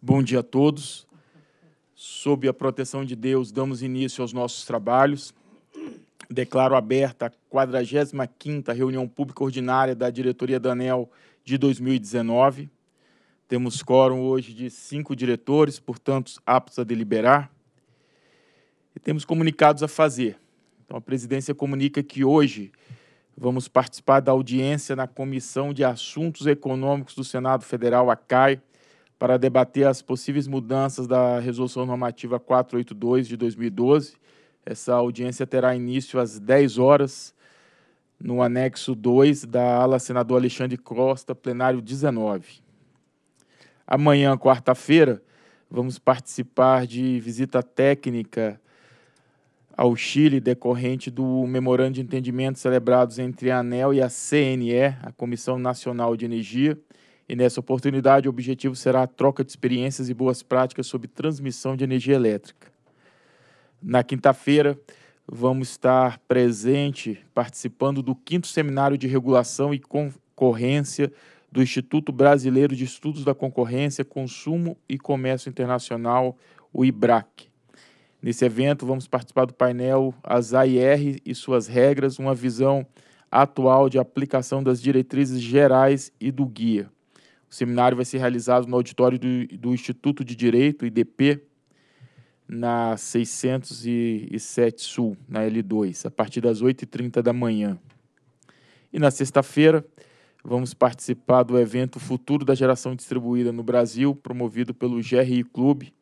Bom dia a todos. Sob a proteção de Deus, damos início aos nossos trabalhos. Declaro aberta a 45ª reunião pública ordinária da diretoria da ANEL de 2019. Temos quórum hoje de cinco diretores, portanto, aptos a deliberar. E temos comunicados a fazer. Então, a presidência comunica que hoje Vamos participar da audiência na Comissão de Assuntos Econômicos do Senado Federal, a CAI, para debater as possíveis mudanças da Resolução Normativa 482 de 2012. Essa audiência terá início às 10 horas no anexo 2 da ala senador Alexandre Costa, plenário 19. Amanhã, quarta-feira, vamos participar de visita técnica ao Chile decorrente do memorando de entendimento celebrados entre a ANEL e a CNE, a Comissão Nacional de Energia. E nessa oportunidade, o objetivo será a troca de experiências e boas práticas sobre transmissão de energia elétrica. Na quinta-feira, vamos estar presente participando do quinto seminário de regulação e concorrência do Instituto Brasileiro de Estudos da Concorrência, Consumo e Comércio Internacional, o IBRAC. Nesse evento, vamos participar do painel As AIR e suas regras, uma visão atual de aplicação das diretrizes gerais e do guia. O seminário vai ser realizado no auditório do, do Instituto de Direito, IDP, na 607 Sul, na L2, a partir das 8h30 da manhã. E na sexta-feira, vamos participar do evento Futuro da Geração Distribuída no Brasil, promovido pelo GRI Clube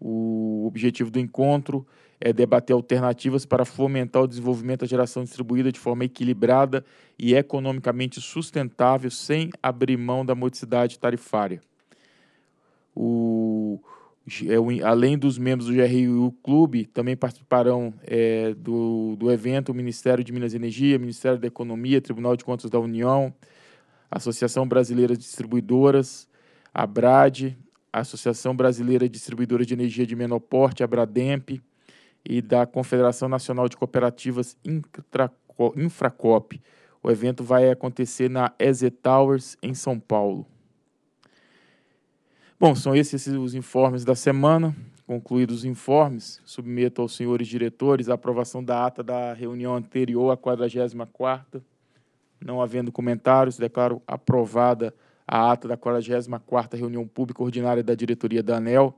o objetivo do encontro é debater alternativas para fomentar o desenvolvimento da geração distribuída de forma equilibrada e economicamente sustentável, sem abrir mão da modicidade tarifária. O, é, além dos membros do GRU Clube, também participarão é, do, do evento o Ministério de Minas e Energia, Ministério da Economia, Tribunal de Contas da União, Associação Brasileira de Distribuidoras, a BRAD, Associação Brasileira Distribuidora de Energia de Menor Porte, a Brademp, e da Confederação Nacional de Cooperativas Infracop. O evento vai acontecer na EZ Towers, em São Paulo. Bom, são esses os informes da semana. Concluídos os informes, submeto aos senhores diretores a aprovação da ata da reunião anterior à 44ª. Não havendo comentários, declaro aprovada a a ata da 44 reunião pública ordinária da diretoria da ANEL.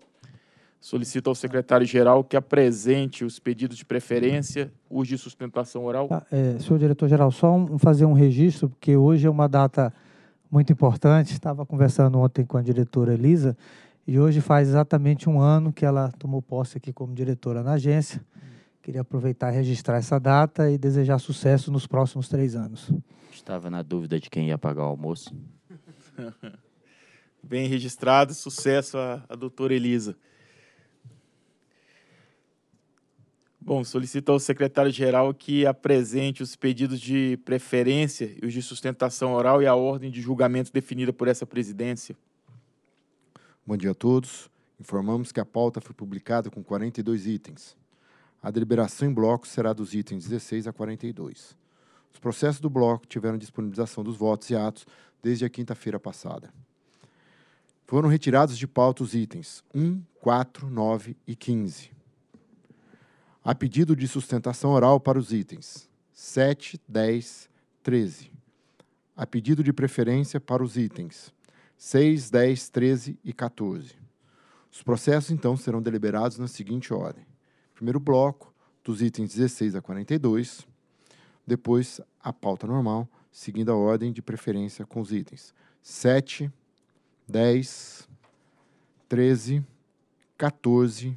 Solicito ao secretário-geral que apresente os pedidos de preferência, os de sustentação oral. Ah, é, senhor diretor-geral, só um, fazer um registro, porque hoje é uma data muito importante. Estava conversando ontem com a diretora Elisa, e hoje faz exatamente um ano que ela tomou posse aqui como diretora na agência. Queria aproveitar e registrar essa data e desejar sucesso nos próximos três anos. Estava na dúvida de quem ia pagar o almoço. Bem registrado, sucesso a, a doutora Elisa. Bom, solicito ao secretário-geral que apresente os pedidos de preferência e os de sustentação oral e a ordem de julgamento definida por essa presidência. Bom dia a todos. Informamos que a pauta foi publicada com 42 itens. A deliberação em bloco será dos itens 16 a 42. Os processos do bloco tiveram disponibilização dos votos e atos desde a quinta-feira passada. Foram retirados de pauta os itens 1, 4, 9 e 15. Há pedido de sustentação oral para os itens 7, 10, 13. Há pedido de preferência para os itens 6, 10, 13 e 14. Os processos, então, serão deliberados na seguinte ordem: primeiro bloco, dos itens 16 a 42, depois a pauta normal, seguindo a ordem de preferência com os itens 7, 10, 13, 14,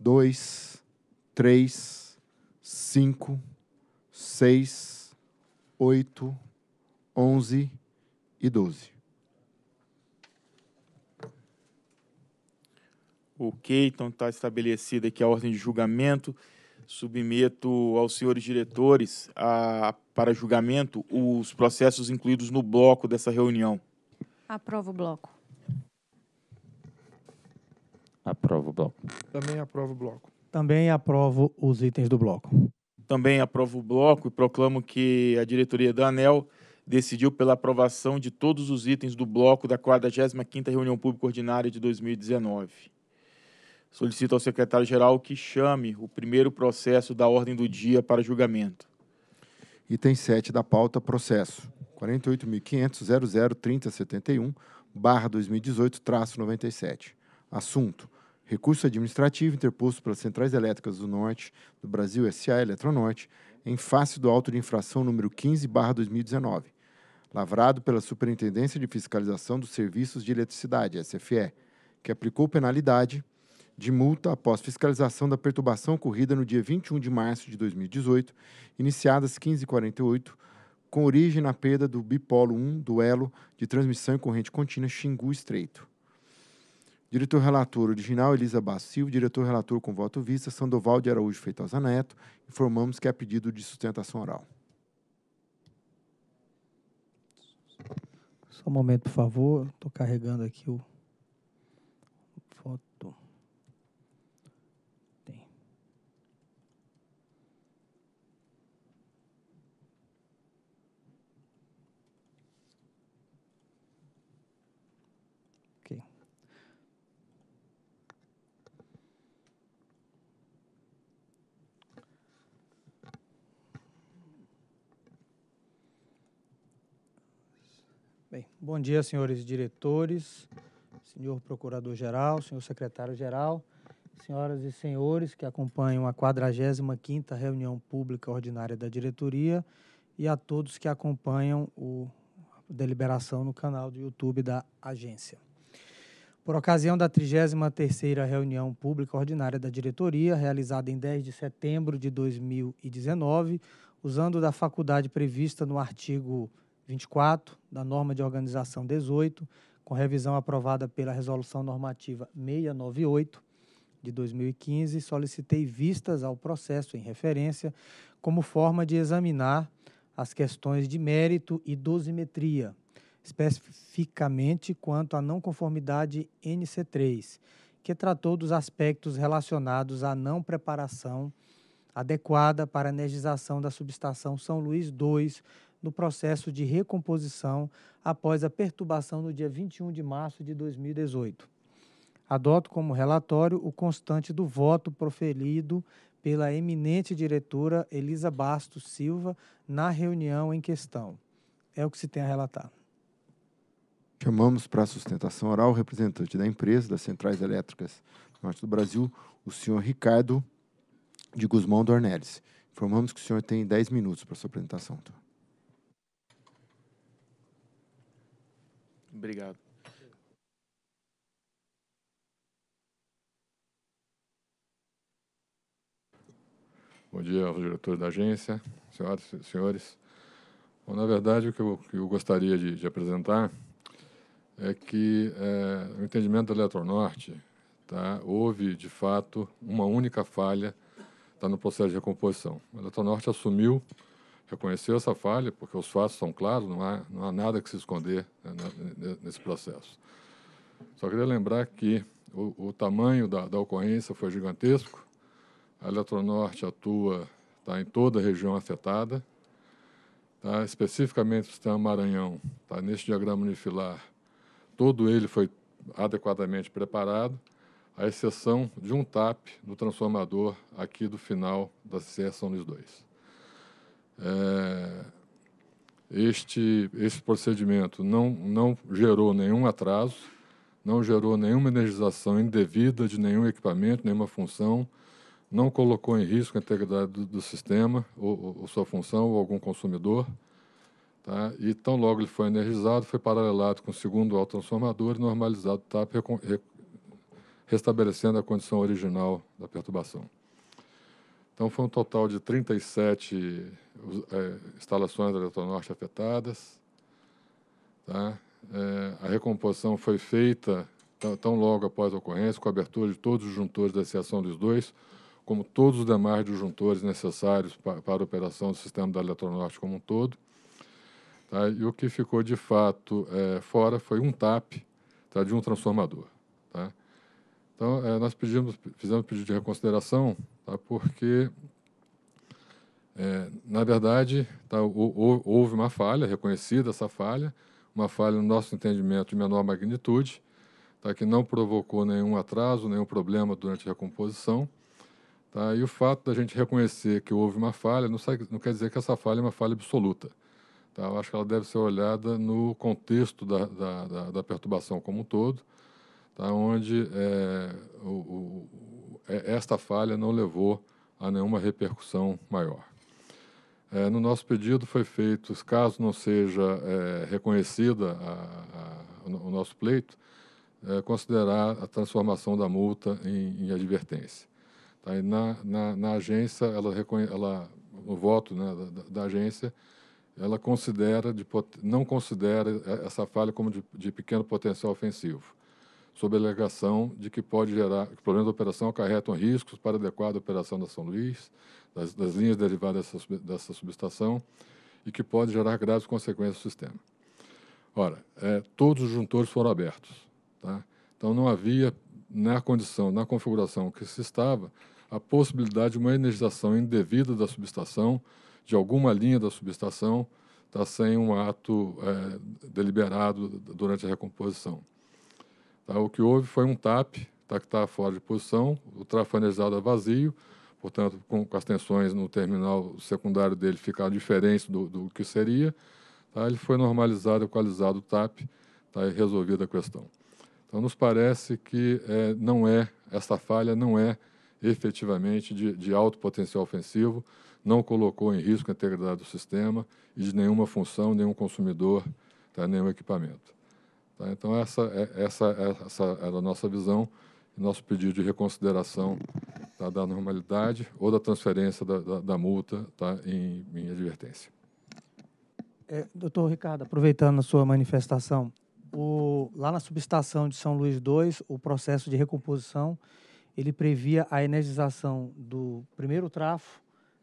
2, 3, 5, 6, 8, 11 e 12. Ok, então está estabelecida aqui a ordem de julgamento submeto aos senhores diretores a, para julgamento os processos incluídos no bloco dessa reunião. Aprovo o bloco. Aprovo o bloco. Também aprovo o bloco. Também aprovo os itens do bloco. Também aprovo o bloco e proclamo que a diretoria da ANEL decidiu pela aprovação de todos os itens do bloco da 45ª Reunião Pública Ordinária de 2019 solicito ao secretário-geral que chame o primeiro processo da ordem do dia para julgamento. Item 7 da pauta, processo 48.500.003071, barra 2018, traço 97. Assunto, recurso administrativo interposto pelas Centrais Elétricas do Norte do Brasil S.A. Eletronorte em face do auto de infração número 15, barra 2019, lavrado pela Superintendência de Fiscalização dos Serviços de Eletricidade, SFE, que aplicou penalidade de multa após fiscalização da perturbação ocorrida no dia 21 de março de 2018, iniciada às 15h48, com origem na perda do bipolo 1 do elo de transmissão em corrente contínua Xingu Estreito. Diretor relator original Elisa Bassil, diretor relator com voto vista Sandoval de Araújo Feitosa Neto, informamos que há é pedido de sustentação oral. Só um momento, por favor. Estou carregando aqui o Bem, bom dia, senhores diretores, senhor procurador-geral, senhor secretário-geral, senhoras e senhores que acompanham a 45ª reunião pública ordinária da diretoria e a todos que acompanham o a deliberação no canal do YouTube da agência. Por ocasião da 33ª reunião pública ordinária da diretoria, realizada em 10 de setembro de 2019, usando da faculdade prevista no artigo 24 da norma de organização 18, com revisão aprovada pela Resolução Normativa 698 de 2015, solicitei vistas ao processo em referência como forma de examinar as questões de mérito e dosimetria, especificamente quanto à não conformidade NC3, que tratou dos aspectos relacionados à não preparação adequada para a energização da subestação São Luís 2 no processo de recomposição após a perturbação no dia 21 de março de 2018. Adoto como relatório o constante do voto proferido pela eminente diretora Elisa Bastos Silva na reunião em questão. É o que se tem a relatar. Chamamos para a sustentação oral o representante da empresa das Centrais Elétricas do Norte do Brasil, o senhor Ricardo de Guzmão Dornelles. Informamos que o senhor tem 10 minutos para a sua apresentação. Então. Obrigado. Bom dia diretor da agência, senhoras e senhores. Bom, na verdade, o que eu, que eu gostaria de, de, apresentar é que, é, no entendimento da Eletronorte, tá, houve, de fato, uma única falha tá, no processo de recomposição. A Eletronorte assumiu reconheceu essa falha, porque os fatos são claros, não há, não há nada que se esconder né, nesse processo. Só queria lembrar que o, o tamanho da, da, ocorrência foi gigantesco, a Eletronorte atua, está em toda a região afetada, tá? especificamente o sistema Maranhão, tá? neste diagrama unifilar, todo ele foi adequadamente preparado, à exceção de um TAP do transformador aqui do final da CCR São Luís 2 é, este, este procedimento não, não gerou nenhum atraso, não gerou nenhuma energização indevida de nenhum equipamento, nenhuma função, não colocou em risco a integridade do, do sistema ou, ou, sua função ou algum consumidor. Tá? E tão logo ele foi energizado, foi paralelado com o segundo autotransformador e normalizado o TAP, restabelecendo a condição original da perturbação. Então, foi um total de 37 é, instalações da Eletronorte afetadas. Tá? É, a recomposição foi feita tão logo após a ocorrência, com a abertura de todos os juntores da exceção dos dois, como todos os demais juntores necessários pa para a operação do sistema da Eletronorte como um todo. Tá? E o que ficou de fato é, fora foi um TAP tá, de um transformador. Então, é, nós pedimos, fizemos pedido de reconsideração, tá, porque, é, na verdade, tá, houve uma falha, reconhecida essa falha, uma falha no nosso entendimento de menor magnitude, tá, que não provocou nenhum atraso, nenhum problema durante a recomposição. Tá, e o fato da gente reconhecer que houve uma falha não, não quer dizer que essa falha é uma falha absoluta. Tá? Eu acho que ela deve ser olhada no contexto da, da, da, da perturbação como um todo, tá? onde é, o, o, é, esta falha não levou a nenhuma repercussão maior. É, no nosso pedido foi feito, caso não seja é, reconhecida a, a, o nosso pleito, é, considerar a transformação da multa em, em advertência. Tá? Na, na, na, agência, ela, ela no voto né, da, da, agência, ela considera de, não considera essa falha como de, de pequeno potencial ofensivo sob a alegação de que pode gerar que problemas da operação acarretam riscos para adequada operação da São Luís, das, das linhas derivadas dessa, dessa subestação e que pode gerar graves consequências ao sistema. Ora, é, todos os juntores foram abertos. Tá? Então, não havia, na condição, na configuração que se estava, a possibilidade de uma energização indevida da subestação, de alguma linha da subestação, tá, sem um ato é, deliberado durante a recomposição. Tá? O que houve foi um TAP, tá, que está fora de posição, o trafanejado é vazio, portanto, com, com, as tensões no terminal secundário dele ficar diferente do, do que seria. Tá? Ele foi normalizado, equalizado o TAP tá? e resolvida a questão. Então, nos parece que é, não é, essa falha não é efetivamente de, de alto potencial ofensivo, não colocou em risco a integridade do sistema e de nenhuma função, nenhum consumidor, tá, nenhum equipamento. Tá? Então, essa essa, é, essa é a nossa visão, nosso pedido de reconsideração tá, da normalidade ou da transferência da, da, da multa tá, em, em advertência. É, doutor Ricardo, aproveitando a sua manifestação, o, lá na subestação de São Luís II, o processo de recomposição, ele previa a energização do primeiro trafo,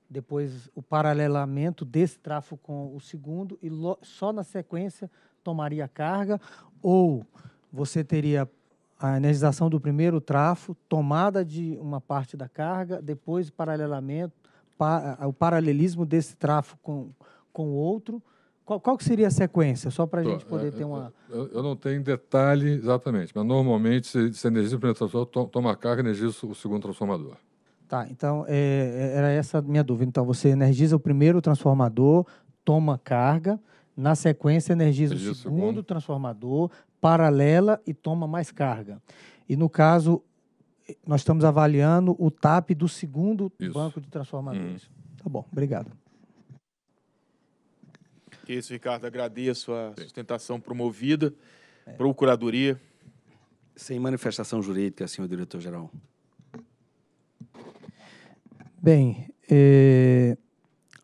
depois o paralelamento desse trafo com o segundo e lo, só na sequência tomaria carga ou você teria a energização do primeiro trafo, tomada de uma parte da carga, depois paralelamento, pa, o paralelismo desse trafo com, com o outro. Qual, qual que seria a sequência? Só para a gente poder é, ter é, uma. Eu, eu, não tenho detalhe exatamente, mas normalmente se, se energiza o primeiro transformador, toma a carga e energiza o segundo transformador. Tá, então é, é, era essa a minha dúvida. Então você energiza o primeiro transformador, toma carga, na sequência, energiza o segundo, segundo transformador, paralela e toma mais carga. E no caso, nós estamos avaliando o TAP do segundo Isso. banco de transformadores. Hum. Tá bom, obrigado. isso, Ricardo. Agradeço a sustentação promovida, é. procuradoria. Sem manifestação jurídica, senhor diretor-geral. Bem, eh,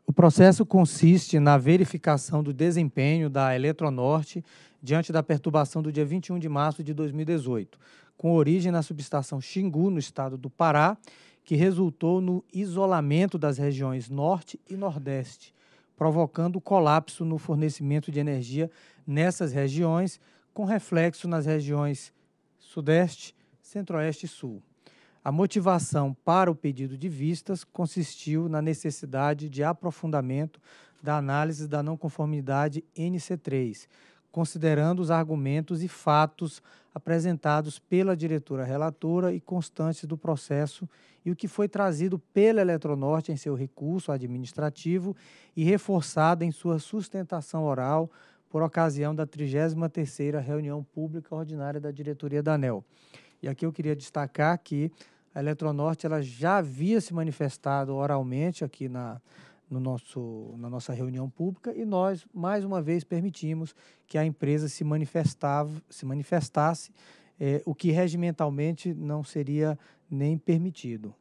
o processo consiste na verificação do desempenho da Eletronorte diante da perturbação do dia 21 de março de 2018, com origem na subestação Xingu, no estado do Pará, que resultou no isolamento das regiões Norte e Nordeste, provocando colapso no fornecimento de energia nessas regiões, com reflexo nas regiões Sudeste, Centro-Oeste e Sul. A motivação para o pedido de vistas consistiu na necessidade de aprofundamento da análise da não conformidade NC3, considerando os argumentos e fatos apresentados pela diretora relatora e constantes do processo e o que foi trazido pela Eletronorte em seu recurso administrativo e reforçado em sua sustentação oral por ocasião da 33ª reunião pública ordinária da diretoria da ANEL. E aqui eu queria destacar que a Eletronorte ela já havia se manifestado oralmente aqui na, no nosso, na nossa reunião pública e nós, mais uma vez, permitimos que a empresa se, manifestava, se manifestasse, eh, o que regimentalmente não seria nem permitido.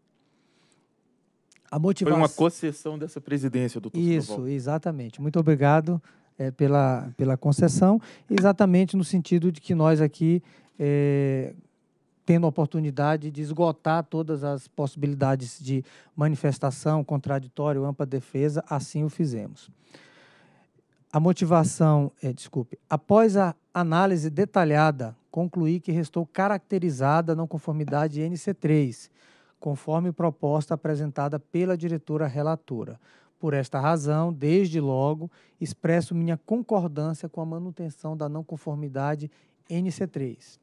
A motivação... Foi uma concessão dessa presidência, doutor Isso, Sinoval. exatamente. Muito obrigado eh, pela, pela concessão, exatamente no sentido de que nós aqui eh, tendo a oportunidade de esgotar todas as possibilidades de manifestação, contraditório, ampla defesa, assim o fizemos. A motivação, é, desculpe, após a análise detalhada, concluí que restou caracterizada a não conformidade NC3, conforme proposta apresentada pela diretora relatora. Por esta razão, desde logo, expresso minha concordância com a manutenção da não conformidade NC3.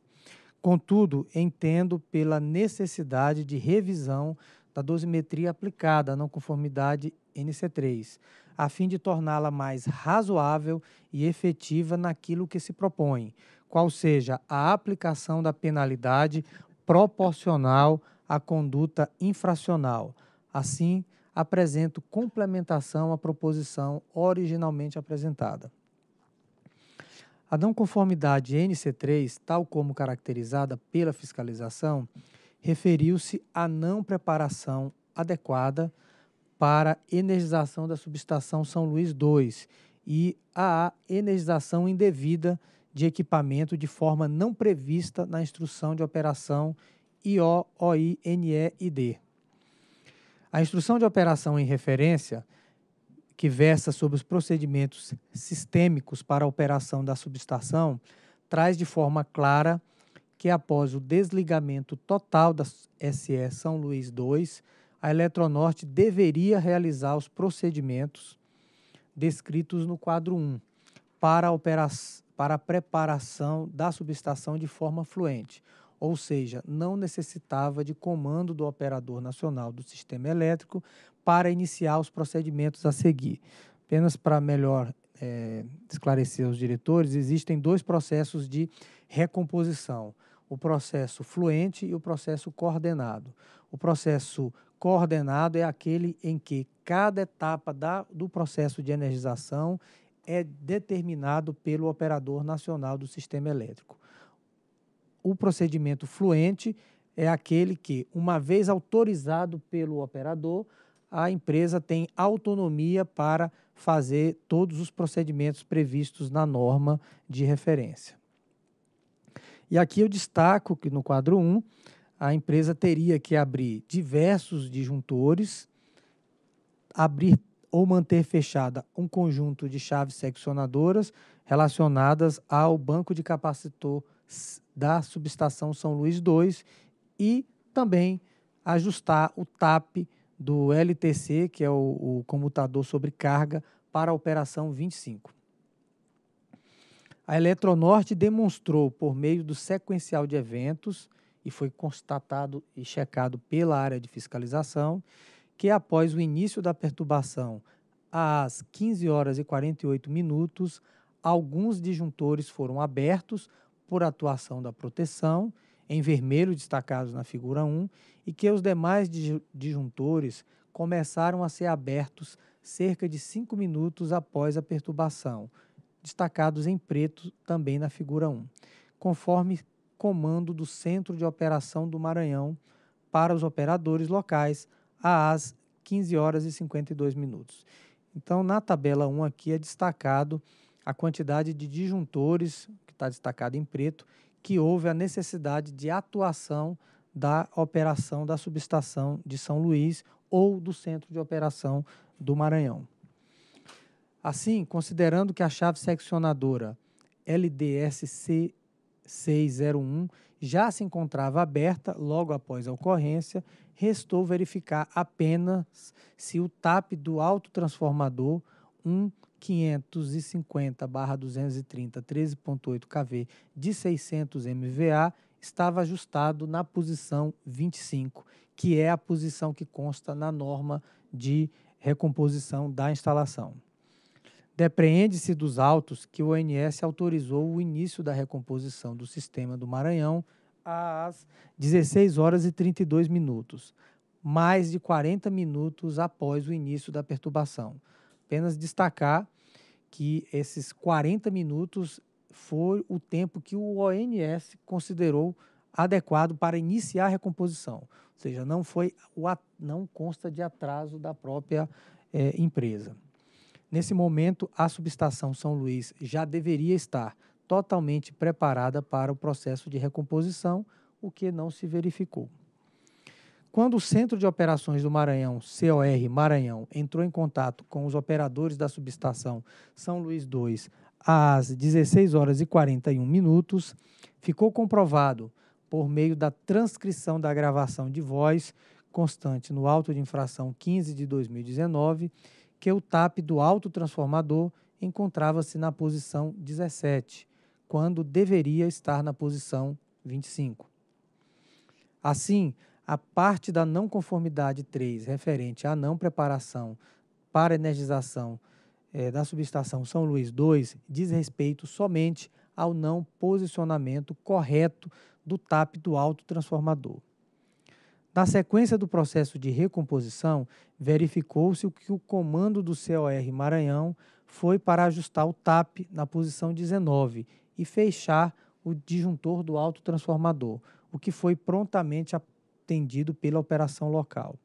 Contudo, entendo pela necessidade de revisão da dosimetria aplicada à não conformidade NC3, a fim de torná-la mais razoável e efetiva naquilo que se propõe, qual seja a aplicação da penalidade proporcional à conduta infracional. Assim, apresento complementação à proposição originalmente apresentada. A não conformidade NC3, tal como caracterizada pela fiscalização, referiu-se à não preparação adequada para energização da subestação São Luís 2 e à energização indevida de equipamento de forma não prevista na instrução de operação IOOINEID. A instrução de operação em referência que versa sobre os procedimentos sistêmicos para a operação da subestação, traz de forma clara que após o desligamento total da SE São Luís 2, a Eletronorte deveria realizar os procedimentos descritos no quadro 1 para a, operação, para a preparação da subestação de forma fluente, ou seja, não necessitava de comando do operador nacional do sistema elétrico para iniciar os procedimentos a seguir. Apenas para melhor é, esclarecer aos diretores, existem dois processos de recomposição: o processo fluente e o processo coordenado. O processo coordenado é aquele em que cada etapa da, do processo de energização é determinado pelo operador nacional do sistema elétrico. O procedimento fluente é aquele que, uma vez autorizado pelo operador, a empresa tem autonomia para fazer todos os procedimentos previstos na norma de referência. E aqui eu destaco que no quadro 1, a empresa teria que abrir diversos disjuntores, abrir ou manter fechada um conjunto de chaves seccionadoras relacionadas ao banco de capacitor da subestação São Luís 2 e também ajustar o TAP do LTC, que é o, o comutador sobre carga, para a operação 25. A Eletronorte demonstrou, por meio do sequencial de eventos, e foi constatado e checado pela área de fiscalização, que após o início da perturbação às 15 horas e 48 minutos, alguns disjuntores foram abertos por atuação da proteção em vermelho destacados na figura 1 e que os demais disjuntores começaram a ser abertos cerca de 5 minutos após a perturbação, destacados em preto também na figura 1, conforme comando do Centro de Operação do Maranhão para os operadores locais às 15 horas e 52 minutos. Então, na tabela 1 aqui é destacado a quantidade de disjuntores, que está destacado em preto, que houve a necessidade de atuação da operação da subestação de São Luís ou do centro de operação do Maranhão. Assim, considerando que a chave seccionadora LDSC 601 já se encontrava aberta logo após a ocorrência, restou verificar apenas se o TAP do autotransformador 1 550/230 13.8 kV de 600 MVA estava ajustado na posição 25, que é a posição que consta na norma de recomposição da instalação. Depreende-se dos autos que o ONS autorizou o início da recomposição do sistema do Maranhão às 16 horas e 32 minutos, mais de 40 minutos após o início da perturbação, apenas destacar que esses 40 minutos foi o tempo que o ONS considerou adequado para iniciar a recomposição, ou seja, não foi não consta de atraso da própria eh, empresa. Nesse momento, a subestação São Luís já deveria estar totalmente preparada para o processo de recomposição, o que não se verificou. Quando o Centro de Operações do Maranhão, COR Maranhão, entrou em contato com os operadores da subestação São Luís 2 às 16 horas e 41 minutos, ficou comprovado por meio da transcrição da gravação de voz constante no auto de infração 15 de 2019 que o TAP do autotransformador encontrava-se na posição 17, quando deveria estar na posição 25. Assim, a parte da não conformidade 3, referente à não preparação para energização é, da subestação São Luís 2, diz respeito somente ao não posicionamento correto do TAP do autotransformador. Na sequência do processo de recomposição, verificou-se que o comando do COR Maranhão foi para ajustar o TAP na posição 19 e fechar o disjuntor do autotransformador, o que foi prontamente aplicado pela operação local.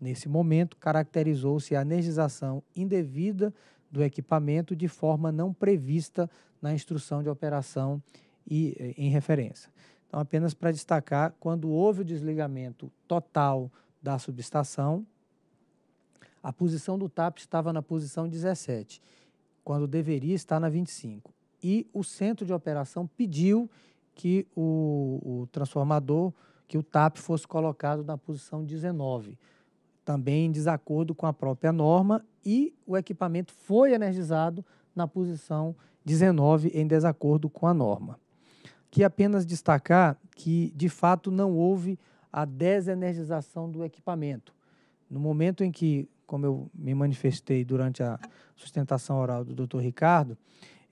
Nesse momento, caracterizou-se a energização indevida do equipamento de forma não prevista na instrução de operação e eh, em referência. Então, apenas para destacar, quando houve o desligamento total da subestação, a posição do TAP estava na posição 17, quando deveria estar na 25. E o centro de operação pediu que o, o transformador que o TAP fosse colocado na posição 19, também em desacordo com a própria norma, e o equipamento foi energizado na posição 19, em desacordo com a norma. Que apenas destacar que, de fato, não houve a desenergização do equipamento. No momento em que, como eu me manifestei durante a sustentação oral do Dr. Ricardo,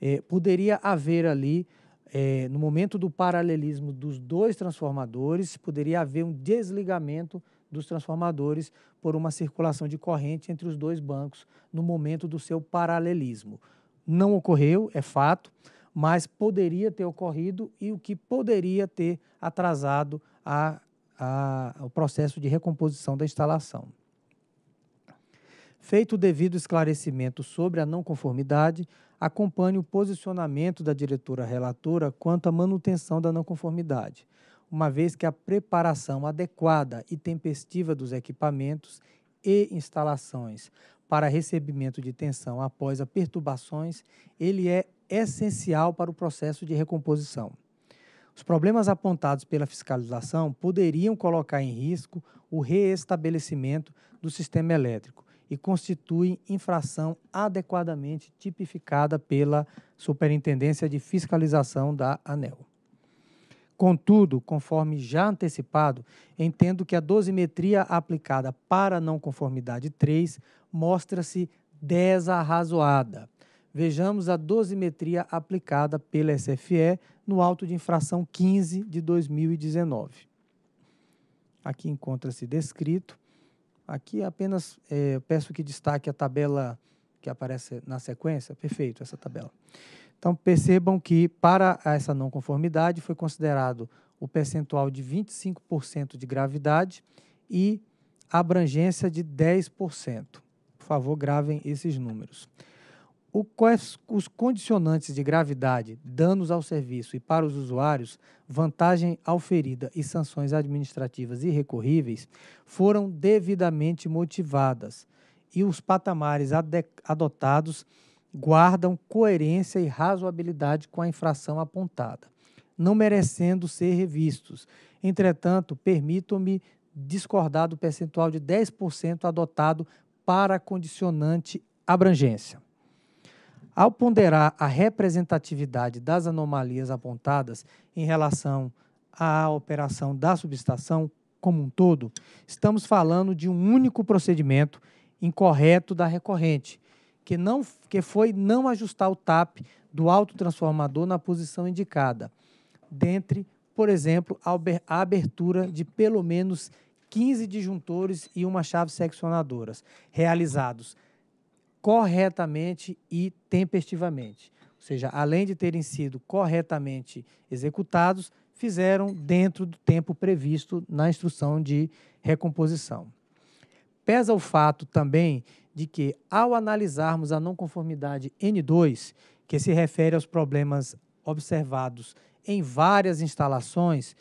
eh, poderia haver ali é, no momento do paralelismo dos dois transformadores, poderia haver um desligamento dos transformadores por uma circulação de corrente entre os dois bancos no momento do seu paralelismo. Não ocorreu, é fato, mas poderia ter ocorrido e o que poderia ter atrasado a, a, o processo de recomposição da instalação. Feito o devido esclarecimento sobre a não conformidade, acompanhe o posicionamento da diretora relatora quanto à manutenção da não conformidade, uma vez que a preparação adequada e tempestiva dos equipamentos e instalações para recebimento de tensão após as perturbações, ele é essencial para o processo de recomposição. Os problemas apontados pela fiscalização poderiam colocar em risco o reestabelecimento do sistema elétrico, e constituem infração adequadamente tipificada pela Superintendência de Fiscalização da ANEL. Contudo, conforme já antecipado, entendo que a dosimetria aplicada para não conformidade 3 mostra-se desarrazoada. Vejamos a dosimetria aplicada pela SFE no auto de infração 15 de 2019. Aqui encontra-se descrito Aqui é apenas é, peço que destaque a tabela que aparece na sequência. Perfeito, essa tabela. Então, percebam que para essa não conformidade foi considerado o percentual de 25% de gravidade e abrangência de 10%. Por favor, gravem esses números o, quais os condicionantes de gravidade, danos ao serviço e para os usuários, vantagem auferida e sanções administrativas irrecorríveis foram devidamente motivadas e os patamares adotados guardam coerência e razoabilidade com a infração apontada, não merecendo ser revistos. Entretanto, permitam-me discordar do percentual de 10% adotado para condicionante abrangência. Ao ponderar a representatividade das anomalias apontadas em relação à operação da subestação como um todo, estamos falando de um único procedimento incorreto da recorrente, que, não, que foi não ajustar o TAP do autotransformador na posição indicada, dentre, por exemplo, a abertura de pelo menos 15 disjuntores e uma chave seccionadoras, realizados corretamente e tempestivamente. Ou seja, além de terem sido corretamente executados, fizeram dentro do tempo previsto na instrução de recomposição. Pesa o fato também de que, ao analisarmos a não conformidade N2, que se refere aos problemas observados em várias instalações,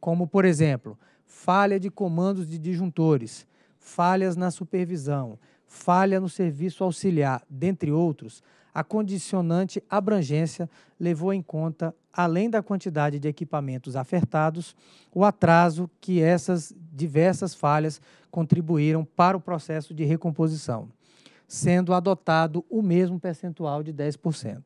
como, por exemplo, falha de comandos de disjuntores, falhas na supervisão, falha no serviço auxiliar, dentre outros, a condicionante abrangência levou em conta, além da quantidade de equipamentos afetados, o atraso que essas diversas falhas contribuíram para o processo de recomposição, sendo adotado o mesmo percentual de 10%.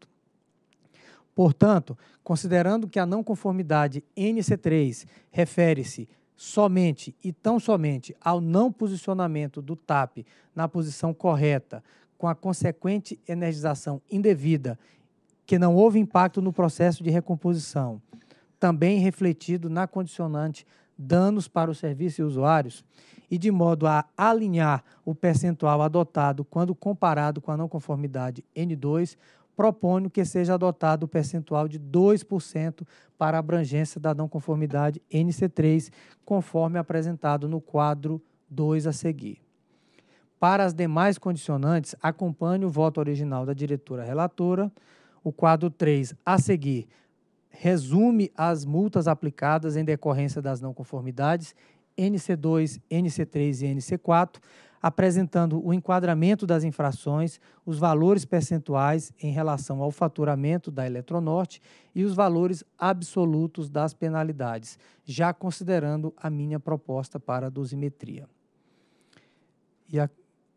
Portanto, considerando que a não conformidade NC3 refere-se somente e tão somente ao não posicionamento do TAP na posição correta, com a consequente energização indevida, que não houve impacto no processo de recomposição, também refletido na condicionante danos para o serviço e usuários, e de modo a alinhar o percentual adotado quando comparado com a não conformidade N2 proponho que seja adotado o percentual de 2% para a abrangência da não conformidade NC3, conforme apresentado no quadro 2 a seguir. Para as demais condicionantes, acompanhe o voto original da diretora relatora. O quadro 3 a seguir resume as multas aplicadas em decorrência das não conformidades NC2, NC3 e NC4, apresentando o enquadramento das infrações, os valores percentuais em relação ao faturamento da Eletronorte e os valores absolutos das penalidades, já considerando a minha proposta para a dosimetria. E a,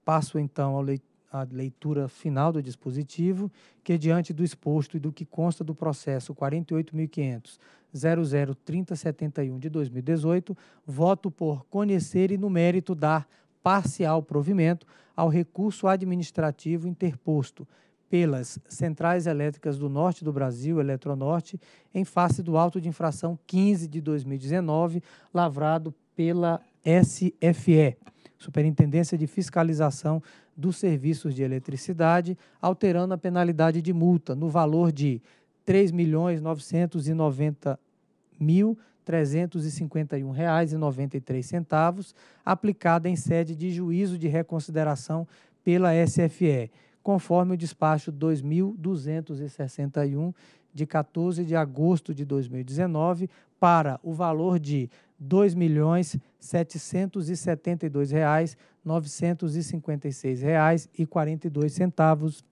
passo então ao leitor a leitura final do dispositivo, que diante do exposto e do que consta do processo 48.500.003071 de 2018, voto por conhecer e no mérito dar parcial provimento ao recurso administrativo interposto pelas Centrais Elétricas do Norte do Brasil, Eletronorte, em face do auto de infração 15 de 2019, lavrado pela SFE, Superintendência de Fiscalização dos Serviços de Eletricidade, alterando a penalidade de multa no valor de R$ 3.990.000 R$ 351,93, aplicada em sede de juízo de reconsideração pela SFE, conforme o despacho 2261 de 14 de agosto de 2019, para o valor de R$ 2.772.956,42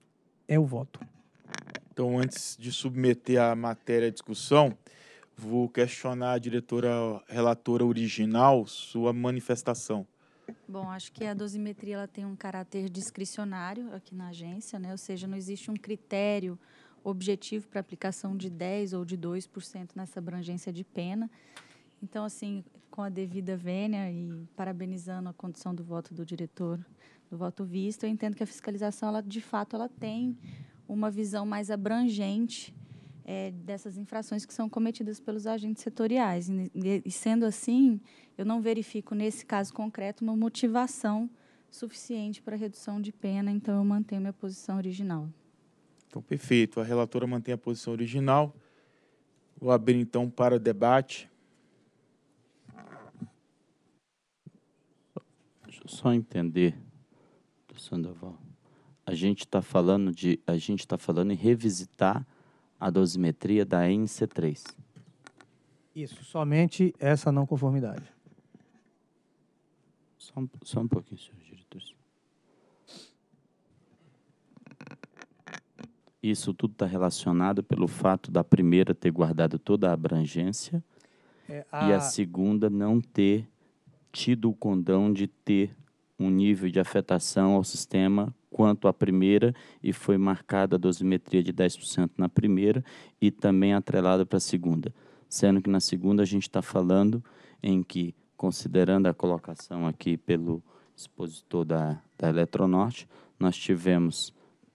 é o voto. Então, antes de submeter a matéria à discussão, Vou questionar a diretora relatora original sua manifestação. Bom, acho que a dosimetria ela tem um caráter discricionário aqui na agência, né? ou seja, não existe um critério objetivo para aplicação de 10% ou de 2% nessa abrangência de pena. Então, assim, com a devida vênia e parabenizando a condição do voto do diretor, do voto visto, eu entendo que a fiscalização, ela, de fato, ela tem uma visão mais abrangente é, dessas infrações que são cometidas pelos agentes setoriais. E, e, sendo assim, eu não verifico, nesse caso concreto, uma motivação suficiente para redução de pena, então eu mantenho minha posição original. Então, perfeito. A relatora mantém a posição original. Vou abrir, então, para o debate. Deixa eu só entender, Sandoval. A gente está falando de, a gente está falando em revisitar a dosimetria da NC3. Isso, somente essa não conformidade. Só um, só um pouquinho, senhor diretor. Isso tudo está relacionado pelo fato da primeira ter guardado toda a abrangência é, a... e a segunda não ter tido o condão de ter um nível de afetação ao sistema quanto à primeira e foi marcada a dosimetria de 10% na primeira e também atrelada para a segunda. Sendo que na segunda a gente está falando em que, considerando a colocação aqui pelo expositor da, da Eletronorte, nós tivemos,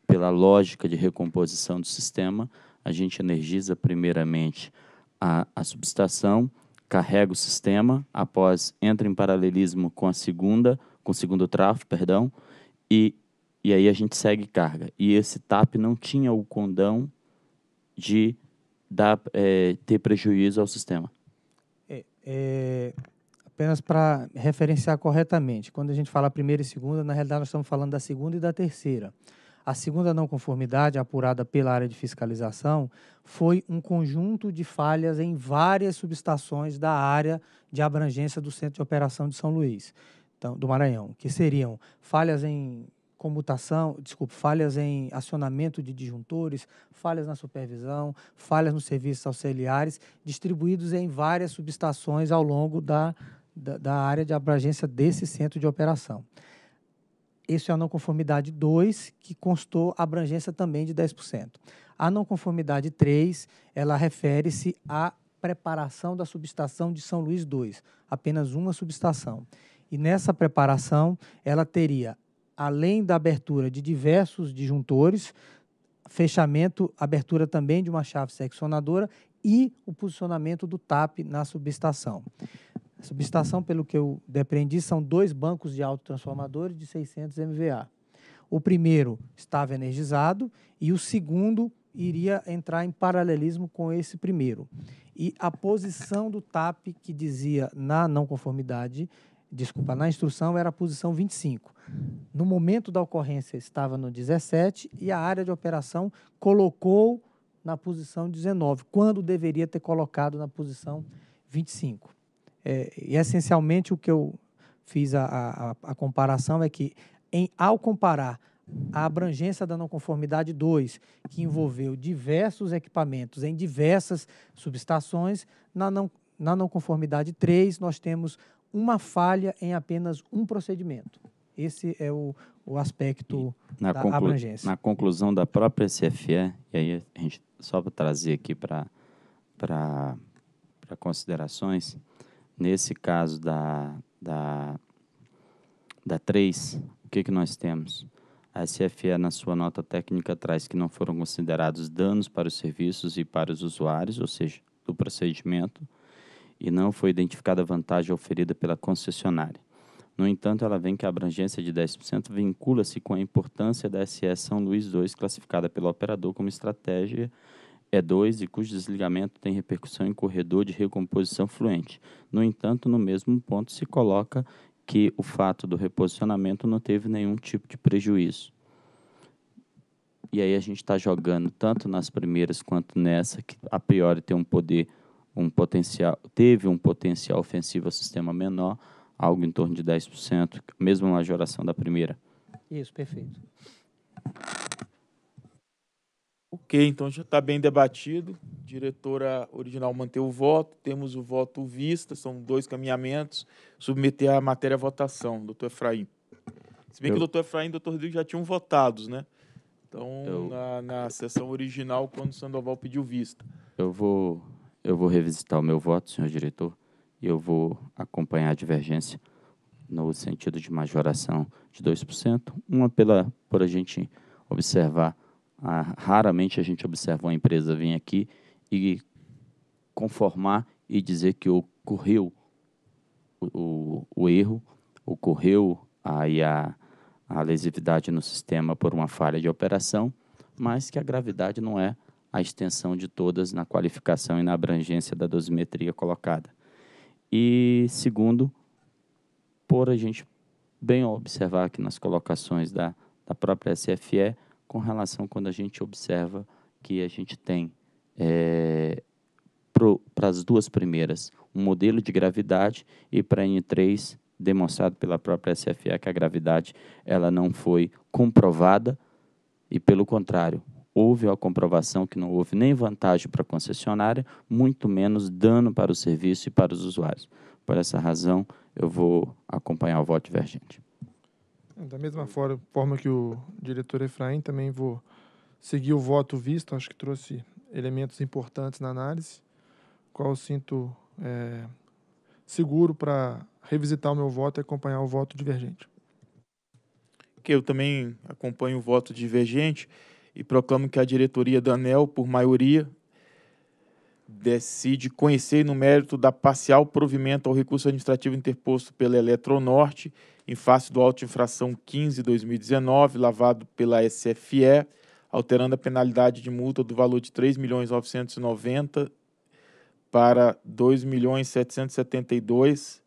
pela lógica de recomposição do sistema, a gente energiza primeiramente a, a subestação, carrega o sistema, após entra em paralelismo com a segunda, com o segundo trafo, perdão, e e aí a gente segue carga. E esse TAP não tinha o condão de dar, é, ter prejuízo ao sistema. É, é, apenas para referenciar corretamente, quando a gente fala primeira e segunda, na realidade nós estamos falando da segunda e da terceira. A segunda não conformidade, apurada pela área de fiscalização, foi um conjunto de falhas em várias subestações da área de abrangência do Centro de Operação de São Luís, então, do Maranhão, que seriam falhas em comutação, desculpa, falhas em acionamento de disjuntores, falhas na supervisão, falhas nos serviços auxiliares, distribuídos em várias subestações ao longo da, da, da área de abrangência desse centro de operação. Isso é a não conformidade 2, que constou abrangência também de 10%. A não conformidade 3, ela refere-se à preparação da subestação de São Luís 2, apenas uma subestação. E nessa preparação, ela teria além da abertura de diversos disjuntores, fechamento, abertura também de uma chave seccionadora e o posicionamento do TAP na subestação. A subestação, pelo que eu depreendi, são dois bancos de autotransformadores de 600 MVA. O primeiro estava energizado e o segundo iria entrar em paralelismo com esse primeiro. E a posição do TAP, que dizia na não conformidade, desculpa, na instrução era a posição 25. No momento da ocorrência estava no 17 e a área de operação colocou na posição 19, quando deveria ter colocado na posição 25. É, e essencialmente o que eu fiz a, a, a comparação é que, em, ao comparar a abrangência da não conformidade 2, que envolveu diversos equipamentos em diversas subestações, na não, na não conformidade 3, nós temos uma falha em apenas um procedimento. Esse é o, o aspecto na da abrangência. Na conclusão da própria CFE. e aí a gente só para trazer aqui para considerações, nesse caso da, da, da 3, o que, que nós temos? A SFE, na sua nota técnica, traz que não foram considerados danos para os serviços e para os usuários, ou seja, do procedimento, e não foi identificada a vantagem oferida pela concessionária. No entanto, ela vem que a abrangência de 10% vincula-se com a importância da SE São Luís II, classificada pelo operador como estratégia E2 e cujo desligamento tem repercussão em corredor de recomposição fluente. No entanto, no mesmo ponto se coloca que o fato do reposicionamento não teve nenhum tipo de prejuízo. E aí a gente está jogando tanto nas primeiras quanto nessa, que a priori tem um poder um potencial, teve um potencial ofensivo ao sistema menor, algo em torno de 10%, mesmo na geração da primeira. Isso, perfeito. Ok, então já está bem debatido. Diretora original manteve o voto. Temos o voto vista, são dois caminhamentos. Submeter a matéria à votação, doutor Efraim. Se bem eu... que o doutor Efraim e o doutor Rodrigo já tinham votados, né? Então, eu... na, na sessão original, quando o Sandoval pediu vista. Eu vou eu vou revisitar o meu voto, senhor diretor, e eu vou acompanhar a divergência no sentido de majoração de 2%, uma pela por a gente observar, raramente a gente observa uma empresa vir aqui e conformar e dizer que ocorreu o, o, o erro, ocorreu aí a, a lesividade no sistema por uma falha de operação, mas que a gravidade não é a extensão de todas na qualificação e na abrangência da dosimetria colocada. E segundo, por a gente bem observar aqui nas colocações da, da própria SFE, com relação quando a gente observa que a gente tem é, para as duas primeiras um modelo de gravidade e para a N3 demonstrado pela própria SFE que a gravidade ela não foi comprovada e pelo contrário houve a comprovação que não houve nem vantagem para a concessionária, muito menos dano para o serviço e para os usuários. Por essa razão, eu vou acompanhar o voto divergente. É, da mesma forma que o diretor Efraim, também vou seguir o voto visto, acho que trouxe elementos importantes na análise, qual eu sinto é, seguro para revisitar o meu voto e acompanhar o voto divergente. Que eu também acompanho o voto divergente e proclamo que a diretoria da ANEL, por maioria, decide conhecer no mérito da parcial provimento ao recurso administrativo interposto pela Eletronorte em face do auto infração 15-2019, lavado pela SFE, alterando a penalidade de multa do valor de R$ 3.990 para R$ 2.772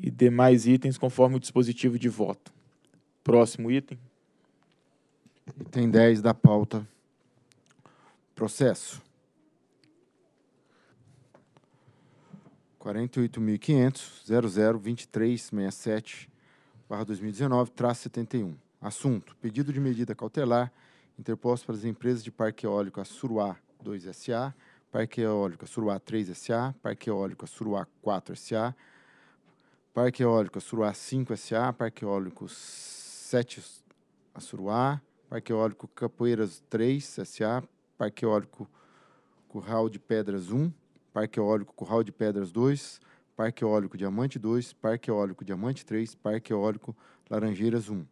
e demais itens conforme o dispositivo de voto. Próximo item. Item 10 da pauta. Processo. 48.500.002367, 2019, traço 71. Assunto. Pedido de medida cautelar interposto para as empresas de Parque Eólico Suruá 2SA, Parque Eólico Suruá 3SA, Parque Eólico Suruá 4SA, Parque Eólico Suruá 5SA, Parque Eólico 7 Suruá, Parque Eólico Capoeiras 3 SA, Parque Eólico Curral de Pedras 1, Parque Eólico Curral de Pedras 2, Parque Eólico Diamante 2, Parque Eólico Diamante 3, Parque Eólico Laranjeiras 1,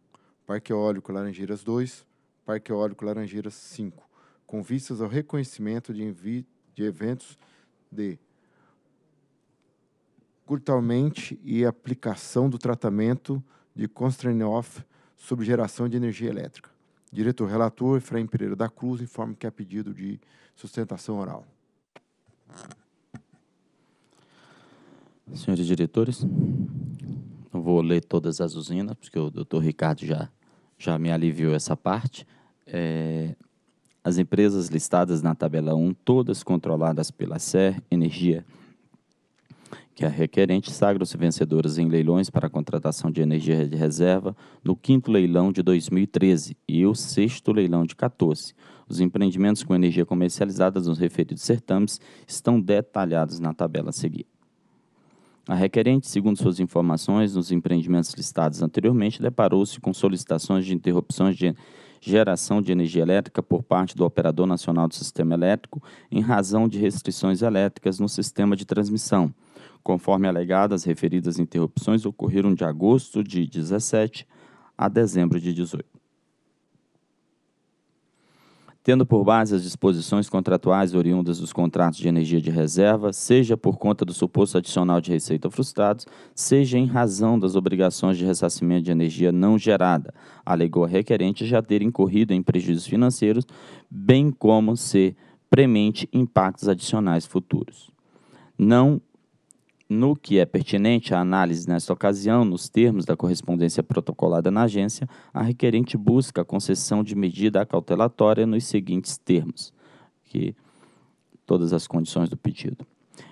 Parque Eólico Laranjeiras 2, Parque Eólico Laranjeiras 5, com vistas ao reconhecimento de, de eventos de curtalmente e aplicação do tratamento de Constrainoff sob geração de energia elétrica. Diretor relator, Efraim Pereira da Cruz, informa que há é pedido de sustentação oral. Senhores diretores, eu vou ler todas as usinas, porque o doutor Ricardo já, já me aliviou essa parte. É, as empresas listadas na tabela 1, todas controladas pela SER Energia que a requerente sagrou se vencedoras em leilões para a contratação de energia de reserva no quinto leilão de 2013 e o sexto leilão de 14. Os empreendimentos com energia comercializada nos referidos certames estão detalhados na tabela a seguir. A requerente, segundo suas informações, nos empreendimentos listados anteriormente, deparou-se com solicitações de interrupções de geração de energia elétrica por parte do Operador Nacional do Sistema Elétrico em razão de restrições elétricas no sistema de transmissão Conforme alegada, as referidas interrupções ocorreram de agosto de 17 a dezembro de 18. Tendo por base as disposições contratuais oriundas dos contratos de energia de reserva, seja por conta do suposto adicional de receita frustrados, seja em razão das obrigações de ressarcimento de energia não gerada, alegou a requerente já ter incorrido em prejuízos financeiros, bem como ser premente impactos adicionais futuros. Não no que é pertinente à análise nesta ocasião, nos termos da correspondência protocolada na agência, a requerente busca a concessão de medida acautelatória nos seguintes termos, que todas as condições do pedido.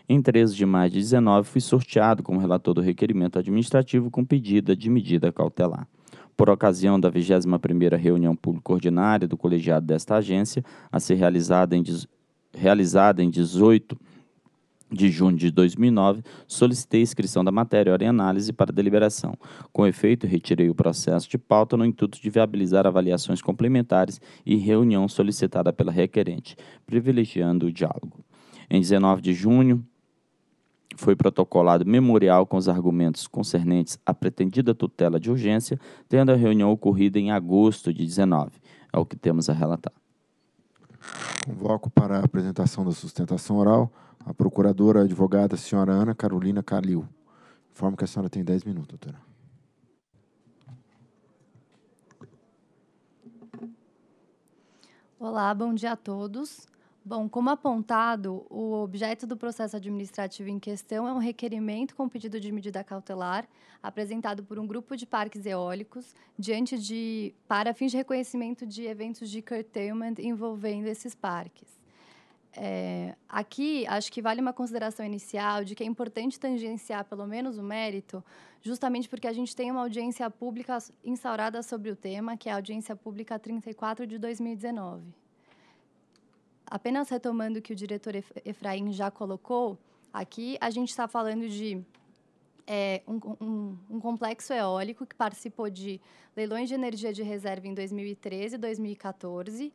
Em 13 de maio de 19, fui sorteado como relator do requerimento administrativo com pedida de medida cautelar. Por ocasião da 21ª reunião pública ordinária do colegiado desta agência, a ser realizada em, realizada em 18 de junho de 2009, solicitei inscrição da matéria hora em análise para deliberação. Com efeito, retirei o processo de pauta no intuito de viabilizar avaliações complementares e reunião solicitada pela requerente, privilegiando o diálogo. Em 19 de junho, foi protocolado memorial com os argumentos concernentes à pretendida tutela de urgência, tendo a reunião ocorrida em agosto de 19. É o que temos a relatar. Convoco para a apresentação da sustentação oral a procuradora advogada senhora Ana Carolina Calil. Informo que a senhora tem 10 minutos, doutora. Olá, bom dia a todos. Bom, como apontado, o objeto do processo administrativo em questão é um requerimento com pedido de medida cautelar apresentado por um grupo de parques eólicos diante de para fins de reconhecimento de eventos de curtailment envolvendo esses parques. É, aqui, acho que vale uma consideração inicial de que é importante tangenciar pelo menos o mérito, justamente porque a gente tem uma audiência pública instaurada sobre o tema, que é a audiência pública 34 de 2019 apenas retomando o que o diretor Efraim já colocou, aqui a gente está falando de é, um, um, um, complexo eólico que participou de leilões de energia de reserva em 2013 e 2014.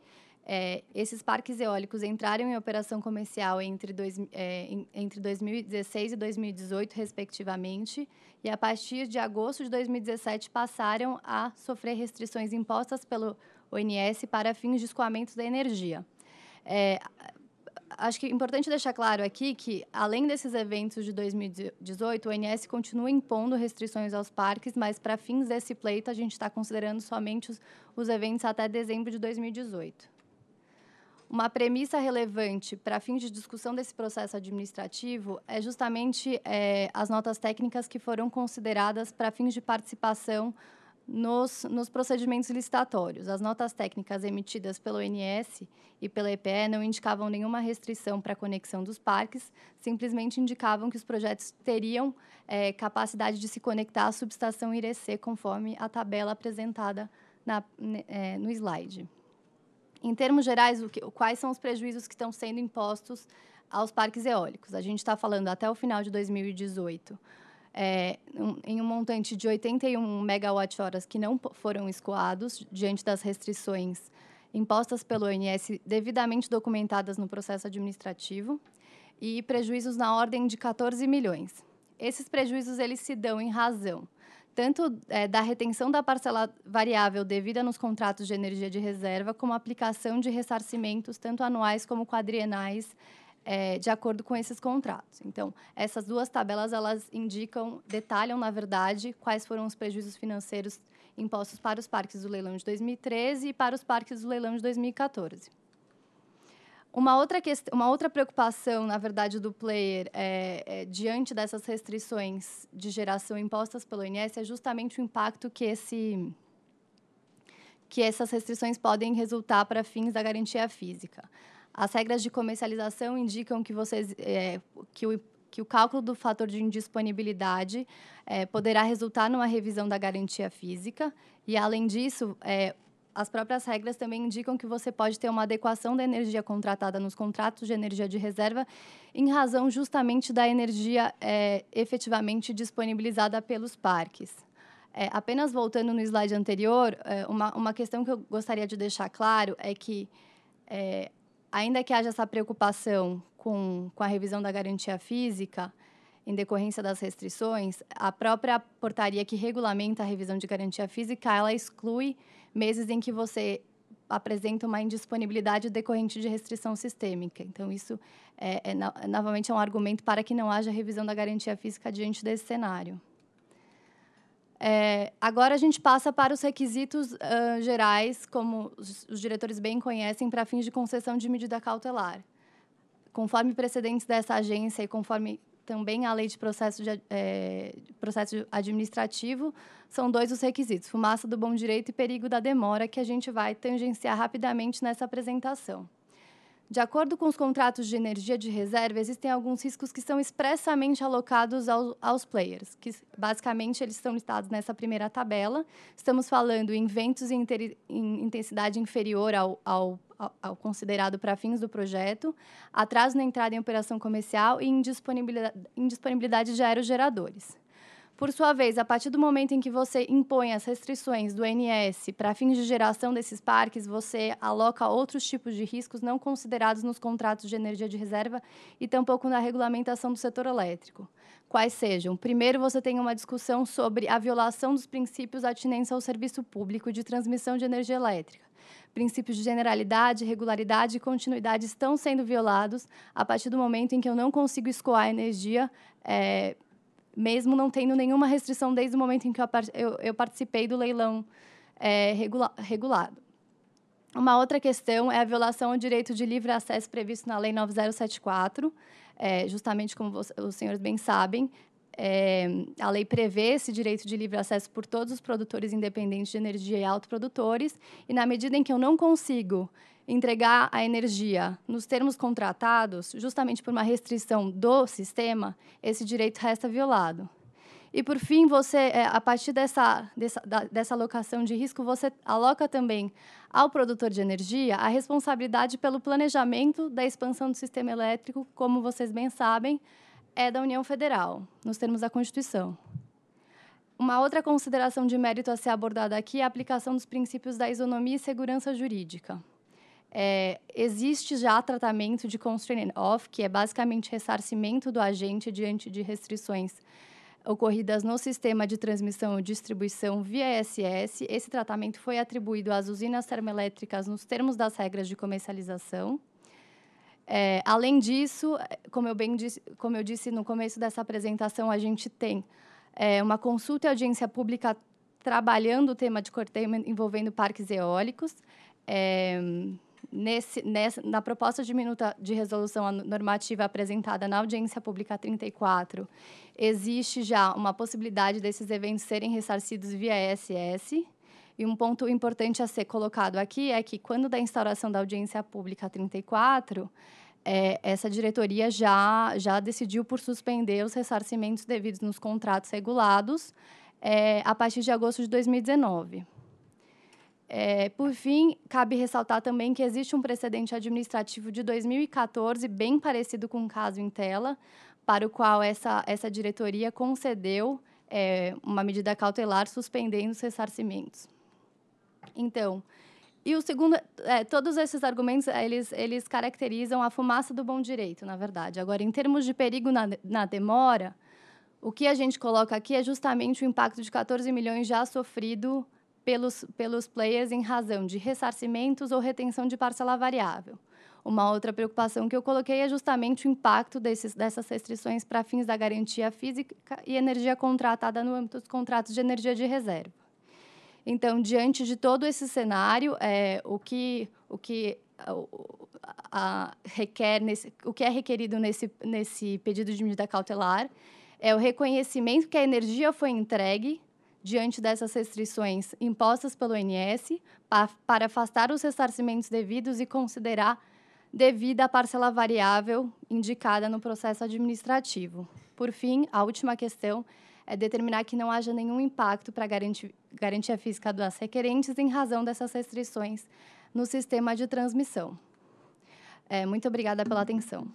É, esses parques eólicos entraram em operação comercial entre, dois, é, entre 2016 e 2018, respectivamente, e a partir de agosto de 2017 passaram a sofrer restrições impostas pelo ONS para fins de escoamento da energia. É, acho que é importante deixar claro aqui que, além desses eventos de 2018, o ONS continua impondo restrições aos parques, mas para fins desse pleito, a gente está considerando somente os, os eventos até dezembro de 2018. Uma premissa relevante para fins de discussão desse processo administrativo é justamente é, as notas técnicas que foram consideradas para fins de participação nos, nos procedimentos licitatórios. As notas técnicas emitidas pelo INS e pela EPE não indicavam nenhuma restrição para a conexão dos parques, simplesmente indicavam que os projetos teriam é, capacidade de se conectar à subestação IREC conforme a tabela apresentada na, é, no slide. Em termos gerais, o que, quais são os prejuízos que estão sendo impostos aos parques eólicos? A gente está falando até o final de 2018 é, um, em um montante de 81 megawatt-horas que não foram escoados diante das restrições impostas pelo ONS devidamente documentadas no processo administrativo e prejuízos na ordem de 14 milhões. Esses prejuízos eles se dão em razão tanto é, da retenção da parcela variável devida nos contratos de energia de reserva, como aplicação de ressarcimentos, tanto anuais como quadrienais, é, de acordo com esses contratos. Então, essas duas tabelas elas indicam, detalham na verdade quais foram os prejuízos financeiros impostos para os parques do leilão de 2013 e para os parques do leilão de 2014. Uma outra, questão, uma outra preocupação, na verdade, do player é, é, diante dessas restrições de geração impostas pelo INS é justamente o impacto que, esse, que essas restrições podem resultar para fins da garantia física. As regras de comercialização indicam que, vocês, é, que, o, que o cálculo do fator de indisponibilidade é, poderá resultar numa revisão da garantia física. E, além disso, é, as próprias regras também indicam que você pode ter uma adequação da energia contratada nos contratos de energia de reserva em razão justamente da energia é, efetivamente disponibilizada pelos parques. É, apenas voltando no slide anterior, é, uma, uma questão que eu gostaria de deixar claro é que é, ainda que haja essa preocupação com, com a revisão da garantia física, em decorrência das restrições, a própria portaria que regulamenta a revisão de garantia física, ela exclui meses em que você apresenta uma indisponibilidade decorrente de restrição sistêmica. Então, isso, é, é, novamente, é um argumento para que não haja revisão da garantia física diante desse cenário. É, agora a gente passa para os requisitos uh, gerais, como os, os diretores bem conhecem, para fins de concessão de medida cautelar. Conforme precedentes dessa agência e conforme também a lei de processo, de, é, processo administrativo, são dois os requisitos: fumaça do bom direito e perigo da demora, que a gente vai tangenciar rapidamente nessa apresentação. De acordo com os contratos de energia de reserva, existem alguns riscos que são expressamente alocados aos players, que basicamente eles estão listados nessa primeira tabela. Estamos falando em ventos em, em intensidade inferior ao, ao, ao considerado para fins do projeto, atraso na entrada em operação comercial e indisponibilidade, indisponibilidade de aerogeradores. Por sua vez, a partir do momento em que você impõe as restrições do NS para fins de geração desses parques, você aloca outros tipos de riscos não considerados nos contratos de energia de reserva e tampouco na regulamentação do setor elétrico. Quais sejam? Primeiro, você tem uma discussão sobre a violação dos princípios atinentes ao serviço público de transmissão de energia elétrica. Princípios de generalidade, regularidade e continuidade estão sendo violados a partir do momento em que eu não consigo escoar energia. É, mesmo não tendo nenhuma restrição desde o momento em que eu, eu, eu participei do leilão é, regula regulado. Uma outra questão é a violação ao direito de livre acesso previsto na Lei 9074. É, justamente como os senhores bem sabem, é, a lei prevê esse direito de livre acesso por todos os produtores independentes de energia e autoprodutores, e na medida em que eu não consigo entregar a energia nos termos contratados, justamente por uma restrição do sistema, esse direito resta violado. E, por fim, você, é, a partir dessa, dessa, dessa alocação de risco, você aloca também ao produtor de energia a responsabilidade pelo planejamento da expansão do sistema elétrico, como vocês bem sabem, é da União Federal, nos termos da Constituição. Uma outra consideração de mérito a ser abordada aqui é a aplicação dos princípios da isonomia e segurança jurídica é, existe já tratamento de constraint and off, que é basicamente ressarcimento do agente diante de restrições ocorridas no sistema de transmissão e distribuição via SS. Esse tratamento foi atribuído às usinas termoelétricas nos termos das regras de comercialização. É, além disso, como eu, bem disse, como eu disse no começo dessa apresentação, a gente tem é, uma consulta e audiência pública trabalhando o tema de corteio envolvendo parques eólicos. É, Nesse, nessa, na proposta de minuta de resolução normativa apresentada na audiência pública 34, existe já uma possibilidade desses eventos serem ressarcidos via ESS. E um ponto importante a ser colocado aqui é que, quando da instauração da audiência pública 34, é, essa diretoria já, já decidiu por suspender os ressarcimentos devidos nos contratos regulados é, a partir de agosto de 2019. É, por fim, cabe ressaltar também que existe um precedente administrativo de 2014, bem parecido com o caso em tela, para o qual essa, essa diretoria concedeu é, uma medida cautelar suspendendo os ressarcimentos. Então, e o segundo, é, todos esses argumentos, eles, eles caracterizam a fumaça do bom direito, na verdade. Agora, em termos de perigo na, na demora, o que a gente coloca aqui é justamente o impacto de 14 milhões já sofrido pelos, pelos players em razão de ressarcimentos ou retenção de parcela variável. Uma outra preocupação que eu coloquei é justamente o impacto desses, dessas restrições para fins da garantia física e energia contratada no âmbito dos contratos de energia de reserva. Então, diante de todo esse cenário, é, o que, o que a, a, requer nesse, o que é requerido nesse, nesse pedido de medida cautelar é o reconhecimento que a energia foi entregue diante dessas restrições impostas pelo INS para afastar os ressarcimentos devidos e considerar devida a parcela variável indicada no processo administrativo. Por fim, a última questão é determinar que não haja nenhum impacto para a garantia física das requerentes em razão dessas restrições no sistema de transmissão. É, muito obrigada pela atenção.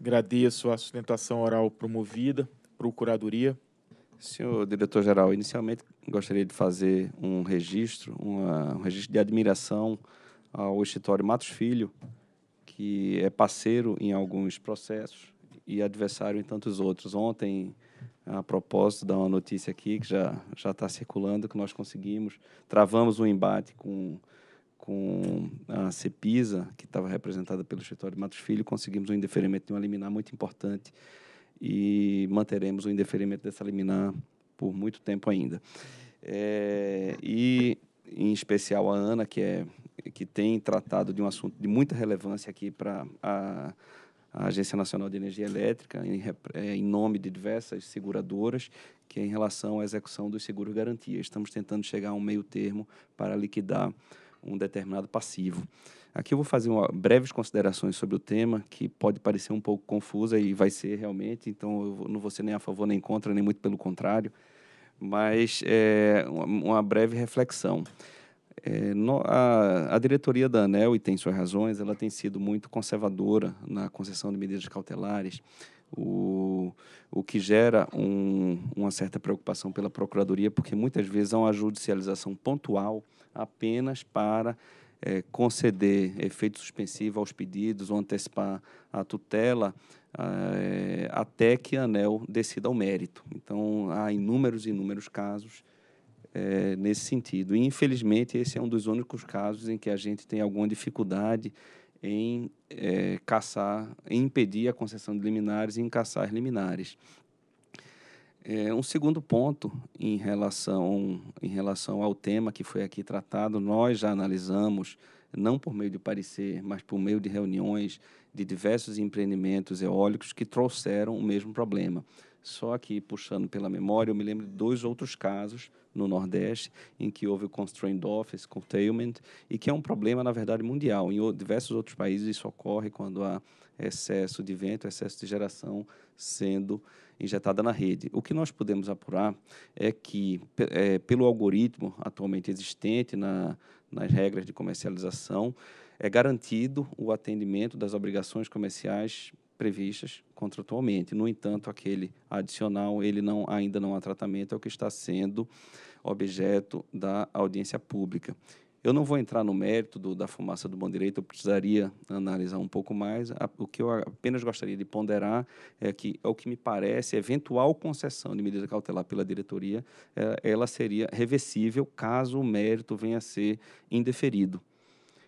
Agradeço a sustentação oral promovida, Procuradoria. Senhor diretor-geral, inicialmente gostaria de fazer um registro, uma, um registro de admiração ao escritório Matos Filho, que é parceiro em alguns processos e adversário em tantos outros. Ontem, a propósito, dá uma notícia aqui que já já está circulando, que nós conseguimos, travamos um embate com com a Cepisa, que estava representada pelo escritório Matos Filho, conseguimos um indeferimento de um liminar muito importante e manteremos o indeferimento dessa liminar por muito tempo ainda. É, e, em especial, a Ana, que, é, que tem tratado de um assunto de muita relevância aqui para a, a, Agência Nacional de Energia Elétrica, em, é, em nome de diversas seguradoras, que é em relação à execução dos seguros garantia. Estamos tentando chegar a um meio termo para liquidar um determinado passivo. Aqui eu vou fazer uma, breves considerações sobre o tema, que pode parecer um pouco confusa e vai ser realmente, então eu não vou ser nem a favor nem contra, nem muito pelo contrário, mas é, uma, uma breve reflexão. É, no, a, a, diretoria da ANEL, e tem suas razões, ela tem sido muito conservadora na concessão de medidas cautelares, o, o que gera um, uma certa preocupação pela Procuradoria, porque muitas vezes há é uma judicialização pontual apenas para é, conceder efeito suspensivo aos pedidos ou antecipar a tutela ah, é, até que a ANEL decida o mérito. Então, há inúmeros, e inúmeros casos é, nesse sentido. E, infelizmente, esse é um dos únicos casos em que a gente tem alguma dificuldade em é, caçar, em impedir a concessão de liminares e em caçar as liminares. É, um segundo ponto em relação, em relação ao tema que foi aqui tratado, nós já analisamos, não por meio de parecer, mas por meio de reuniões de diversos empreendimentos eólicos que trouxeram o mesmo problema. Só que, puxando pela memória, eu me lembro de dois outros casos no Nordeste em que houve o constraint office, containment, e que é um problema, na verdade, mundial. Em diversos outros países isso ocorre quando há excesso de vento, excesso de geração sendo injetada na rede. O que nós podemos apurar é que, é, pelo algoritmo atualmente existente na, nas regras de comercialização, é garantido o atendimento das obrigações comerciais previstas contratualmente. No entanto, aquele adicional, ele não ainda não há tratamento, é o que está sendo objeto da audiência pública. Eu não vou entrar no mérito do, da fumaça do bom direito, eu precisaria analisar um pouco mais. o que eu apenas gostaria de ponderar é que, ao é que me parece, eventual concessão de medida cautelar pela diretoria, é, ela seria reversível caso o mérito venha a ser indeferido.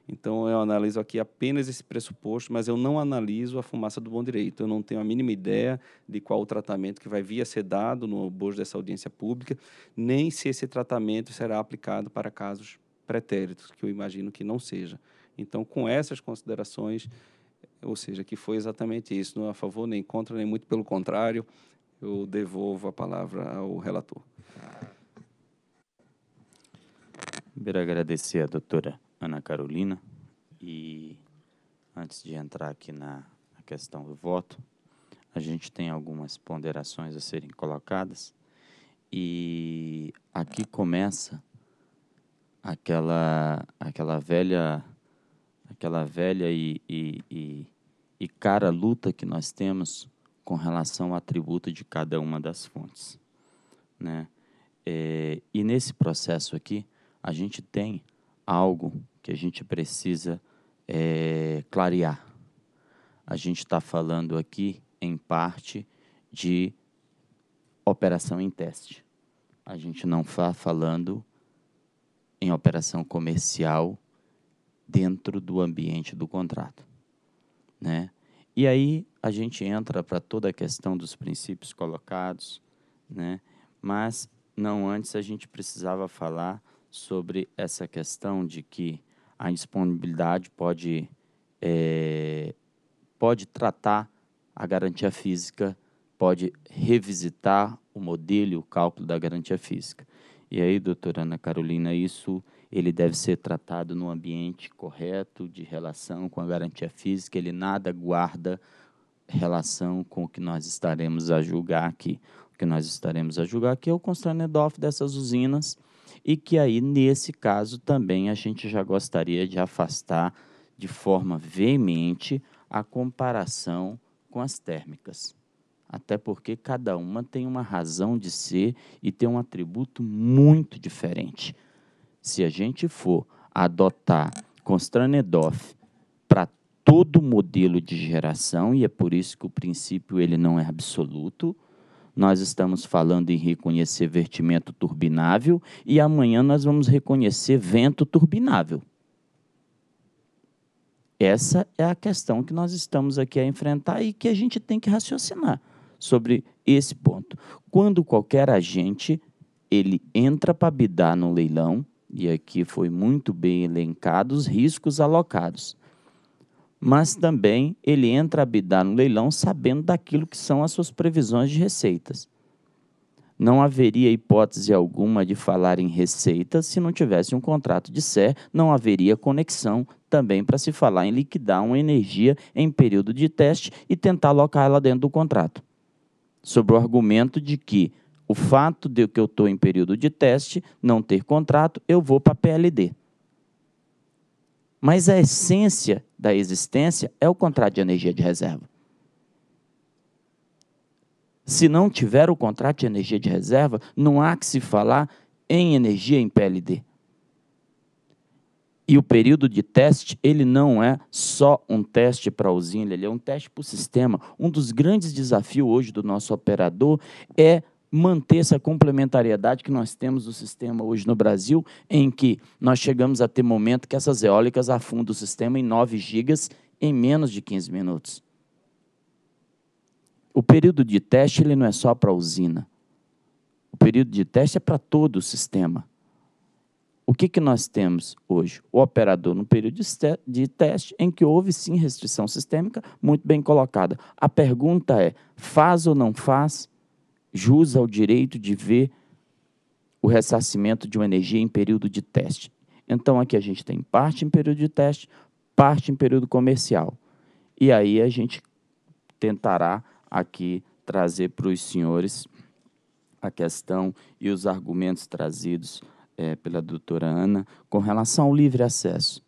Então, eu analiso aqui apenas esse pressuposto, mas eu não analiso a fumaça do bom direito. Eu não tenho a mínima ideia de qual o tratamento que vai vir a ser dado no bojo dessa audiência pública, nem se esse tratamento será aplicado para casos pretéritos, que eu imagino que não seja. Então, com essas considerações, ou seja, que foi exatamente isso, não é a favor nem contra, nem muito pelo contrário, eu devolvo a palavra ao relator. Primeiro, agradecer à doutora Ana Carolina e, antes de entrar aqui na questão do voto, a gente tem algumas ponderações a serem colocadas e aqui começa aquela aquela velha aquela velha e, e, e, e cara luta que nós temos com relação ao atributo de cada uma das fontes, né? É, e nesse processo aqui a gente tem algo que a gente precisa é, clarear. A gente está falando aqui em parte de operação em teste. A gente não está falando em operação comercial dentro do ambiente do contrato, né? E aí a gente entra para toda a questão dos princípios colocados, né? Mas não antes a gente precisava falar sobre essa questão de que a indisponibilidade pode é, pode tratar a garantia física, pode revisitar o modelo e o cálculo da garantia física. E aí, doutora Ana Carolina, isso ele deve ser tratado no ambiente correto, de relação com a garantia física, ele nada guarda relação com o que nós estaremos a julgar aqui. O que nós estaremos a julgar aqui é o constrangedor dessas usinas, e que aí, nesse caso, também a gente já gostaria de afastar de forma veemente a comparação com as térmicas até porque cada uma tem uma razão de ser e tem um atributo muito diferente. Se a gente for adotar Constranedoff para todo modelo de geração, e é por isso que o princípio ele não é absoluto, nós estamos falando em reconhecer vertimento turbinável e amanhã nós vamos reconhecer vento turbinável. Essa é a questão que nós estamos aqui a enfrentar e que a gente tem que raciocinar sobre esse ponto. Quando qualquer agente ele entra para bidar no leilão, e aqui foi muito bem elencado os riscos alocados. Mas também ele entra a bidar no leilão sabendo daquilo que são as suas previsões de receitas. Não haveria hipótese alguma de falar em receitas se não tivesse um contrato de SER, não haveria conexão também para se falar em liquidar uma energia em período de teste e tentar alocá-la dentro do contrato sobre o argumento de que o fato de que eu estou em período de teste, não ter contrato, eu vou para a PLD. Mas a essência da existência é o contrato de energia de reserva. Se não tiver o contrato de energia de reserva, não há que se falar em energia em PLD. E o período de teste, ele não é só um teste para a usina, ele é um teste para o sistema. Um dos grandes desafios hoje do nosso operador é manter essa complementariedade que nós temos do sistema hoje no Brasil, em que nós chegamos a ter momento que essas eólicas afundam o sistema em 9 gigas em menos de 15 minutos. O período de teste ele não é só para a usina. O período de teste é para todo o sistema o que, que nós temos hoje? O operador no período de, de teste, em que houve sim restrição sistêmica, muito bem colocada. A pergunta é: faz ou não faz jus ao direito de ver o ressarcimento de uma energia em período de teste? Então, aqui a gente tem parte em período de teste, parte em período comercial. E aí a gente tentará aqui trazer para os senhores a questão e os argumentos trazidos é, pela doutora Ana com relação ao livre acesso.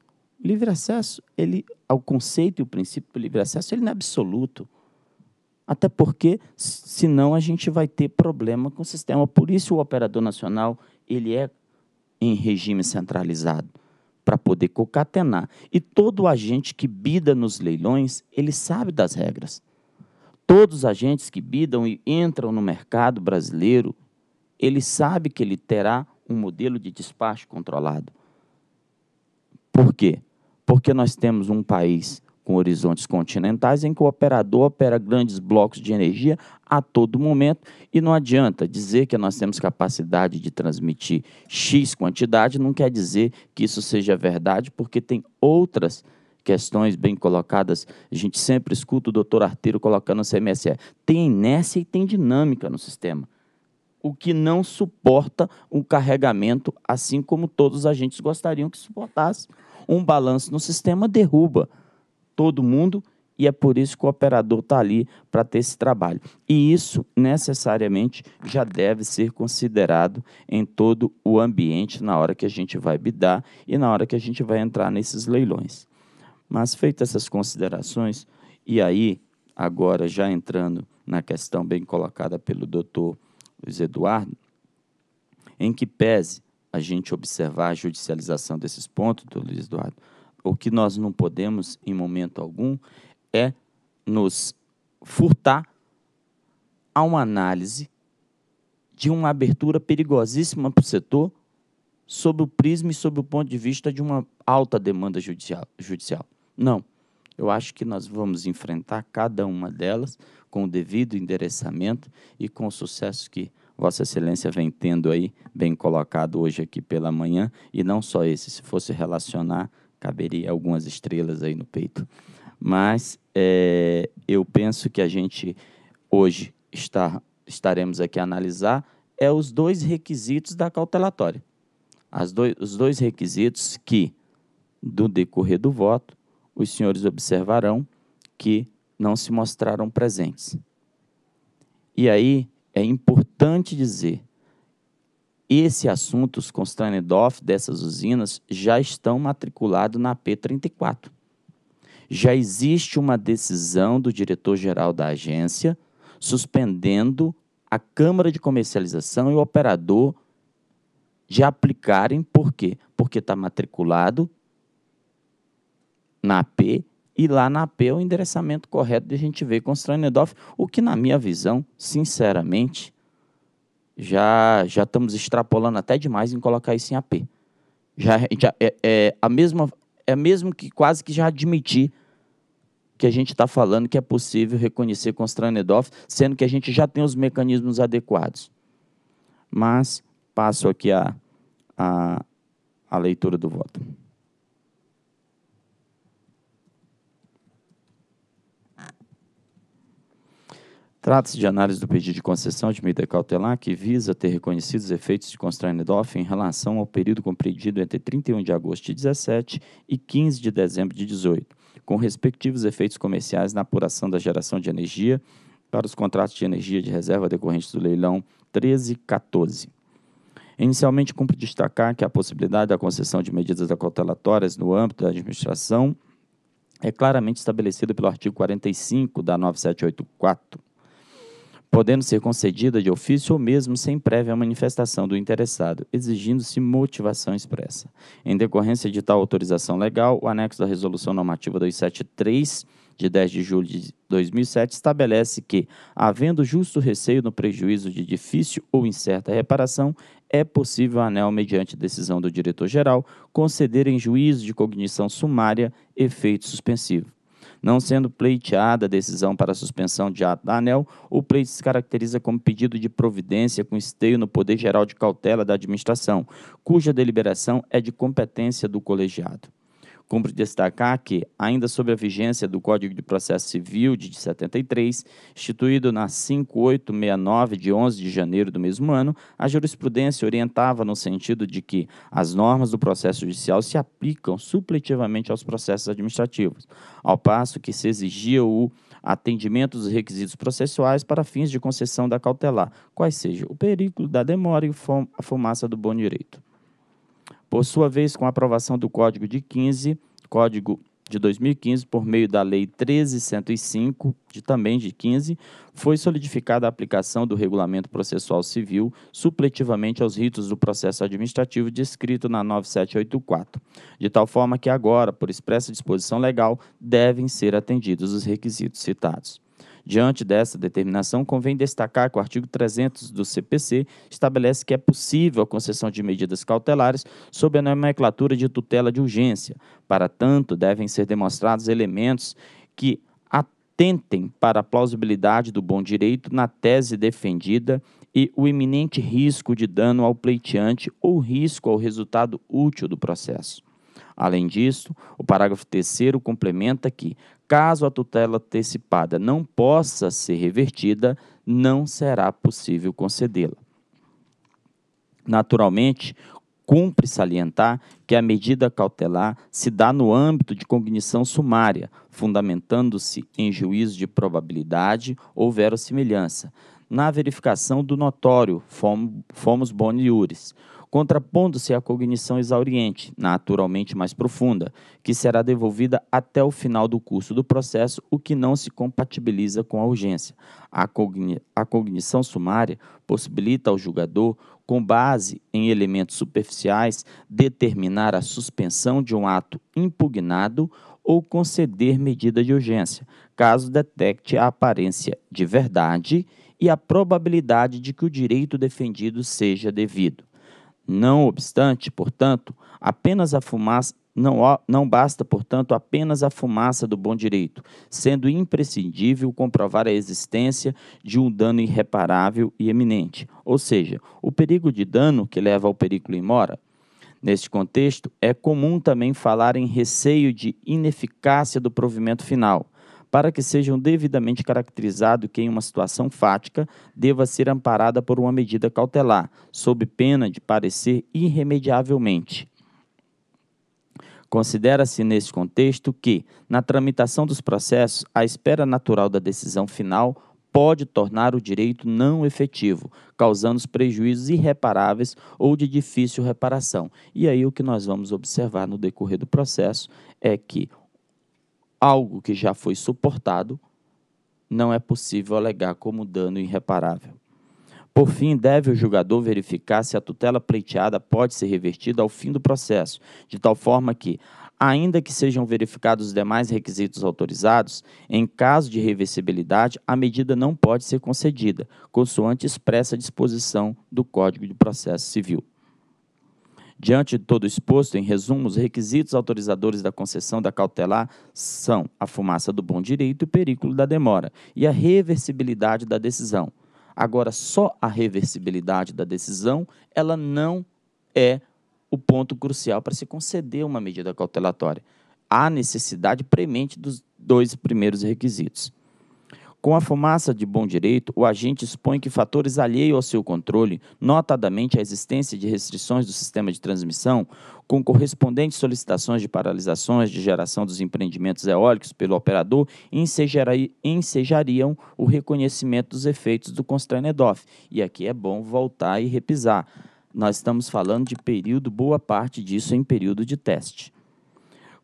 O livre acesso, ele, ao conceito e o princípio do livre acesso, ele não é absoluto. Até porque, senão, a gente vai ter problema com o sistema. Por isso, o operador nacional ele é em regime centralizado, para poder concatenar. E todo agente que bida nos leilões, ele sabe das regras. Todos os agentes que bidam e entram no mercado brasileiro, ele sabe que ele terá um modelo de despacho controlado. Por quê? Porque nós temos um país com horizontes continentais em que o operador opera grandes blocos de energia a todo momento e não adianta dizer que nós temos capacidade de transmitir X quantidade, não quer dizer que isso seja verdade, porque tem outras questões bem colocadas. A gente sempre escuta o doutor Arteiro colocando a CMSE. Tem inércia e tem dinâmica no sistema o que não suporta um carregamento, assim como todos os agentes gostariam que suportasse. Um balanço no sistema derruba todo mundo e é por isso que o operador está ali para ter esse trabalho. E isso necessariamente já deve ser considerado em todo o ambiente na hora que a gente vai bidar e na hora que a gente vai entrar nesses leilões. Mas feitas essas considerações, e aí, agora já entrando na questão bem colocada pelo doutor Luiz Eduardo, em que pese a gente observar a judicialização desses pontos, doutor Luiz Eduardo, o que nós não podemos, em momento algum, é nos furtar a uma análise de uma abertura perigosíssima para o setor sob o prisma e sob o ponto de vista de uma alta demanda judicial. Não. Eu acho que nós vamos enfrentar cada uma delas com o devido endereçamento e com o sucesso que Vossa Excelência vem tendo aí, bem colocado hoje aqui pela manhã, e não só esse, se fosse relacionar, caberia algumas estrelas aí no peito. Mas é, eu penso que a gente hoje está, estaremos aqui a analisar é os dois requisitos da cautelatória. As dois, os dois requisitos que, do decorrer do voto, os senhores observarão que não se mostraram presentes. E aí é importante dizer: esse assunto, os Konstantidoff dessas usinas, já estão matriculados na P34. Já existe uma decisão do diretor-geral da agência suspendendo a Câmara de Comercialização e o operador de aplicarem, por quê? Porque está matriculado na P e lá na P é o endereçamento correto de a gente ver com Strandedorf, o que na minha visão, sinceramente, já já estamos extrapolando até demais em colocar isso em AP. Já, já é, é, a mesma é mesmo que quase que já admitir que a gente está falando que é possível reconhecer com Strandedorf, sendo que a gente já tem os mecanismos adequados. Mas passo aqui a, a, a leitura do voto. Trata-se de análise do pedido de concessão de medida cautelar que visa ter reconhecidos efeitos de constrain em relação ao período compreendido entre 31 de agosto de 17 e 15 de dezembro de 18, com respectivos efeitos comerciais na apuração da geração de energia para os contratos de energia de reserva decorrentes do leilão 1314. Inicialmente, cumpre destacar que a possibilidade da concessão de medidas acautelatórias no âmbito da administração é claramente estabelecida pelo artigo 45 da 9784 podendo ser concedida de ofício ou mesmo sem prévia manifestação do interessado, exigindo-se motivação expressa. Em decorrência de tal autorização legal, o anexo da Resolução Normativa 273 de 10 de julho de 2007 estabelece que, havendo justo receio no prejuízo de difícil ou incerta reparação, é possível o ANEL, mediante decisão do diretor-geral, conceder em juízo de cognição sumária efeito suspensivo. Não sendo pleiteada a decisão para a suspensão de ato da ANEL, o pleito se caracteriza como pedido de providência com esteio no poder geral de cautela da administração, cuja deliberação é de competência do colegiado. Cumpre destacar que, ainda sobre a vigência do Código de Processo Civil de 73, instituído na 5869 de 11 de janeiro do mesmo ano, a jurisprudência orientava no sentido de que as normas do processo judicial se aplicam supletivamente aos processos administrativos, ao passo que se exigia o atendimento dos requisitos processuais para fins de concessão da cautelar, quais seja o perigo da demora e a fumaça do bom direito. Por sua vez, com a aprovação do Código de 15, Código de 2015, por meio da Lei 13105, de também de 15, foi solidificada a aplicação do Regulamento Processual Civil supletivamente aos ritos do processo administrativo descrito na 9784, de tal forma que agora, por expressa disposição legal, devem ser atendidos os requisitos citados. Diante dessa determinação, convém destacar que o artigo 300 do CPC estabelece que é possível a concessão de medidas cautelares sob a nomenclatura de tutela de urgência. Para tanto, devem ser demonstrados elementos que atentem para a plausibilidade do bom direito na tese defendida e o iminente risco de dano ao pleiteante ou risco ao resultado útil do processo. Além disso, o parágrafo 3 complementa que, caso a tutela antecipada não possa ser revertida, não será possível concedê-la. Naturalmente, cumpre salientar que a medida cautelar se dá no âmbito de cognição sumária, fundamentando-se em juízo de probabilidade ou verossimilhança, na verificação do notório fomos boniuris, contrapondo-se à cognição exauriente, naturalmente mais profunda, que será devolvida até o final do curso do processo, o que não se compatibiliza com a urgência. A, cogni a cognição sumária possibilita ao julgador, com base em elementos superficiais, determinar a suspensão de um ato impugnado ou conceder medida de urgência, caso detecte a aparência de verdade e a probabilidade de que o direito defendido seja devido. Não obstante, portanto, apenas a fumaça não, não basta, portanto, apenas a fumaça do bom direito, sendo imprescindível comprovar a existência de um dano irreparável e eminente, ou seja, o perigo de dano que leva ao perigo em mora. Neste contexto, é comum também falar em receio de ineficácia do provimento final, para que sejam devidamente caracterizado que em uma situação fática deva ser amparada por uma medida cautelar, sob pena de parecer irremediavelmente. Considera-se nesse contexto que, na tramitação dos processos, a espera natural da decisão final pode tornar o direito não efetivo, causando os prejuízos irreparáveis ou de difícil reparação. E aí o que nós vamos observar no decorrer do processo é que algo que já foi suportado, não é possível alegar como dano irreparável. Por fim, deve o julgador verificar se a tutela pleiteada pode ser revertida ao fim do processo, de tal forma que, ainda que sejam verificados os demais requisitos autorizados, em caso de reversibilidade, a medida não pode ser concedida, consoante expressa disposição do Código de Processo Civil. Diante de todo exposto, em resumo, os requisitos autorizadores da concessão da cautelar são a fumaça do bom direito e o perículo da demora, e a reversibilidade da decisão. Agora, só a reversibilidade da decisão, ela não é o ponto crucial para se conceder uma medida cautelatória. Há necessidade premente dos dois primeiros requisitos. Com a fumaça de bom direito, o agente expõe que fatores alheios ao seu controle, notadamente a existência de restrições do sistema de transmissão, com correspondentes solicitações de paralisações de geração dos empreendimentos eólicos pelo operador, ensejariam o reconhecimento dos efeitos do Constranedoff. E aqui é bom voltar e repisar. Nós estamos falando de período, boa parte disso em período de teste.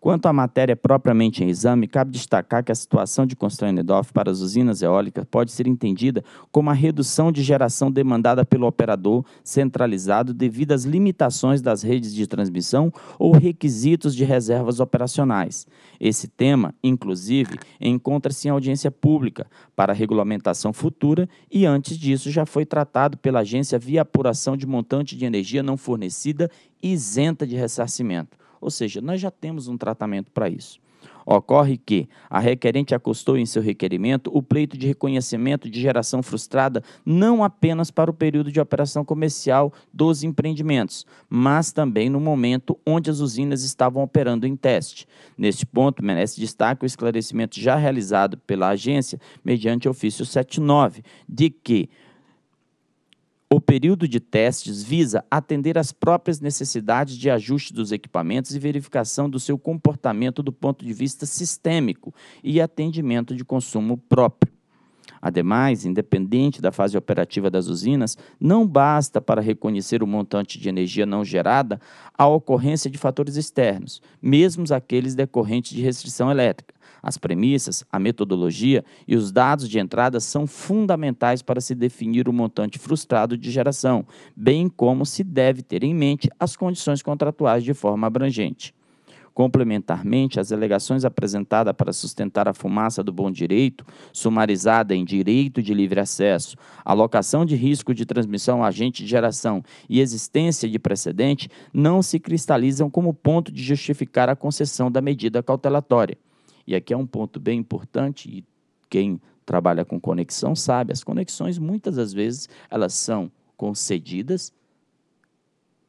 Quanto à matéria propriamente em exame, cabe destacar que a situação de Constrangedorf para as usinas eólicas pode ser entendida como a redução de geração demandada pelo operador centralizado devido às limitações das redes de transmissão ou requisitos de reservas operacionais. Esse tema, inclusive, encontra-se em audiência pública para regulamentação futura e, antes disso, já foi tratado pela agência via apuração de montante de energia não fornecida isenta de ressarcimento. Ou seja, nós já temos um tratamento para isso. Ocorre que a requerente acostou em seu requerimento o pleito de reconhecimento de geração frustrada não apenas para o período de operação comercial dos empreendimentos, mas também no momento onde as usinas estavam operando em teste. Neste ponto, merece destaque o esclarecimento já realizado pela agência, mediante ofício 79, de que o período de testes visa atender às próprias necessidades de ajuste dos equipamentos e verificação do seu comportamento do ponto de vista sistêmico e atendimento de consumo próprio. Ademais, independente da fase operativa das usinas, não basta para reconhecer o montante de energia não gerada a ocorrência de fatores externos, mesmo aqueles decorrentes de restrição elétrica. As premissas, a metodologia e os dados de entrada são fundamentais para se definir o montante frustrado de geração, bem como se deve ter em mente as condições contratuais de forma abrangente. Complementarmente, as alegações apresentadas para sustentar a fumaça do bom direito, sumarizada em direito de livre acesso, alocação de risco de transmissão agente de geração e existência de precedente, não se cristalizam como ponto de justificar a concessão da medida cautelatória. E aqui é um ponto bem importante e quem trabalha com conexão sabe, as conexões muitas das vezes elas são concedidas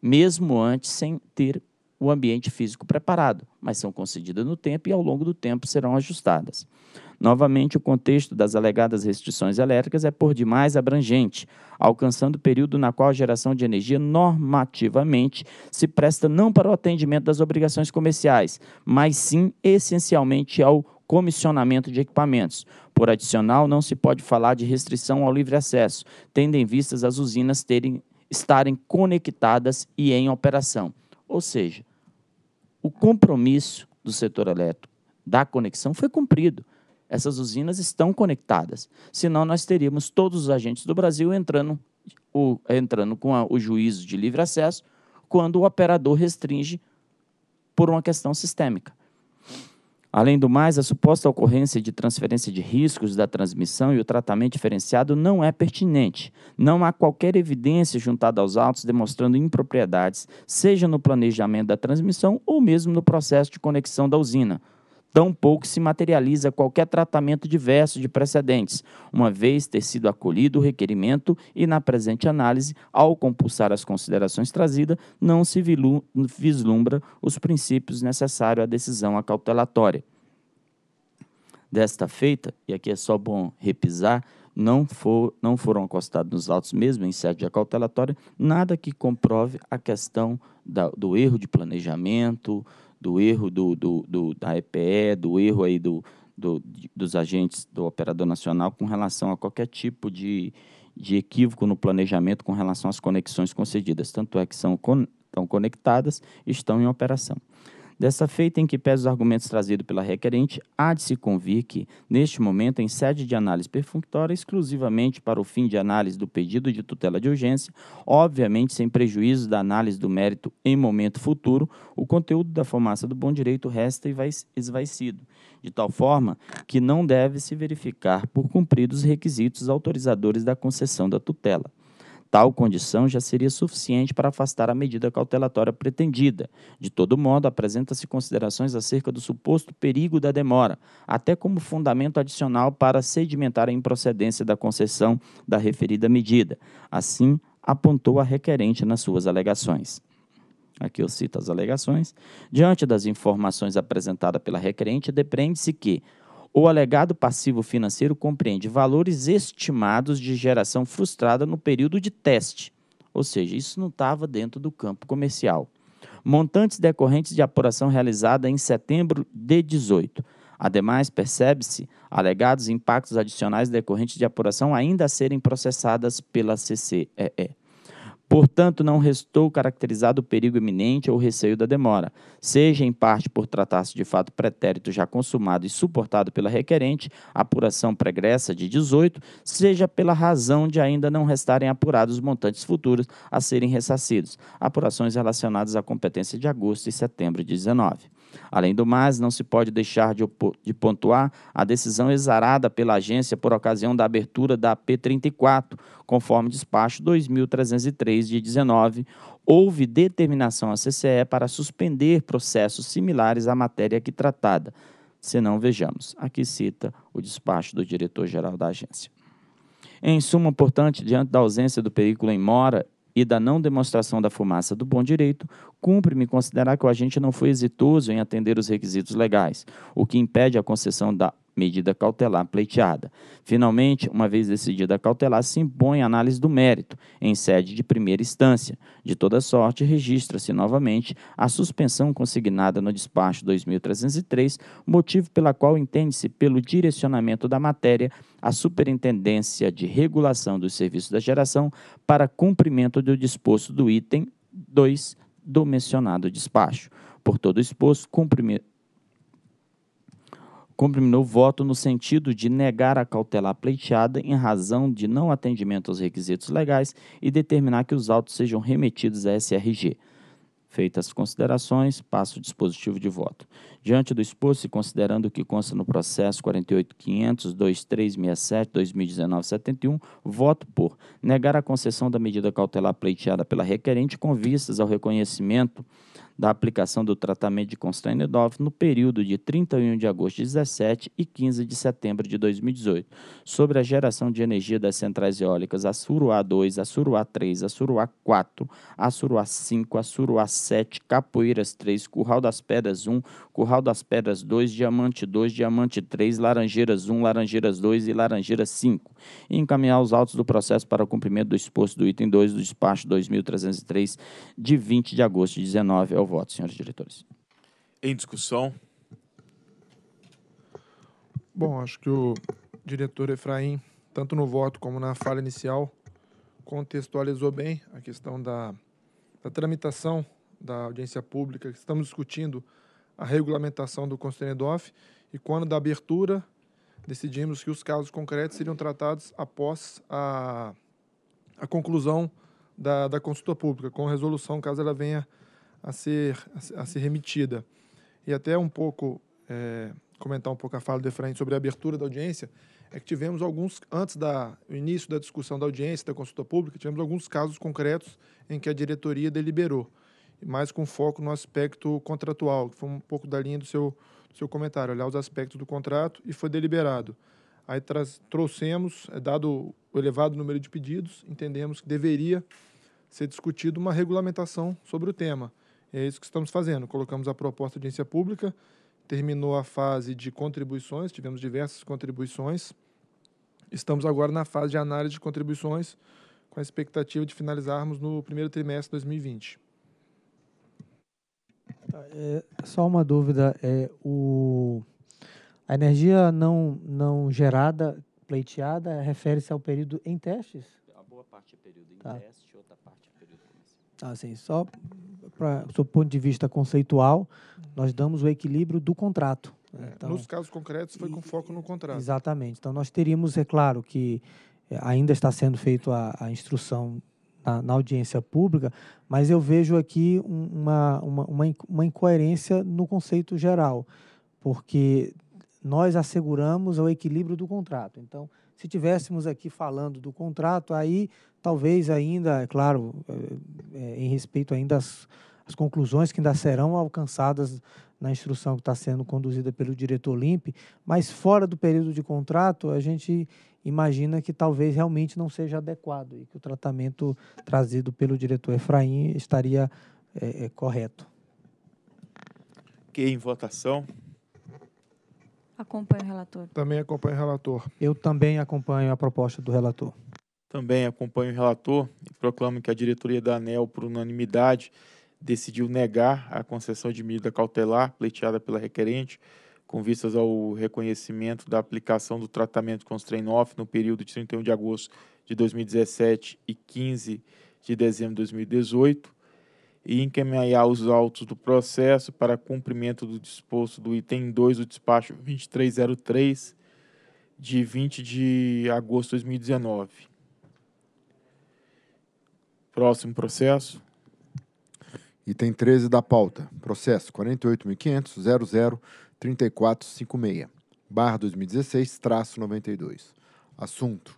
mesmo antes sem ter o ambiente físico preparado, mas são concedidas no tempo e ao longo do tempo serão ajustadas. Novamente, o contexto das alegadas restrições elétricas é por demais abrangente, alcançando o período na qual a geração de energia normativamente se presta não para o atendimento das obrigações comerciais, mas sim essencialmente ao comissionamento de equipamentos. Por adicional, não se pode falar de restrição ao livre acesso, tendo em vistas as usinas terem, estarem conectadas e em operação. Ou seja, o compromisso do setor elétrico da conexão foi cumprido. Essas usinas estão conectadas. Senão, nós teríamos todos os agentes do Brasil entrando, o, entrando com a, o juízo de livre acesso quando o operador restringe por uma questão sistêmica. Além do mais, a suposta ocorrência de transferência de riscos da transmissão e o tratamento diferenciado não é pertinente. Não há qualquer evidência juntada aos autos demonstrando impropriedades, seja no planejamento da transmissão ou mesmo no processo de conexão da usina, Tampouco se materializa qualquer tratamento diverso de precedentes, uma vez ter sido acolhido o requerimento e, na presente análise, ao compulsar as considerações trazidas, não se vislumbra os princípios necessários à decisão acautelatória. Desta feita, e aqui é só bom repisar, não, for, não foram acostados nos autos mesmo em sede de acautelatória nada que comprove a questão da, do erro de planejamento, do erro do, do, do da EPE, do erro aí do, do, dos agentes do operador nacional com relação a qualquer tipo de, de equívoco no planejamento com relação às conexões concedidas. Tanto é que são con estão conectadas estão em operação. Dessa feita, em que pese os argumentos trazidos pela requerente, há de se convir que, neste momento, em sede de análise perfunctória, exclusivamente para o fim de análise do pedido de tutela de urgência, obviamente sem prejuízo da análise do mérito em momento futuro, o conteúdo da formação do bom direito resta esvaecido, de tal forma que não deve se verificar por cumpridos os requisitos autorizadores da concessão da tutela. Tal condição já seria suficiente para afastar a medida cautelatória pretendida. De todo modo, apresenta-se considerações acerca do suposto perigo da demora, até como fundamento adicional para sedimentar a improcedência da concessão da referida medida. Assim, apontou a requerente nas suas alegações. Aqui eu cito as alegações. Diante das informações apresentadas pela requerente, depreende-se que o alegado passivo financeiro compreende valores estimados de geração frustrada no período de teste, ou seja, isso não estava dentro do campo comercial. Montantes decorrentes de apuração realizada em setembro de 18. Ademais, percebe-se alegados impactos adicionais decorrentes de apuração ainda a serem processadas pela CCEE. Portanto, não restou caracterizado o perigo iminente ou o receio da demora, seja em parte por tratar-se de fato pretérito já consumado e suportado pela requerente, apuração pregressa de 18, seja pela razão de ainda não restarem apurados os montantes futuros a serem ressarcidos, apurações relacionadas à competência de agosto e setembro de 19. Além do mais, não se pode deixar de, de pontuar a decisão exarada pela agência por ocasião da abertura da P34, conforme despacho 2303 de 19, houve determinação à CCE para suspender processos similares à matéria aqui tratada. Se não, vejamos. Aqui cita o despacho do diretor-geral da agência. Em suma, portanto, diante da ausência do perículo em mora e da não demonstração da fumaça do bom direito, cumpre-me considerar que o agente não foi exitoso em atender os requisitos legais, o que impede a concessão da medida cautelar pleiteada. Finalmente, uma vez decidida a cautelar, se impõe a análise do mérito em sede de primeira instância. De toda sorte, registra-se novamente a suspensão consignada no despacho 2303, motivo pela qual entende-se pelo direcionamento da matéria à Superintendência de Regulação dos Serviços da Geração para cumprimento do disposto do item 2 do mencionado despacho. Por todo exposto, cumprimento o voto no sentido de negar a cautelar pleiteada em razão de não atendimento aos requisitos legais e determinar que os autos sejam remetidos à SRG. Feitas as considerações, passo o dispositivo de voto. Diante do exposto e considerando o que consta no processo 48.500.2367.2019.71, voto por negar a concessão da medida cautelar pleiteada pela requerente com vistas ao reconhecimento da aplicação do tratamento de constrangedor no período de 31 de agosto de 2017 e 15 de setembro de 2018, sobre a geração de energia das centrais eólicas Assuruá 2, Assuruá 3, Assuruá 4, Assuruá 5, Assuruá 7, Capoeiras 3, Curral das Pedras 1, Curral das Pedras 2, Diamante 2, Diamante 3, Laranjeiras 1, Laranjeiras 2 e Laranjeiras 5, e encaminhar os autos do processo para o cumprimento do exposto do item 2 do despacho 2303 de 20 de agosto de 19 ao voto, senhores diretores. Em discussão. Bom, acho que o diretor Efraim, tanto no voto como na fala inicial, contextualizou bem a questão da, da tramitação da audiência pública. Estamos discutindo a regulamentação do Constantinoff e quando da abertura decidimos que os casos concretos seriam tratados após a, a conclusão da, da consulta pública, com resolução, caso ela venha a ser, a ser remitida. E até um pouco, é, comentar um pouco a fala do Efraim sobre a abertura da audiência, é que tivemos alguns, antes do início da discussão da audiência, da consulta pública, tivemos alguns casos concretos em que a diretoria deliberou, mais com foco no aspecto contratual, que foi um pouco da linha do seu, do seu comentário, olhar os aspectos do contrato e foi deliberado. Aí trouxemos, é dado o elevado número de pedidos, entendemos que deveria ser discutido uma regulamentação sobre o tema. É isso que estamos fazendo. Colocamos a proposta de audiência pública, terminou a fase de contribuições, tivemos diversas contribuições. Estamos agora na fase de análise de contribuições, com a expectativa de finalizarmos no primeiro trimestre de 2020. Tá, é, só uma dúvida, é, o, a energia não, não gerada, pleiteada, refere-se ao período em testes? A boa parte é período em tá. teste, outra parte é período Assim, só para o ponto de vista conceitual, nós damos o equilíbrio do contrato. É, então, nos casos concretos foi com foco no contrato. Exatamente. Então nós teríamos, é claro que é, ainda está sendo feita a instrução na, na, audiência pública, mas eu vejo aqui uma, uma, uma incoerência no conceito geral, porque nós asseguramos o equilíbrio do contrato. Então, se tivéssemos aqui falando do contrato, aí talvez ainda, é claro, é, em respeito ainda às, às, conclusões que ainda serão alcançadas na instrução que está sendo conduzida pelo diretor Limpe, mas fora do período de contrato, a gente imagina que talvez realmente não seja adequado e que o tratamento trazido pelo diretor Efraim estaria é, correto. Que em votação. Acompanho o relator. Também acompanho o relator. Eu também acompanho a proposta do relator. Também acompanho o relator e proclamo que a diretoria da ANEL, por unanimidade, decidiu negar a concessão de medida cautelar pleiteada pela requerente, com vistas ao reconhecimento da aplicação do tratamento com off no período de 31 de agosto de 2017 e 15 de dezembro de 2018 e encaminhar os autos do processo para cumprimento do disposto do item 2 do despacho 2303 de 20 de agosto de 2019. Próximo processo. Item 13 da pauta. Processo 48.500.003456, barra 2016, traço 92. Assunto.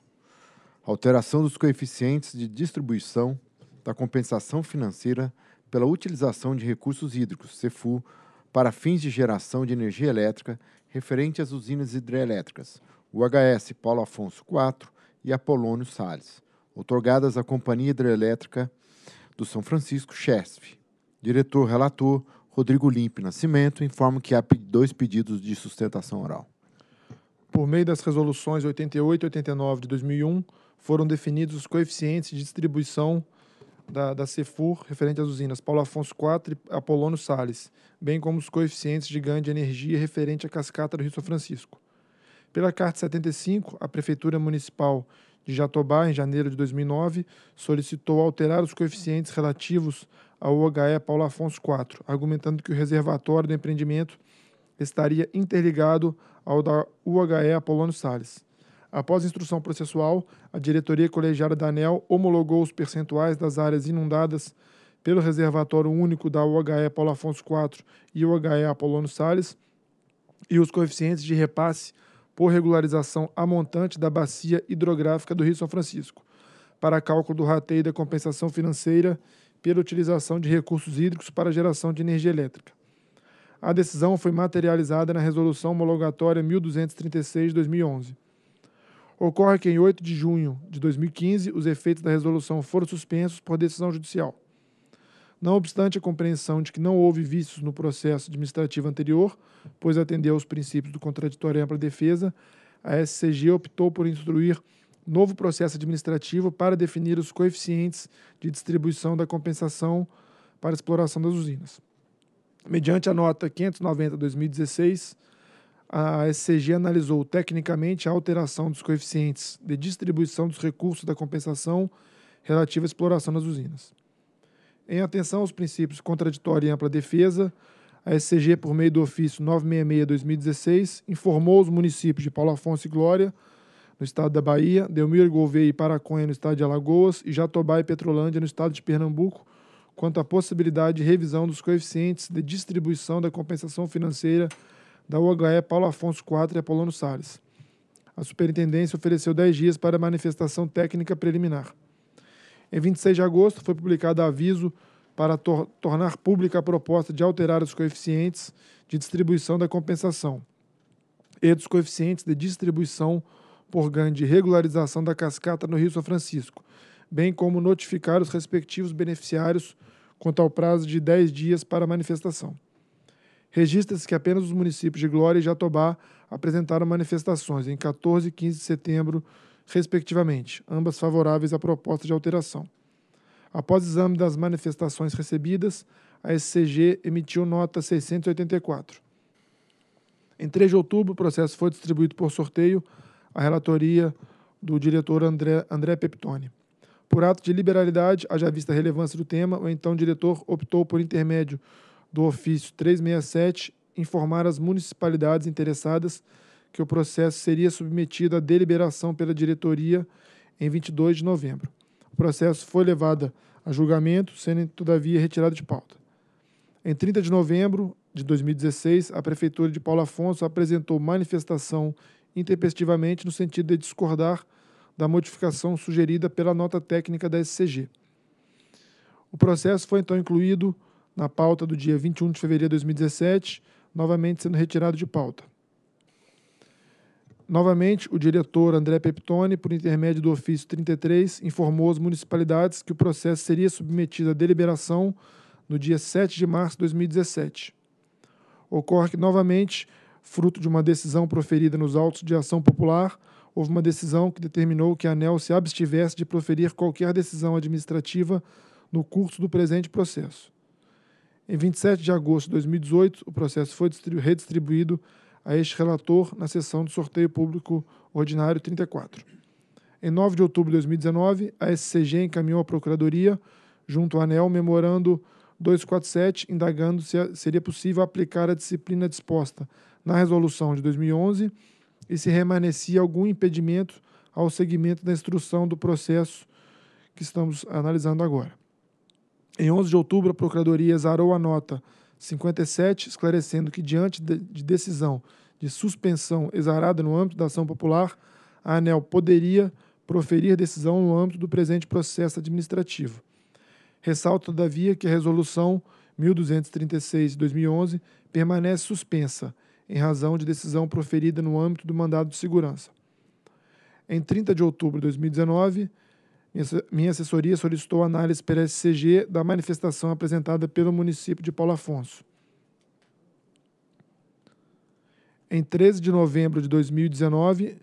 Alteração dos coeficientes de distribuição da compensação financeira pela utilização de recursos hídricos, CEFU, para fins de geração de energia elétrica referente às usinas hidrelétricas, UHS Paulo Afonso IV e Apolônio Salles, otorgadas à Companhia Hidrelétrica do São Francisco, CHESF. Diretor relator Rodrigo Limpe Nascimento informa que há dois pedidos de sustentação oral. Por meio das resoluções 88 e 89 de 2001, foram definidos os coeficientes de distribuição da, da Cefur, referente às usinas Paulo Afonso 4 e Apolônio Sales, bem como os coeficientes de ganho de energia referente à cascata do Rio São Francisco. Pela Carta 75, a Prefeitura Municipal de Jatobá, em janeiro de 2009, solicitou alterar os coeficientes relativos ao OHE Paulo Afonso IV, argumentando que o reservatório do empreendimento estaria interligado ao da UHE Apolônio Sales. Após instrução processual, a diretoria colegiada da ANEL homologou os percentuais das áreas inundadas pelo reservatório único da UHE Paulo Afonso IV e UHE Apolônio Sales e os coeficientes de repasse por regularização a montante da bacia hidrográfica do Rio São Francisco, para cálculo do rateio da compensação financeira pela utilização de recursos hídricos para geração de energia elétrica. A decisão foi materializada na Resolução Homologatória 1236-2011. Ocorre que em 8 de junho de 2015, os efeitos da resolução foram suspensos por decisão judicial. Não obstante a compreensão de que não houve vícios no processo administrativo anterior, pois atendeu aos princípios do contraditório e ampla defesa, a SCG optou por instruir novo processo administrativo para definir os coeficientes de distribuição da compensação para exploração das usinas. Mediante a nota 590-2016, a SCG analisou tecnicamente a alteração dos coeficientes de distribuição dos recursos da compensação relativa à exploração das usinas. Em atenção aos princípios contraditória e ampla defesa, a SCG, por meio do ofício 966-2016, informou os municípios de Paulo Afonso e Glória, no estado da Bahia, Delmiro Gouveia e Paraconha, no estado de Alagoas, e Jatobá e Petrolândia, no estado de Pernambuco, quanto à possibilidade de revisão dos coeficientes de distribuição da compensação financeira da UHE Paulo Afonso IV e Apolônio Sales. A superintendência ofereceu 10 dias para manifestação técnica preliminar. Em 26 de agosto, foi publicado aviso para tor tornar pública a proposta de alterar os coeficientes de distribuição da compensação e dos coeficientes de distribuição por ganho de regularização da cascata no Rio São Francisco, bem como notificar os respectivos beneficiários quanto ao prazo de 10 dias para manifestação. Registra-se que apenas os municípios de Glória e Jatobá apresentaram manifestações em 14 e 15 de setembro, respectivamente, ambas favoráveis à proposta de alteração. Após exame das manifestações recebidas, a SCG emitiu nota 684. Em 3 de outubro, o processo foi distribuído por sorteio à relatoria do diretor André, André Peptoni. Por ato de liberalidade, haja vista a relevância do tema, o então diretor optou por intermédio do ofício 367 informar as municipalidades interessadas que o processo seria submetido à deliberação pela diretoria em 22 de novembro. O processo foi levado a julgamento, sendo todavia retirado de pauta. Em 30 de novembro de 2016, a prefeitura de Paulo Afonso apresentou manifestação intempestivamente no sentido de discordar da modificação sugerida pela nota técnica da SCG. O processo foi então incluído na pauta do dia 21 de fevereiro de 2017, novamente sendo retirado de pauta. Novamente, o diretor André Peptoni, por intermédio do ofício 33, informou as municipalidades que o processo seria submetido à deliberação no dia 7 de março de 2017. Ocorre que, novamente, fruto de uma decisão proferida nos autos de ação popular, houve uma decisão que determinou que a ANEL se abstivesse de proferir qualquer decisão administrativa no curso do presente processo. Em 27 de agosto de 2018, o processo foi redistribuído a este relator na sessão do sorteio público ordinário 34. Em 9 de outubro de 2019, a SCG encaminhou à Procuradoria, junto à ANEL, memorando 247, indagando se seria possível aplicar a disciplina disposta na resolução de 2011 e se remanecia algum impedimento ao seguimento da instrução do processo que estamos analisando agora. Em 11 de outubro, a Procuradoria exarou a nota 57, esclarecendo que, diante de decisão de suspensão exarada no âmbito da ação popular, a ANEL poderia proferir decisão no âmbito do presente processo administrativo. Ressalto, todavia, que a resolução 1236 de 2011 permanece suspensa, em razão de decisão proferida no âmbito do mandado de segurança. Em 30 de outubro de 2019, minha assessoria solicitou análise pela SCG da manifestação apresentada pelo município de Paulo Afonso. Em 13 de novembro de 2019,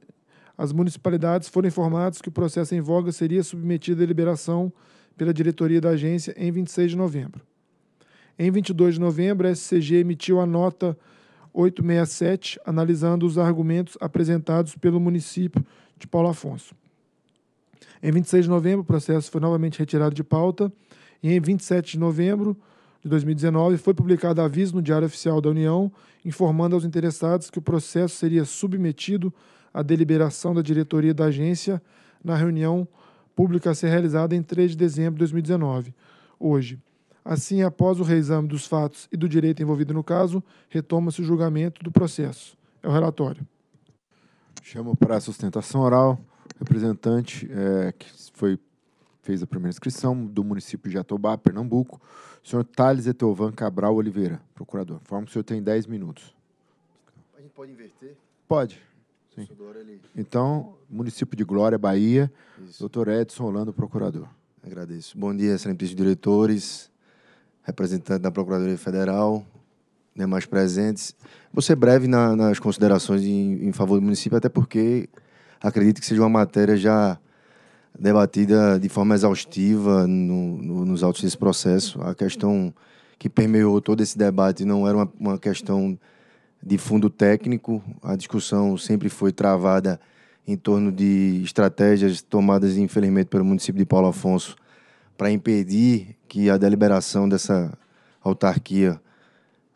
as municipalidades foram informadas que o processo em voga seria submetido à deliberação pela diretoria da agência em 26 de novembro. Em 22 de novembro, a SCG emitiu a nota 867, analisando os argumentos apresentados pelo município de Paulo Afonso. Em 26 de novembro, o processo foi novamente retirado de pauta e em 27 de novembro de 2019 foi publicado aviso no Diário Oficial da União informando aos interessados que o processo seria submetido à deliberação da diretoria da agência na reunião pública a ser realizada em 3 de dezembro de 2019, hoje. Assim, após o reexame dos fatos e do direito envolvido no caso, retoma-se o julgamento do processo. É o relatório. Chamo para a sustentação oral representante é, que foi fez a primeira inscrição do município de Atobá, Pernambuco, o senhor Thales Etelvan Cabral Oliveira, procurador. Informo que o senhor tem 10 minutos. A gente pode inverter? Pode. Sim. Então, município de Glória, Bahia, Isso. doutor Edson Orlando, procurador. Agradeço. Bom dia, excelentíssimos diretores, representante da Procuradoria Federal, demais presentes. Vou ser breve na, nas considerações em, em favor do município, até porque acredito que seja uma matéria já debatida de forma exaustiva no, no, nos autos desse processo. A questão que permeou todo esse debate não era uma, uma questão de fundo técnico, a discussão sempre foi travada em torno de estratégias tomadas, infelizmente, pelo município de Paulo Afonso para impedir que a deliberação dessa autarquia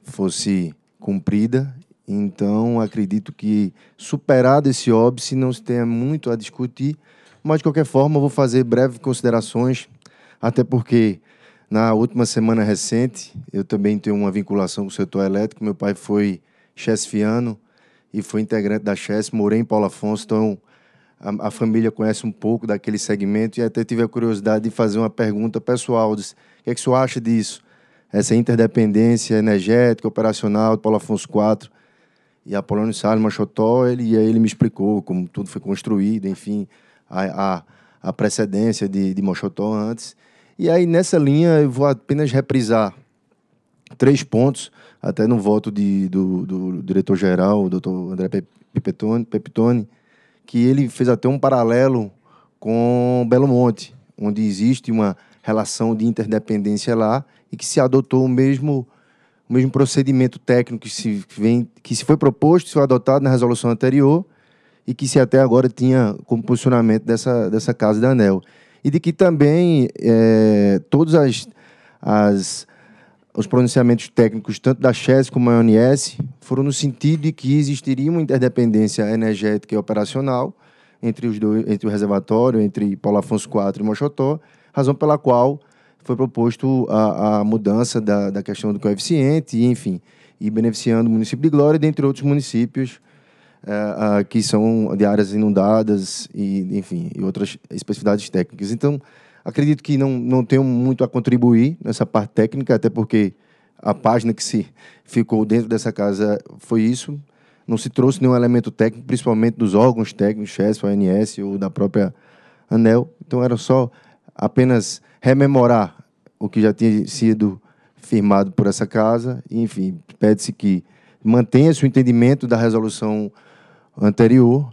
fosse cumprida então, acredito que superado esse óbice não se tenha muito a discutir, mas de qualquer forma vou fazer breves considerações, até porque na última semana recente eu também tenho uma vinculação com o setor elétrico. Meu pai foi chefiano e foi integrante da Chess, morei em Paulo Afonso, então a, a, família conhece um pouco daquele segmento e até tive a curiosidade de fazer uma pergunta pessoal, disse, o que, é que o senhor acha disso? Essa interdependência energética, operacional, do Paulo Afonso IV, e Polônia Salles Machotó, ele, e aí ele me explicou como tudo foi construído, enfim, a, a, a precedência de, de Machotó antes. E aí, nessa linha, eu vou apenas reprisar três pontos, até no voto de, do, do diretor-geral, o doutor André Pepitone, Pepitone, que ele fez até um paralelo com Belo Monte, onde existe uma relação de interdependência lá e que se adotou o mesmo o mesmo procedimento técnico que se, vem, que se foi proposto, se foi adotado na resolução anterior e que se até agora tinha como posicionamento dessa, dessa Casa da ANEL. E de que também é, eh, todos as, as, os pronunciamentos técnicos, tanto da CHES como da ONS, foram no sentido de que existiria uma interdependência energética e operacional entre, os dois, entre o reservatório, entre Paulo Afonso IV e Mochotó, razão pela qual foi proposto a, a mudança da, da, questão do coeficiente, e, enfim, e beneficiando o município de Glória, dentre outros municípios é, que são de áreas inundadas e, enfim, e outras especificidades técnicas. Então, acredito que não, não tenho muito a contribuir nessa parte técnica, até porque a página que se ficou dentro dessa casa foi isso. Não se trouxe nenhum elemento técnico, principalmente dos órgãos técnicos, CHESP, ONS ou da própria ANEL. Então, era só apenas rememorar o que já tinha sido firmado por essa casa. E, enfim, pede-se que mantenha-se o entendimento da resolução anterior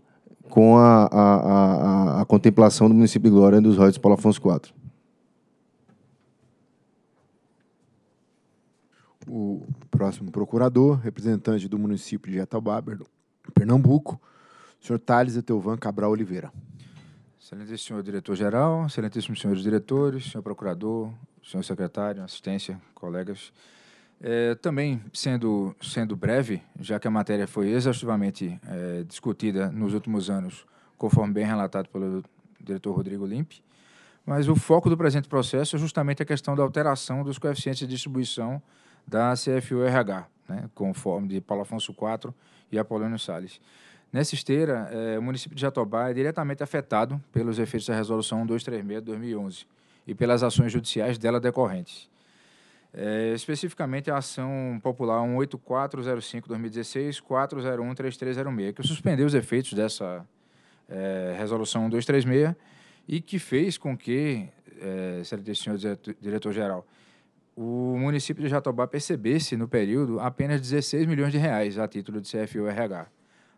com a, a, a, a contemplação do município de Glória dos Royals Paulo Afonso IV. O próximo procurador, representante do município de Etaubá, Pernambuco, o senhor Thales Etelvan Cabral Oliveira. Excelentíssimo senhor diretor-geral, excelentíssimos senhores diretores, senhor procurador, senhor secretário, assistência, colegas. É, também, sendo, sendo breve, já que a matéria foi exaustivamente é, discutida nos últimos anos, conforme bem relatado pelo diretor Rodrigo Limpe, mas o foco do presente processo é justamente a questão da alteração dos coeficientes de distribuição da CFURH, né, conforme de Paulo Afonso IV e Apolônio Salles. Nessa esteira, é, o município de Jatobá é diretamente afetado pelos efeitos da Resolução 236 de 2011 e pelas ações judiciais dela decorrentes. É, especificamente a ação popular 18405-2016, 401-3306, que suspendeu os efeitos dessa é, resolução 236 e que fez com que, é, senhor diretor-geral, o município de Jatobá percebesse no período apenas 16 milhões de reais a título de CFURH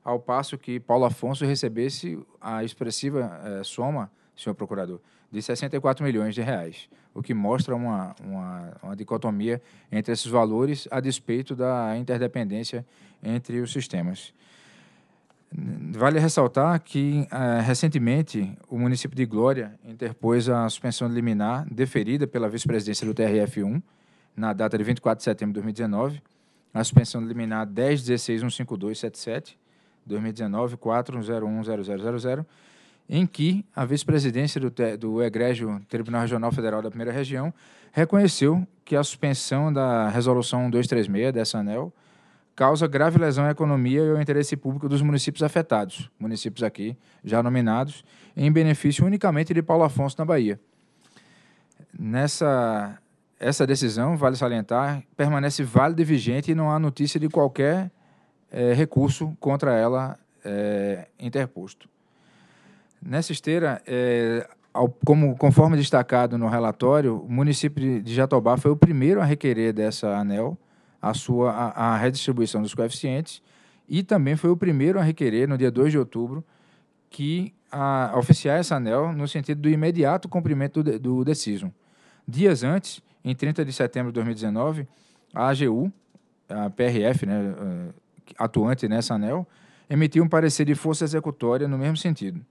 ao passo que Paulo Afonso recebesse a expressiva eh, soma, senhor procurador, de 64 milhões de reais, o que mostra uma, uma, uma dicotomia entre esses valores a despeito da interdependência entre os sistemas. Vale ressaltar que, eh, recentemente, o município de Glória interpôs a suspensão de liminar deferida pela vice-presidência do TRF1, na data de 24 de setembro de 2019, a suspensão de liminar 1016 2019 41010000, em que a vice-presidência do, do Egrégio Tribunal Regional Federal da Primeira Região reconheceu que a suspensão da Resolução 236 dessa ANEL causa grave lesão à economia e ao interesse público dos municípios afetados, municípios aqui já nominados, em benefício unicamente de Paulo Afonso na Bahia. Nessa essa decisão, vale salientar, permanece válida e vigente e não há notícia de qualquer é, recurso contra ela é, interposto. Nessa esteira, é, ao, como, conforme destacado no relatório, o município de Jatobá foi o primeiro a requerer dessa ANEL a sua a, a redistribuição dos coeficientes e também foi o primeiro a requerer, no dia 2 de outubro, que a, a oficiar essa ANEL no sentido do imediato cumprimento do, do decision. Dias antes, em 30 de setembro de 2019, a AGU, a PRF, né, é, atuante nessa ANEL, emitiu um parecer de força executória no mesmo sentido.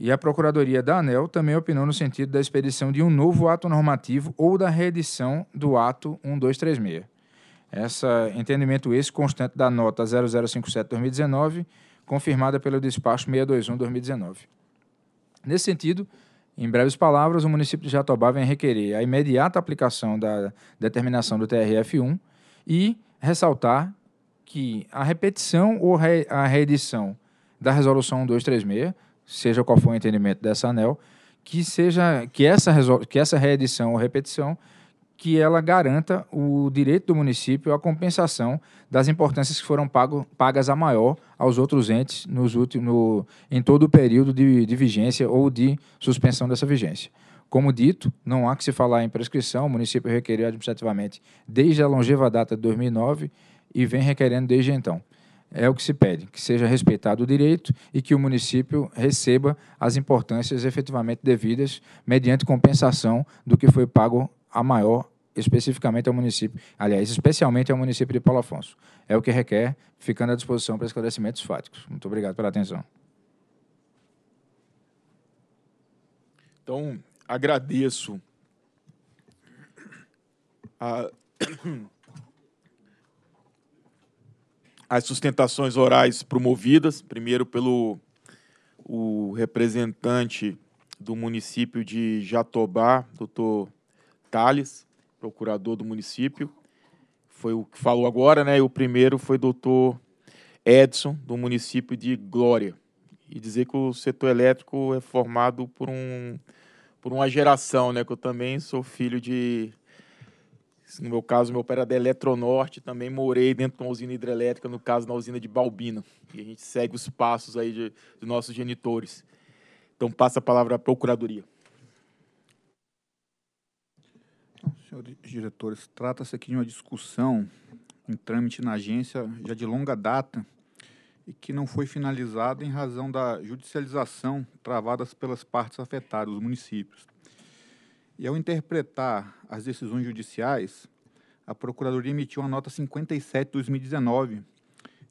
E a Procuradoria da ANEL também opinou no sentido da expedição de um novo ato normativo ou da reedição do ato 1236. esse entendimento esse constante da nota 0057/2019, confirmada pelo despacho 621/2019. Nesse sentido, em breves palavras, o município de Jatobá vem requerer a imediata aplicação da determinação do TRF1 e ressaltar que a repetição ou re, a reedição da resolução 236, seja qual for o entendimento dessa ANEL, que seja que essa resol, que essa reedição ou repetição que ela garanta o direito do município à compensação das importâncias que foram pago, pagas a maior aos outros entes nos últimos, no, em todo o período de, de vigência ou de suspensão dessa vigência. Como dito, não há que se falar em prescrição, o município requeriu administrativamente desde a longeva data de 2009 e vem requerendo desde então. É o que se pede, que seja respeitado o direito e que o município receba as importâncias efetivamente devidas mediante compensação do que foi pago a maior especificamente ao município, aliás, especialmente ao município de Paulo Afonso. É o que requer, ficando à disposição para esclarecimentos fáticos. Muito obrigado pela atenção. Então, agradeço a as sustentações orais promovidas, primeiro pelo o representante do município de Jatobá, doutor Tales, procurador do município, foi o que falou agora, né? E o primeiro foi doutor Edson, do município de Glória. E dizer que o setor elétrico é formado por, um, por uma geração, né? Que eu também sou filho de no meu caso, meu pai era da é Eletronorte, também morei dentro de uma usina hidrelétrica, no caso, na usina de Balbina. E a gente segue os passos aí de, de nossos genitores. Então, passa a palavra à Procuradoria. Senhores diretores, trata-se aqui de uma discussão em trâmite na agência já de longa data e que não foi finalizada em razão da judicialização travadas pelas partes afetadas, os municípios. E ao interpretar as decisões judiciais, a Procuradoria emitiu a nota 57 de 2019,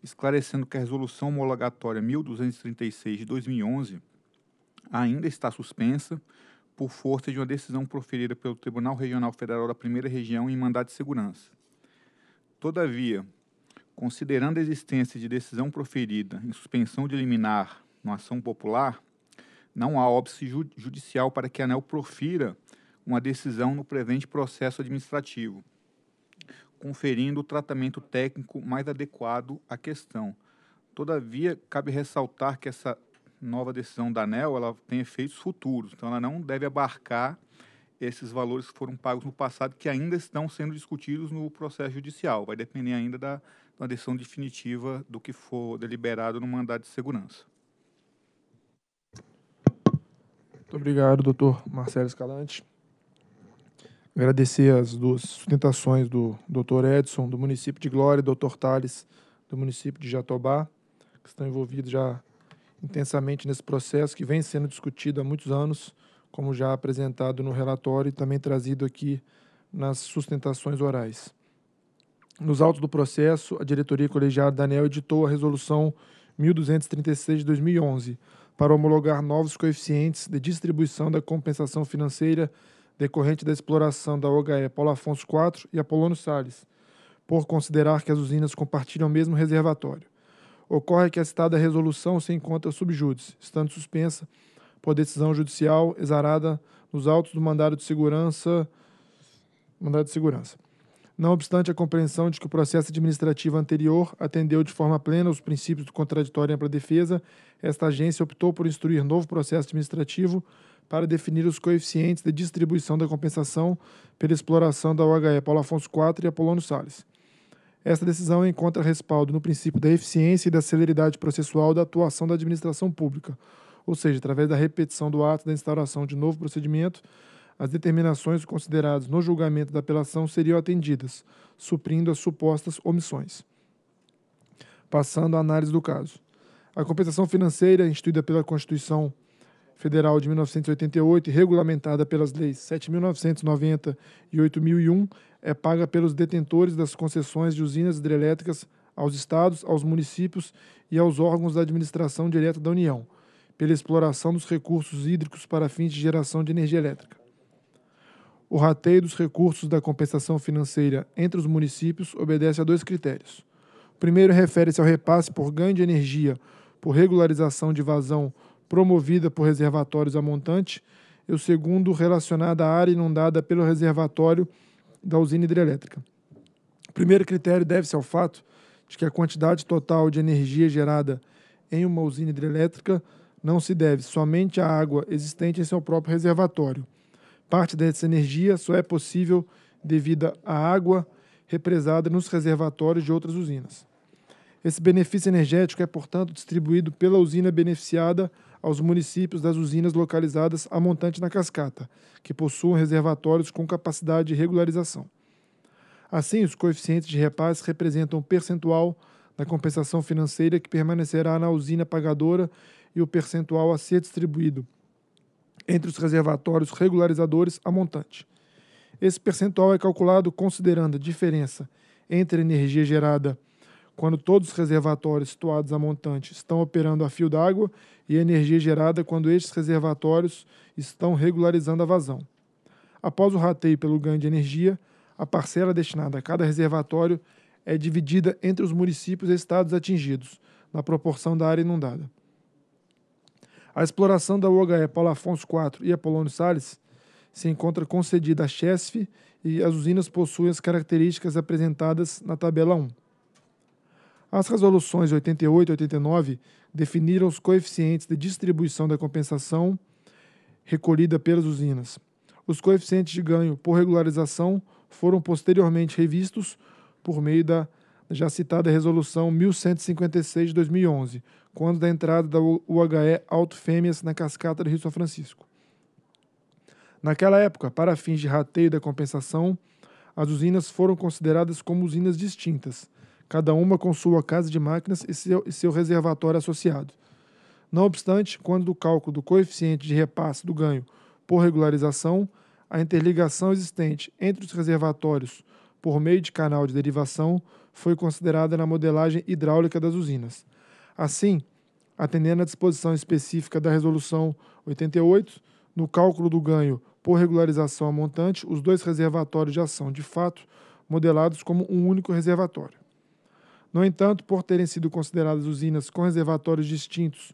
esclarecendo que a resolução homologatória 1236 de 2011 ainda está suspensa por força de uma decisão proferida pelo Tribunal Regional Federal da Primeira Região em mandado de segurança. Todavia, considerando a existência de decisão proferida em suspensão de liminar na ação popular, não há óbice judicial para que a ANEL profira uma decisão no presente processo administrativo, conferindo o tratamento técnico mais adequado à questão. Todavia, cabe ressaltar que essa nova decisão da ANEL ela tem efeitos futuros, então ela não deve abarcar esses valores que foram pagos no passado que ainda estão sendo discutidos no processo judicial. Vai depender ainda da, da decisão definitiva do que for deliberado no mandado de segurança. Muito obrigado, doutor Marcelo Escalante. Agradecer as duas sustentações do Dr. Edson, do município de Glória, e do Dr. Tales, do município de Jatobá, que estão envolvidos já intensamente nesse processo que vem sendo discutido há muitos anos, como já apresentado no relatório e também trazido aqui nas sustentações orais. Nos autos do processo, a diretoria colegiada da ANEL editou a resolução 1236 de 2011 para homologar novos coeficientes de distribuição da compensação financeira decorrente da exploração da OHE Paulo Afonso IV e Apolônio Sales, por considerar que as usinas compartilham o mesmo reservatório. Ocorre que a citada resolução se encontra subjúdice, estando suspensa por decisão judicial exarada nos autos do mandado de segurança. Mandado de segurança. Não obstante a compreensão de que o processo administrativo anterior atendeu de forma plena os princípios do contraditório e ampla defesa, esta agência optou por instruir novo processo administrativo para definir os coeficientes de distribuição da compensação pela exploração da OHE, Paulo Afonso IV e Apolônio Sales. Esta decisão encontra respaldo no princípio da eficiência e da celeridade processual da atuação da administração pública, ou seja, através da repetição do ato da instauração de novo procedimento, as determinações consideradas no julgamento da apelação seriam atendidas, suprindo as supostas omissões. Passando à análise do caso. A compensação financeira instituída pela Constituição Federal de 1988, regulamentada pelas leis 7.990 e 8.001, é paga pelos detentores das concessões de usinas hidrelétricas aos estados, aos municípios e aos órgãos da administração direta da União, pela exploração dos recursos hídricos para fins de geração de energia elétrica. O rateio dos recursos da compensação financeira entre os municípios obedece a dois critérios. O primeiro refere-se ao repasse por ganho de energia por regularização de vazão promovida por reservatórios a montante, e o segundo relacionado à área inundada pelo reservatório da usina hidrelétrica. O primeiro critério deve-se ao fato de que a quantidade total de energia gerada em uma usina hidrelétrica não se deve somente à água existente em seu próprio reservatório. Parte dessa energia só é possível devido à água represada nos reservatórios de outras usinas. Esse benefício energético é, portanto, distribuído pela usina beneficiada aos municípios das usinas localizadas a montante na cascata, que possuam reservatórios com capacidade de regularização. Assim, os coeficientes de repasse representam o percentual da compensação financeira que permanecerá na usina pagadora e o percentual a ser distribuído entre os reservatórios regularizadores a montante. Esse percentual é calculado considerando a diferença entre a energia gerada quando todos os reservatórios situados a montante estão operando a fio d'água e energia gerada quando estes reservatórios estão regularizando a vazão. Após o rateio pelo ganho de energia, a parcela destinada a cada reservatório é dividida entre os municípios e estados atingidos, na proporção da área inundada. A exploração da UHE Paulo Afonso IV e Apolônio Sales se encontra concedida à CHESF e as usinas possuem as características apresentadas na tabela 1. As resoluções 88 e 89 definiram os coeficientes de distribuição da compensação recolhida pelas usinas. Os coeficientes de ganho por regularização foram posteriormente revistos por meio da já citada Resolução 1156 de 2011, quando da entrada da UHE Alto Fêmeas na cascata do Rio São Francisco. Naquela época, para fins de rateio da compensação, as usinas foram consideradas como usinas distintas, cada uma com sua casa de máquinas e seu, e seu reservatório associado. Não obstante, quando do cálculo do coeficiente de repasse do ganho por regularização, a interligação existente entre os reservatórios por meio de canal de derivação foi considerada na modelagem hidráulica das usinas. Assim, atendendo à disposição específica da Resolução 88, no cálculo do ganho por regularização a montante, os dois reservatórios de ação de fato modelados como um único reservatório. No entanto, por terem sido consideradas usinas com reservatórios distintos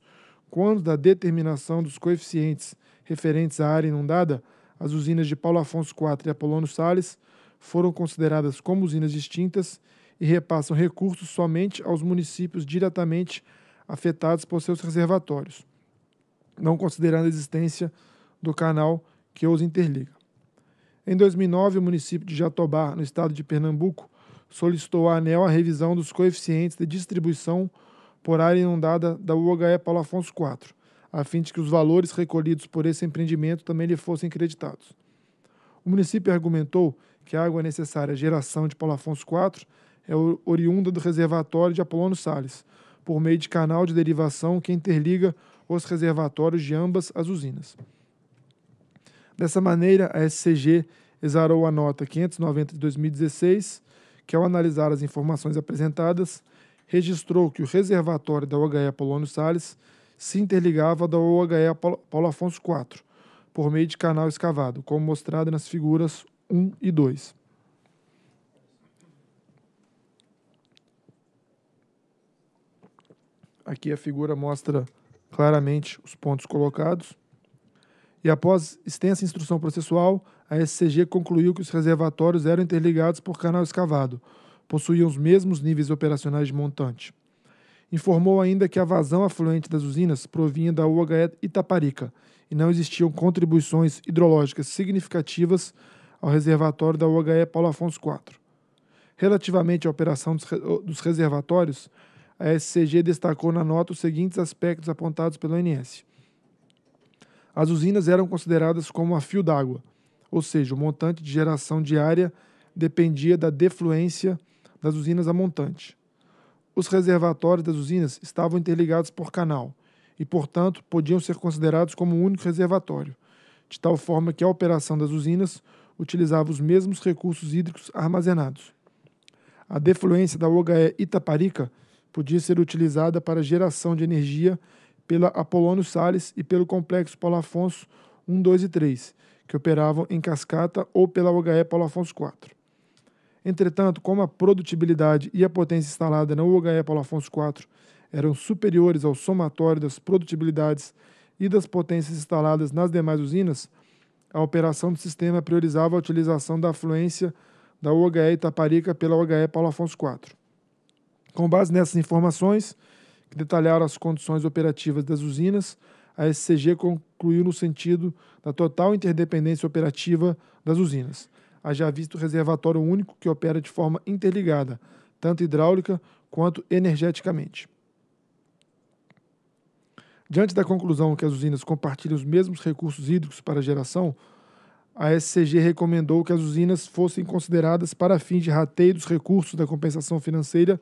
quando da determinação dos coeficientes referentes à área inundada, as usinas de Paulo Afonso IV e Apolônio Sales foram consideradas como usinas distintas e repassam recursos somente aos municípios diretamente afetados por seus reservatórios, não considerando a existência do canal que os interliga. Em 2009, o município de Jatobá, no estado de Pernambuco, solicitou à ANEL a revisão dos coeficientes de distribuição por área inundada da UHE Paulo Afonso IV, a fim de que os valores recolhidos por esse empreendimento também lhe fossem creditados. O município argumentou que a água necessária à geração de Paulo Afonso IV é oriunda do reservatório de Apolônio Sales, por meio de canal de derivação que interliga os reservatórios de ambas as usinas. Dessa maneira, a SCG exarou a nota 590 de 2016 que, ao analisar as informações apresentadas, registrou que o reservatório da OHE Apolônio Sales se interligava da OHE Paulo Afonso IV, por meio de canal escavado, como mostrado nas figuras 1 e 2. Aqui a figura mostra claramente os pontos colocados. E após extensa instrução processual, a SCG concluiu que os reservatórios eram interligados por canal escavado, possuíam os mesmos níveis operacionais de montante. Informou ainda que a vazão afluente das usinas provinha da UHE Itaparica e não existiam contribuições hidrológicas significativas ao reservatório da UHE Paulo Afonso IV. Relativamente à operação dos reservatórios, a SCG destacou na nota os seguintes aspectos apontados pelo ONS. As usinas eram consideradas como a fio d'água, ou seja, o montante de geração diária dependia da defluência das usinas a montante. Os reservatórios das usinas estavam interligados por canal e, portanto, podiam ser considerados como um único reservatório, de tal forma que a operação das usinas utilizava os mesmos recursos hídricos armazenados. A defluência da OHE Itaparica podia ser utilizada para geração de energia pela Apolônio Sales e pelo Complexo Paulo Afonso 1, 2 e 3, que operavam em cascata ou pela UHE Paulo Afonso IV. Entretanto, como a produtibilidade e a potência instalada na UHE Paulo Afonso IV eram superiores ao somatório das produtibilidades e das potências instaladas nas demais usinas, a operação do sistema priorizava a utilização da afluência da UHE Itaparica pela UHE Paulo Afonso IV. Com base nessas informações, que detalharam as condições operativas das usinas, a SCG concluiu no sentido da total interdependência operativa das usinas, haja visto reservatório único que opera de forma interligada, tanto hidráulica quanto energeticamente. Diante da conclusão que as usinas compartilham os mesmos recursos hídricos para geração, a SCG recomendou que as usinas fossem consideradas para fins de rateio dos recursos da compensação financeira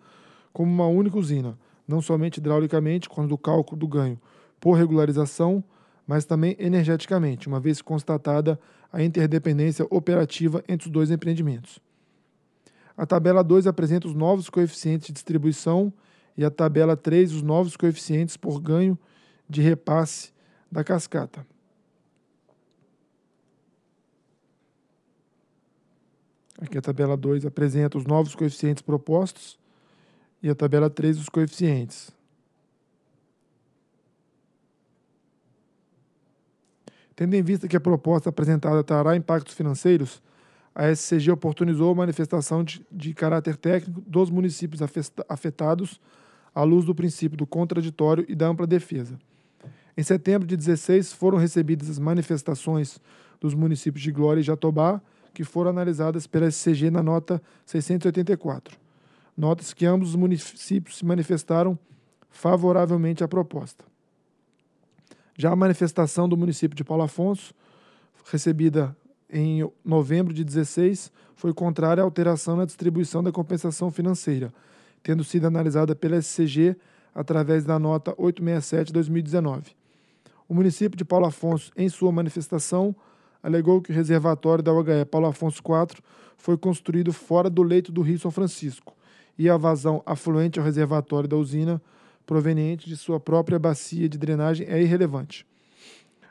como uma única usina, não somente hidraulicamente, quando o cálculo do ganho, por regularização, mas também energeticamente, uma vez constatada a interdependência operativa entre os dois empreendimentos. A tabela 2 apresenta os novos coeficientes de distribuição e a tabela 3 os novos coeficientes por ganho de repasse da cascata. Aqui a tabela 2 apresenta os novos coeficientes propostos e a tabela 3 os coeficientes. Tendo em vista que a proposta apresentada trará impactos financeiros, a SCG oportunizou a manifestação de, de caráter técnico dos municípios afetados à luz do princípio do contraditório e da ampla defesa. Em setembro de 16 foram recebidas as manifestações dos municípios de Glória e Jatobá, que foram analisadas pela SCG na nota 684. Notas que ambos os municípios se manifestaram favoravelmente à proposta. Já a manifestação do município de Paulo Afonso, recebida em novembro de 16, foi contrária à alteração na distribuição da compensação financeira, tendo sido analisada pela SCG através da nota 867/2019. O município de Paulo Afonso, em sua manifestação, alegou que o reservatório da UHE Paulo Afonso IV foi construído fora do leito do Rio São Francisco e a vazão afluente ao reservatório da usina proveniente de sua própria bacia de drenagem é irrelevante.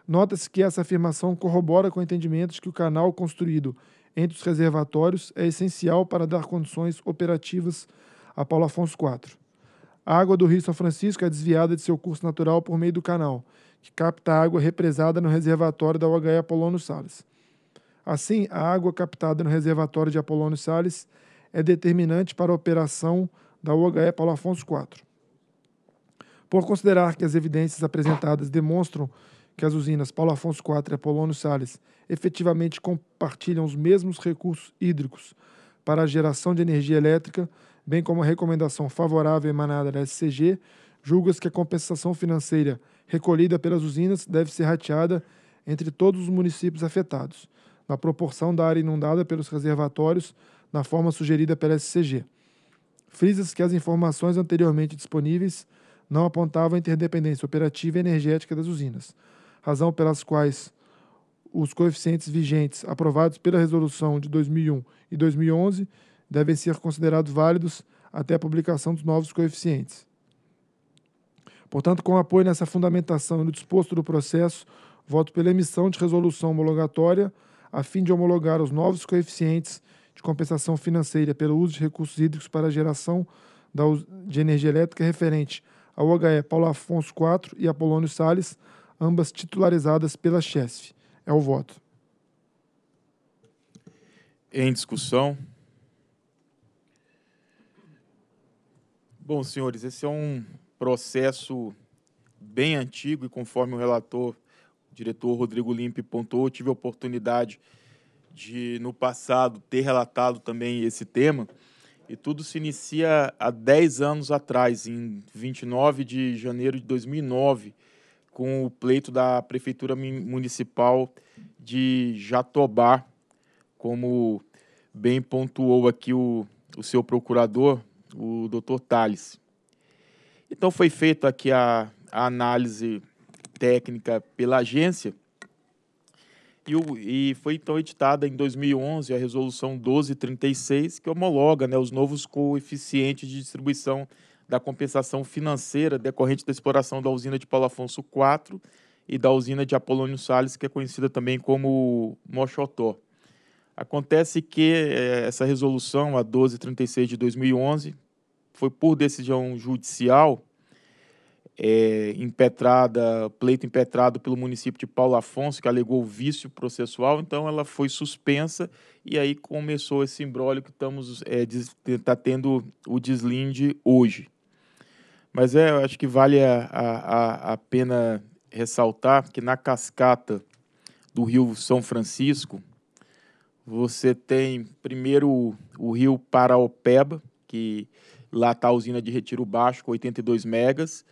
Nota-se que essa afirmação corrobora com entendimentos que o canal construído entre os reservatórios é essencial para dar condições operativas a Paulo Afonso IV. A água do Rio São Francisco é desviada de seu curso natural por meio do canal, que capta a água represada no reservatório da UHE Apolônio Sales. Assim, a água captada no reservatório de Apolônio Sales é determinante para a operação da UHE Paulo Afonso IV. Por considerar que as evidências apresentadas demonstram que as usinas Paulo Afonso IV e Apolônio Sales efetivamente compartilham os mesmos recursos hídricos para a geração de energia elétrica, bem como a recomendação favorável emanada da SCG, julga-se que a compensação financeira recolhida pelas usinas deve ser rateada entre todos os municípios afetados, na proporção da área inundada pelos reservatórios, na forma sugerida pela SCG. Frisa-se que as informações anteriormente disponíveis não apontava a interdependência operativa e energética das usinas, razão pelas quais os coeficientes vigentes aprovados pela Resolução de 2001 e 2011 devem ser considerados válidos até a publicação dos novos coeficientes. Portanto, com apoio nessa fundamentação e no disposto do processo, voto pela emissão de resolução homologatória a fim de homologar os novos coeficientes de compensação financeira pelo uso de recursos hídricos para a geração de energia elétrica referente a UHE Paulo Afonso IV e Apolônio Sales, ambas titularizadas pela Chesf. É o voto. Em discussão. Bom, senhores, esse é um processo bem antigo e conforme o relator, o diretor Rodrigo Limpe pontuou, eu tive a oportunidade de no passado ter relatado também esse tema. E tudo se inicia há 10 anos atrás, em 29 de janeiro de 2009, com o pleito da Prefeitura Municipal de Jatobá, como bem pontuou aqui o, o seu procurador, o doutor Tales. Então foi feita aqui a, a análise técnica pela agência e, o, e foi então editada em 2011 a Resolução 1236, que homologa né, os novos coeficientes de distribuição da compensação financeira decorrente da exploração da usina de Paulo Afonso IV e da usina de Apolônio Sales, que é conhecida também como Mochotó. Acontece que eh, essa resolução, a 1236 de 2011, foi por decisão judicial é, impetrada, pleito impetrado pelo município de Paulo Afonso, que alegou vício processual, então ela foi suspensa e aí começou esse imbróglio que estamos é, está tendo o deslinde hoje. Mas é, eu acho que vale a, a, a pena ressaltar que na cascata do Rio São Francisco, você tem primeiro o Rio Paraopeba, que lá está a usina de retiro baixo, com 82 megas,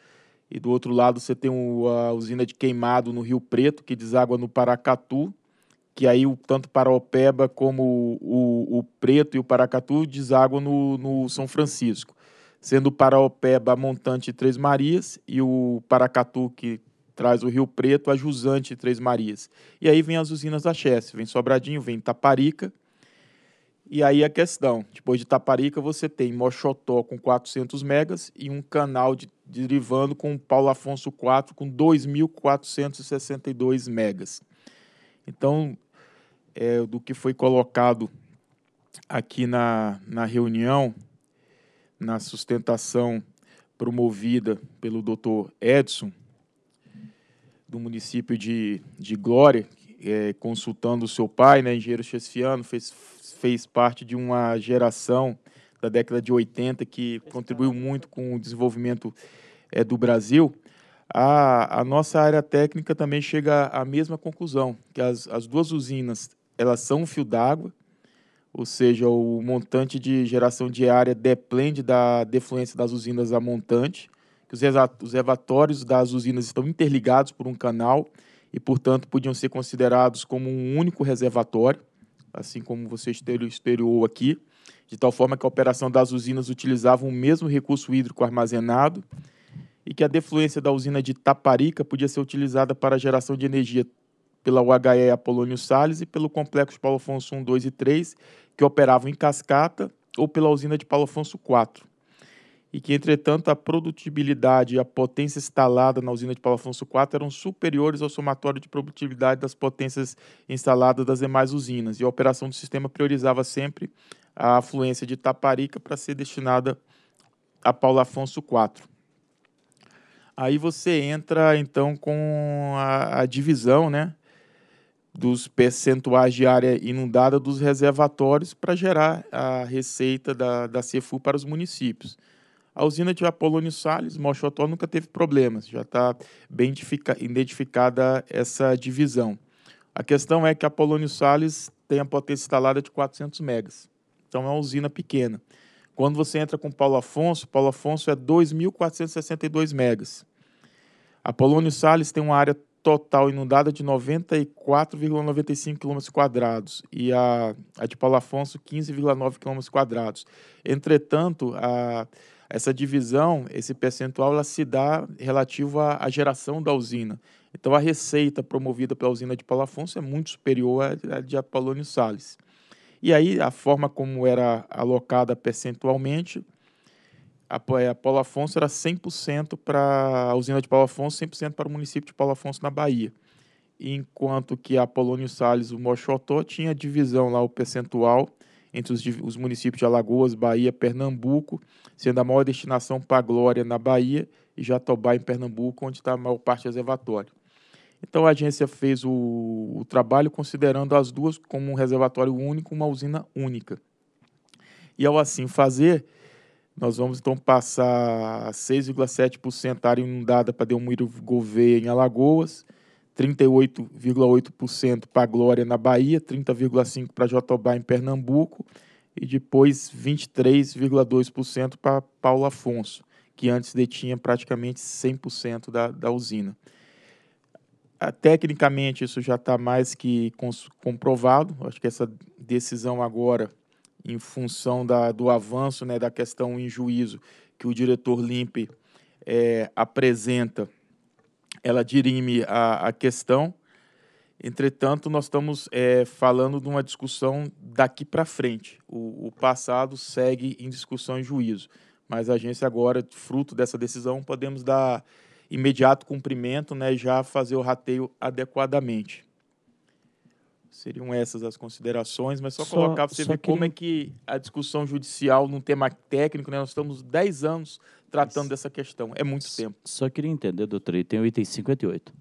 e do outro lado você tem a usina de queimado no Rio Preto, que deságua no Paracatu, que aí tanto Paraopeba como o, o Preto e o Paracatu deságua no, no São Francisco. Sendo o Paraopeba a montante Três Marias e o Paracatu, que traz o Rio Preto, a jusante Três Marias. E aí vem as usinas da Chess, vem Sobradinho, vem Taparica. E aí a questão, depois de Taparica você tem Mochotó com 400 megas e um canal de derivando com o Paulo Afonso IV com 2.462 megas. Então, é, do que foi colocado aqui na, na reunião, na sustentação promovida pelo Dr. Edson, do município de, de Glória, é, consultando o seu pai, né, engenheiro chefiano, fez, fez parte de uma geração da década de 80, que contribuiu muito com o desenvolvimento é, do Brasil, a, a, nossa área técnica também chega à mesma conclusão, que as, as duas usinas elas são um fio d'água, ou seja, o montante de geração diária depende da defluência das usinas a montante, que os reservatórios das usinas estão interligados por um canal e, portanto, podiam ser considerados como um único reservatório, assim como você estereou aqui de tal forma que a operação das usinas utilizava o mesmo recurso hídrico armazenado e que a defluência da usina de Taparica podia ser utilizada para a geração de energia pela UHE Apolônio Salles e pelo complexo Paulo Afonso 1, 2 e 3, que operavam em cascata, ou pela usina de Paulo Afonso 4. E que, entretanto, a produtibilidade e a potência instalada na usina de Paulo Afonso 4 eram superiores ao somatório de produtividade das potências instaladas das demais usinas, e a operação do sistema priorizava sempre a afluência de Taparica para ser destinada a Paulo Afonso IV. Aí você entra então com a, a divisão, né, dos percentuais de área inundada dos reservatórios para gerar a receita da, da CEFU para os municípios. A usina de Apolônio Salles, Mochotó, nunca teve problemas, já está bem identificada essa divisão. A questão é que Apolônio Salles tem a potência instalada de 400 megas. Então é uma usina pequena. Quando você entra com Paulo Afonso, Paulo Afonso é 2.462 megas. A Polônio Sales tem uma área total inundada de 94,95 km e a, a, de Paulo Afonso 15,9 km. Entretanto, a, essa divisão, esse percentual, ela se dá relativo à, à, geração da usina. Então, a receita promovida pela usina de Paulo Afonso é muito superior à, à de Apolônio Sales. E aí a forma como era alocada percentualmente, a, Paulo Afonso era 100% para a usina de Paulo Afonso, 100% para o município de Paulo Afonso na Bahia. Enquanto que a Polônio Salles, o Mochotó, tinha divisão lá, o percentual entre os, os municípios de Alagoas, Bahia, Pernambuco, sendo a maior destinação para a Glória na Bahia e Jatobá em Pernambuco, onde está a maior parte do reservatório. Então a agência fez o, o trabalho considerando as duas como um reservatório único, uma usina única. E ao assim fazer, nós vamos então passar 6,7% área inundada para Delmiro Gouveia em Alagoas, 38,8% para Glória na Bahia, 30,5% para Jotobá em Pernambuco e depois 23,2% para Paulo Afonso, que antes detinha praticamente 100% da, da usina. Ah, tecnicamente isso já está mais que comprovado. Acho que essa decisão agora, em função da, do avanço né, da questão em juízo que o diretor Limpe eh, é, apresenta, ela dirime a, a, questão. Entretanto, nós estamos é, falando de uma discussão daqui para frente. O, o passado segue em discussão em juízo, mas a agência agora, fruto dessa decisão, podemos dar imediato cumprimento, né, já fazer o rateio adequadamente. Seriam essas as considerações, mas só, só colocar para você ver queria... como é que a discussão judicial num tema técnico, né, nós estamos 10 anos tratando Isso. dessa questão, é muito tempo. Só queria entender, doutor, tem o item 58.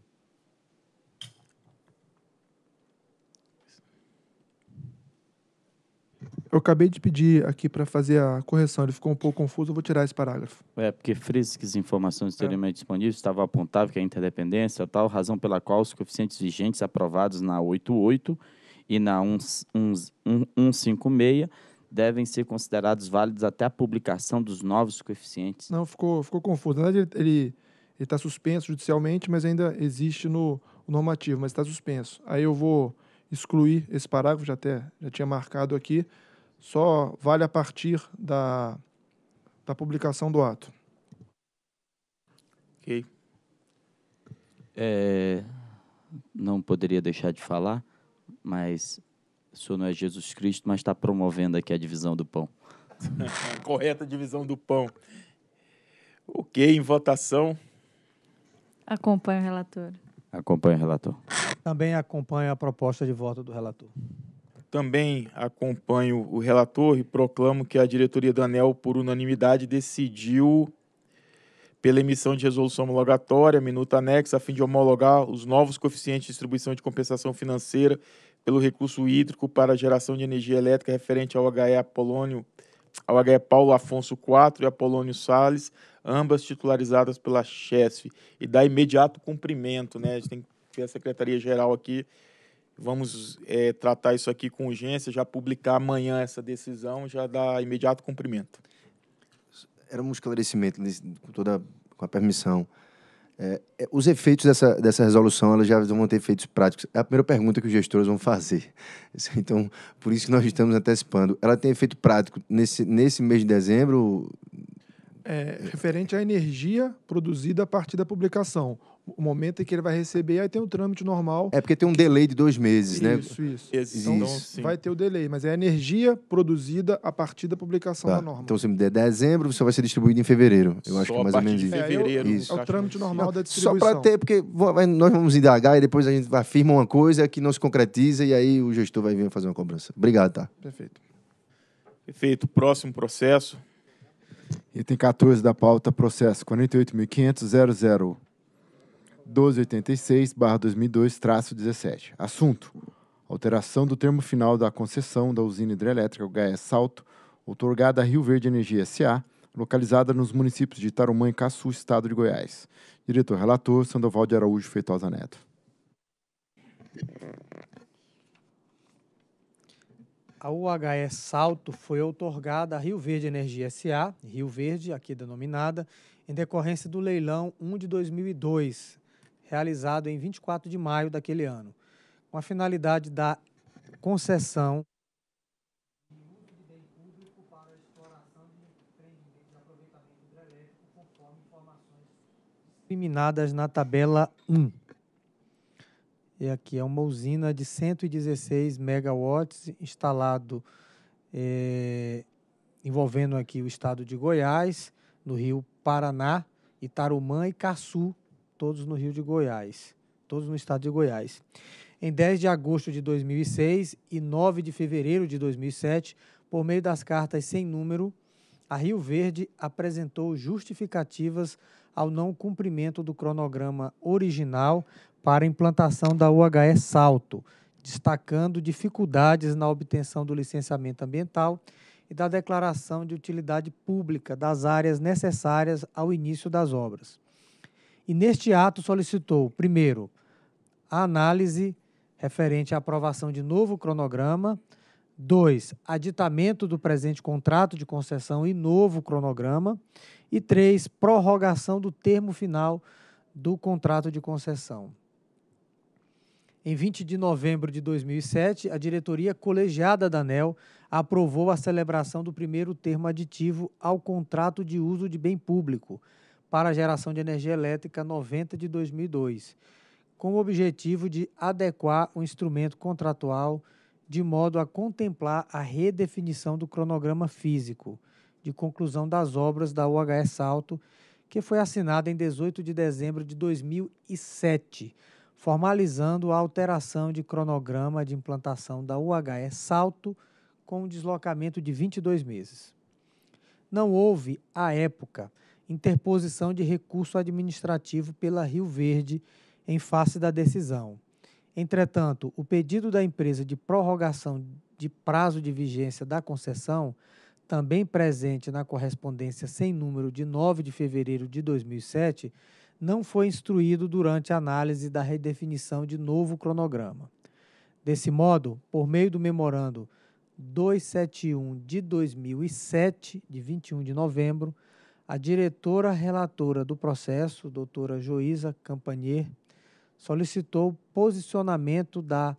Eu acabei de pedir aqui para fazer a correção, ele ficou um pouco confuso, eu vou tirar esse parágrafo. É, porque frisa que as informações anteriormente é. disponíveis estavam apontáveis que a interdependência tal, razão pela qual os coeficientes vigentes aprovados na 88 e na 156 devem ser considerados válidos até a publicação dos novos coeficientes. Não, ficou, ficou confuso. Na verdade, ele está suspenso judicialmente, mas ainda existe no, no normativo, mas está suspenso. Aí eu vou excluir esse parágrafo, já, até, já tinha marcado aqui, só vale a partir da, da publicação do ato. Ok. É, não poderia deixar de falar, mas o senhor não é Jesus Cristo, mas está promovendo aqui a divisão do pão. Correta divisão do pão. Ok, em votação. Acompanho o relator. Acompanho o relator. Também acompanho a proposta de voto do relator. Também acompanho o relator e proclamo que a diretoria da ANEL, por unanimidade, decidiu pela emissão de resolução homologatória, minuta anexa, a fim de homologar os novos coeficientes de distribuição de compensação financeira pelo recurso hídrico para geração de energia elétrica referente ao HE Apolônio, ao HE Paulo Afonso IV e Apolônio Sales, ambas titularizadas pela CHESF, e dá imediato cumprimento, né? A gente tem que ter a Secretaria-Geral aqui Vamos é, tratar isso aqui com urgência, já publicar amanhã essa decisão, já dar imediato cumprimento. Era um esclarecimento, com toda com a permissão. É, é, os efeitos dessa, dessa resolução elas já vão ter efeitos práticos. É a primeira pergunta que os gestores vão fazer. Então, por isso que nós estamos antecipando. Ela tem efeito prático nesse, nesse mês de dezembro? É, referente à energia produzida a partir da publicação o momento em que ele vai receber, aí tem o trâmite normal. É porque tem um delay de dois meses, isso, né? Isso, isso. Existe. Então, então, Sim. vai ter o delay, mas é a energia produzida a partir da publicação tá. da norma. Então, se me der dezembro, você vai ser distribuído em fevereiro. Eu Só acho que é mais ou menos isso. Fevereiro, é, isso. é o trâmite normal Não, da distribuição. Só para ter, porque nós vamos indagar e depois a gente afirma uma coisa que não se concretiza e aí o gestor vai vir fazer uma cobrança. Obrigado, tá? Perfeito. Perfeito. Próximo processo. Item 14 da pauta, processo 48.500.00. 1286-2002-17. Assunto: alteração do termo final da concessão da usina hidrelétrica Gás Salto, outorgada a Rio Verde Energia S.A., localizada nos municípios de Tarumã e Caçu, estado de Goiás. Diretor-relator Sandoval de Araújo Feitosa Neto. A UHE Salto foi outorgada a Rio Verde Energia S.A., Rio Verde, aqui denominada, em decorrência do leilão 1 de 2002, realizado em 24 de maio daquele ano, com a finalidade da concessão discriminadas na tabela 1. E aqui é uma usina de 116 megawatts instalado é, envolvendo aqui o estado de Goiás, no Rio Paraná, Itarumã e Caçu, todos no Rio de Goiás, todos no estado de Goiás. Em 10 de agosto de 2006 e 9 de fevereiro de 2007, por meio das cartas sem número, a Rio Verde apresentou justificativas ao não cumprimento do cronograma original para implantação da UHE Salto, destacando dificuldades na obtenção do licenciamento ambiental e da declaração de utilidade pública das áreas necessárias ao início das obras e neste ato solicitou, primeiro, a análise referente à aprovação de novo cronograma, dois, aditamento do presente contrato de concessão e novo cronograma, e três, prorrogação do termo final do contrato de concessão. Em 20 de novembro de 2007, a diretoria colegiada da ANEL aprovou a celebração do primeiro termo aditivo ao contrato de uso de bem público, para a geração de energia elétrica 90 de 2002, com o objetivo de adequar o instrumento contratual de modo a contemplar a redefinição do cronograma físico de conclusão das obras da UHS Salto, que foi assinada em 18 de dezembro de 2007, formalizando a alteração de cronograma de implantação da UHS Salto com um deslocamento de 22 meses. Não houve, à época, interposição de recurso administrativo pela Rio Verde em face da decisão. Entretanto, o pedido da empresa de prorrogação de prazo de vigência da concessão, também presente na correspondência sem número de 9 de fevereiro de 2007, não foi instruído durante a análise da redefinição de novo cronograma. Desse modo, por meio do memorando 271 de 2007, de 21 de novembro, a diretora relatora do processo, doutora Joísa Campanier, solicitou posicionamento da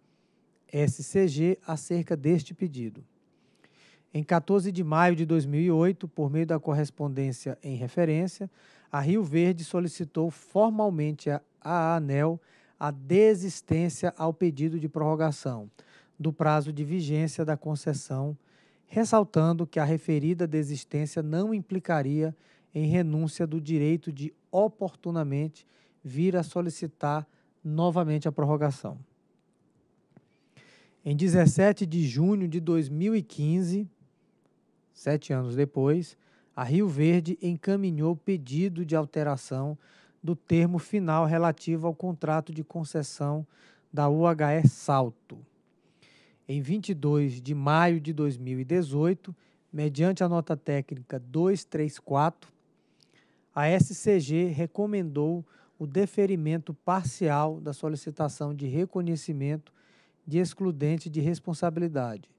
SCG acerca deste pedido. Em 14 de maio de 2008, por meio da correspondência em referência, a Rio Verde solicitou formalmente à ANEL a desistência ao pedido de prorrogação do prazo de vigência da concessão, ressaltando que a referida desistência não implicaria em renúncia do direito de oportunamente vir a solicitar novamente a prorrogação. Em 17 de junho de 2015, sete anos depois, a Rio Verde encaminhou pedido de alteração do termo final relativo ao contrato de concessão da UHE Salto. Em 22 de maio de 2018, mediante a nota técnica 234, a SCG recomendou o deferimento parcial da solicitação de reconhecimento de excludente de responsabilidade,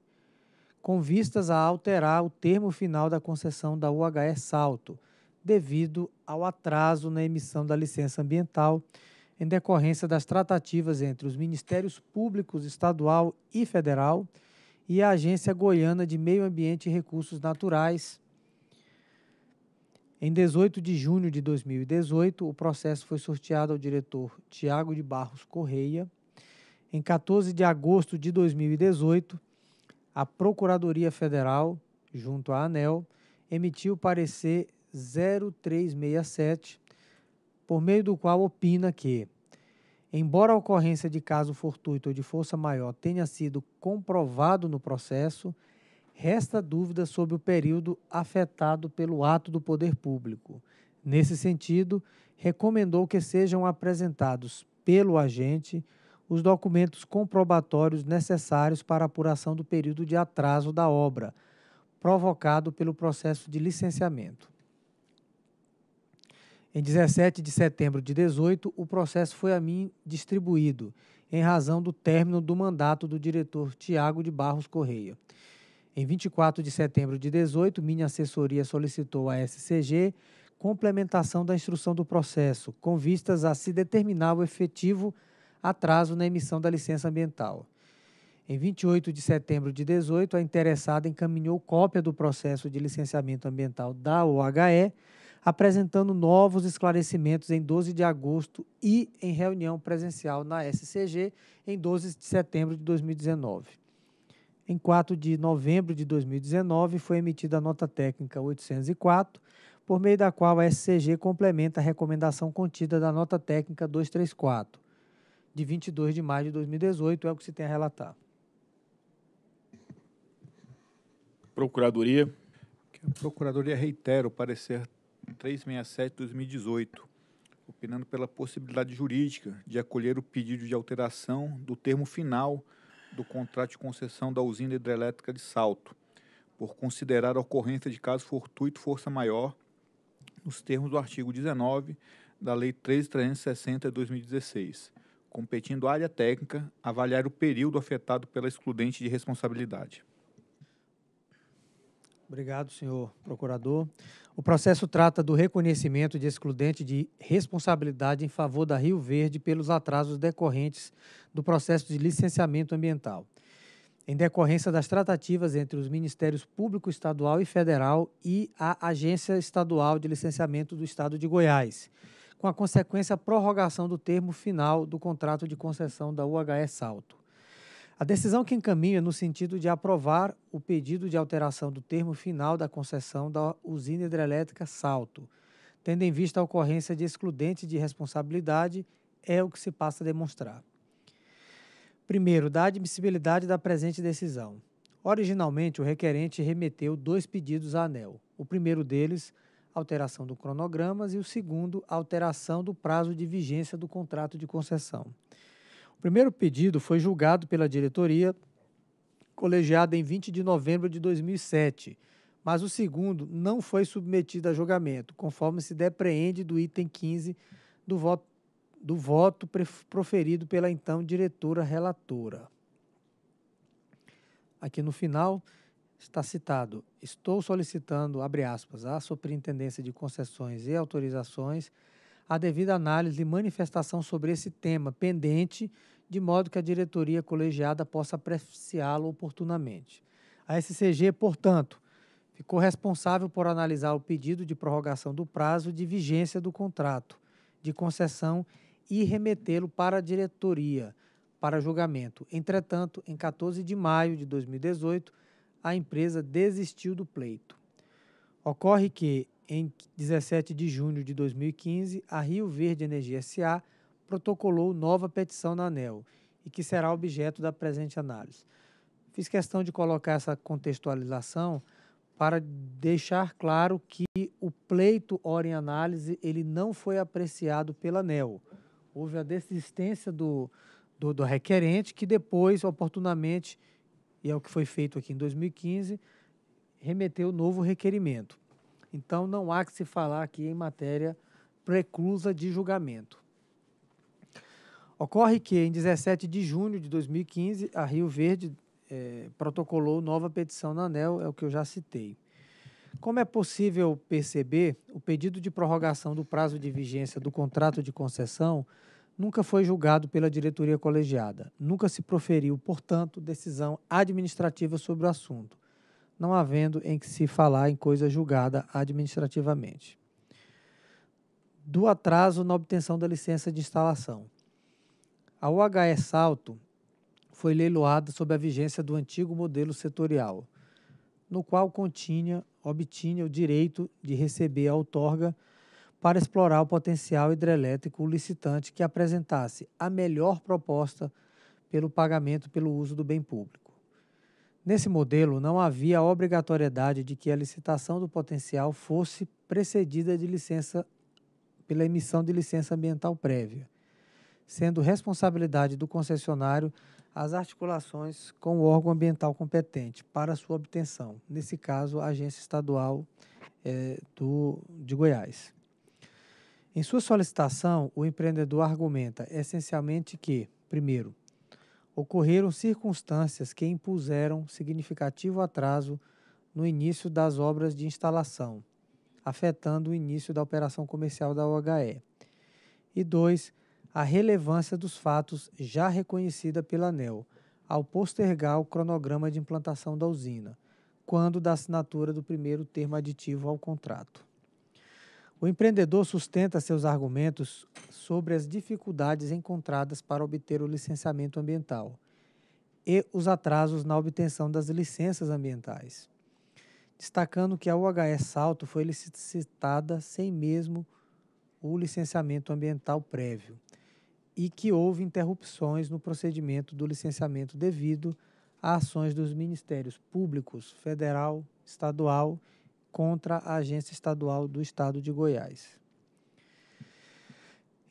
com vistas a alterar o termo final da concessão da UHE Salto, devido ao atraso na emissão da licença ambiental em decorrência das tratativas entre os Ministérios Públicos Estadual e Federal e a Agência Goiana de Meio Ambiente e Recursos Naturais, em 18 de junho de 2018, o processo foi sorteado ao diretor Tiago de Barros Correia. Em 14 de agosto de 2018, a Procuradoria Federal, junto à ANEL, emitiu parecer 0367, por meio do qual opina que, embora a ocorrência de caso fortuito ou de força maior tenha sido comprovado no processo, resta dúvida sobre o período afetado pelo ato do poder público. Nesse sentido, recomendou que sejam apresentados pelo agente os documentos comprobatórios necessários para apuração do período de atraso da obra, provocado pelo processo de licenciamento. Em 17 de setembro de 18, o processo foi a mim distribuído, em razão do término do mandato do diretor Tiago de Barros Correia. Em 24 de setembro de 18, minha assessoria solicitou à SCG complementação da instrução do processo, com vistas a se determinar o efetivo atraso na emissão da licença ambiental. Em 28 de setembro de 18, a interessada encaminhou cópia do processo de licenciamento ambiental da OHE, apresentando novos esclarecimentos em 12 de agosto e em reunião presencial na SCG em 12 de setembro de 2019. Em 4 de novembro de 2019, foi emitida a nota técnica 804, por meio da qual a SCG complementa a recomendação contida da nota técnica 234, de 22 de maio de 2018, é o que se tem a relatar. Procuradoria. A Procuradoria reitera o parecer 367-2018, opinando pela possibilidade jurídica de acolher o pedido de alteração do termo final do contrato de concessão da usina hidrelétrica de Salto, por considerar a ocorrência de caso fortuito força maior nos termos do artigo 19 da Lei 13.360 de 2016, competindo à área técnica avaliar o período afetado pela excludente de responsabilidade. Obrigado, senhor procurador. O processo trata do reconhecimento de excludente de responsabilidade em favor da Rio Verde pelos atrasos decorrentes do processo de licenciamento ambiental, em decorrência das tratativas entre os Ministérios Público Estadual e Federal e a Agência Estadual de Licenciamento do Estado de Goiás, com a consequência a prorrogação do termo final do contrato de concessão da UHS Salto. A decisão que encaminha no sentido de aprovar o pedido de alteração do termo final da concessão da usina hidrelétrica Salto, tendo em vista a ocorrência de excludente de responsabilidade, é o que se passa a demonstrar. Primeiro, da admissibilidade da presente decisão. Originalmente, o requerente remeteu dois pedidos à ANEL. O primeiro deles, alteração do cronogramas, e o segundo, alteração do prazo de vigência do contrato de concessão. O primeiro pedido foi julgado pela diretoria colegiada em 20 de novembro de 2007, mas o segundo não foi submetido a julgamento, conforme se depreende do item 15 do voto, do voto proferido pela então diretora relatora. Aqui no final está citado: Estou solicitando, abre aspas, à Superintendência de Concessões e Autorizações a devida análise e manifestação sobre esse tema pendente, de modo que a diretoria colegiada possa apreciá-lo oportunamente. A SCG, portanto, ficou responsável por analisar o pedido de prorrogação do prazo de vigência do contrato de concessão e remetê-lo para a diretoria para julgamento. Entretanto, em 14 de maio de 2018, a empresa desistiu do pleito. Ocorre que, em 17 de junho de 2015, a Rio Verde Energia SA protocolou nova petição na ANEL e que será objeto da presente análise. Fiz questão de colocar essa contextualização para deixar claro que o pleito hora em análise ele não foi apreciado pela ANEL. Houve a desistência do, do, do, requerente, que depois, oportunamente, e é o que foi feito aqui em 2015, remeteu novo requerimento. Então, não há que se falar aqui em matéria preclusa de julgamento. Ocorre que, em 17 de junho de 2015, a Rio Verde é, protocolou nova petição na ANEL, é o que eu já citei. Como é possível perceber, o pedido de prorrogação do prazo de vigência do contrato de concessão nunca foi julgado pela diretoria colegiada. Nunca se proferiu, portanto, decisão administrativa sobre o assunto não havendo em que se falar em coisa julgada administrativamente. Do atraso na obtenção da licença de instalação. A UHE Salto foi leiloada sob a vigência do antigo modelo setorial, no qual continha, obtinha o direito de receber a outorga para explorar o potencial hidrelétrico licitante que apresentasse a melhor proposta pelo pagamento pelo uso do bem público. Nesse modelo, não havia a obrigatoriedade de que a licitação do potencial fosse precedida de licença pela emissão de licença ambiental prévia, sendo responsabilidade do concessionário as articulações com o órgão ambiental competente para sua obtenção, nesse caso, a Agência Estadual é, do, de Goiás. Em sua solicitação, o empreendedor argumenta essencialmente que, primeiro, ocorreram circunstâncias que impuseram significativo atraso no início das obras de instalação, afetando o início da operação comercial da OHE. E dois, a relevância dos fatos já reconhecida pela ANEL, ao postergar o cronograma de implantação da usina, quando da assinatura do primeiro termo aditivo ao contrato. O empreendedor sustenta seus argumentos sobre as dificuldades encontradas para obter o licenciamento ambiental e os atrasos na obtenção das licenças ambientais, destacando que a UHS Salto foi licitada sem mesmo o licenciamento ambiental prévio e que houve interrupções no procedimento do licenciamento devido a ações dos ministérios públicos, federal, estadual e contra a Agência Estadual do Estado de Goiás.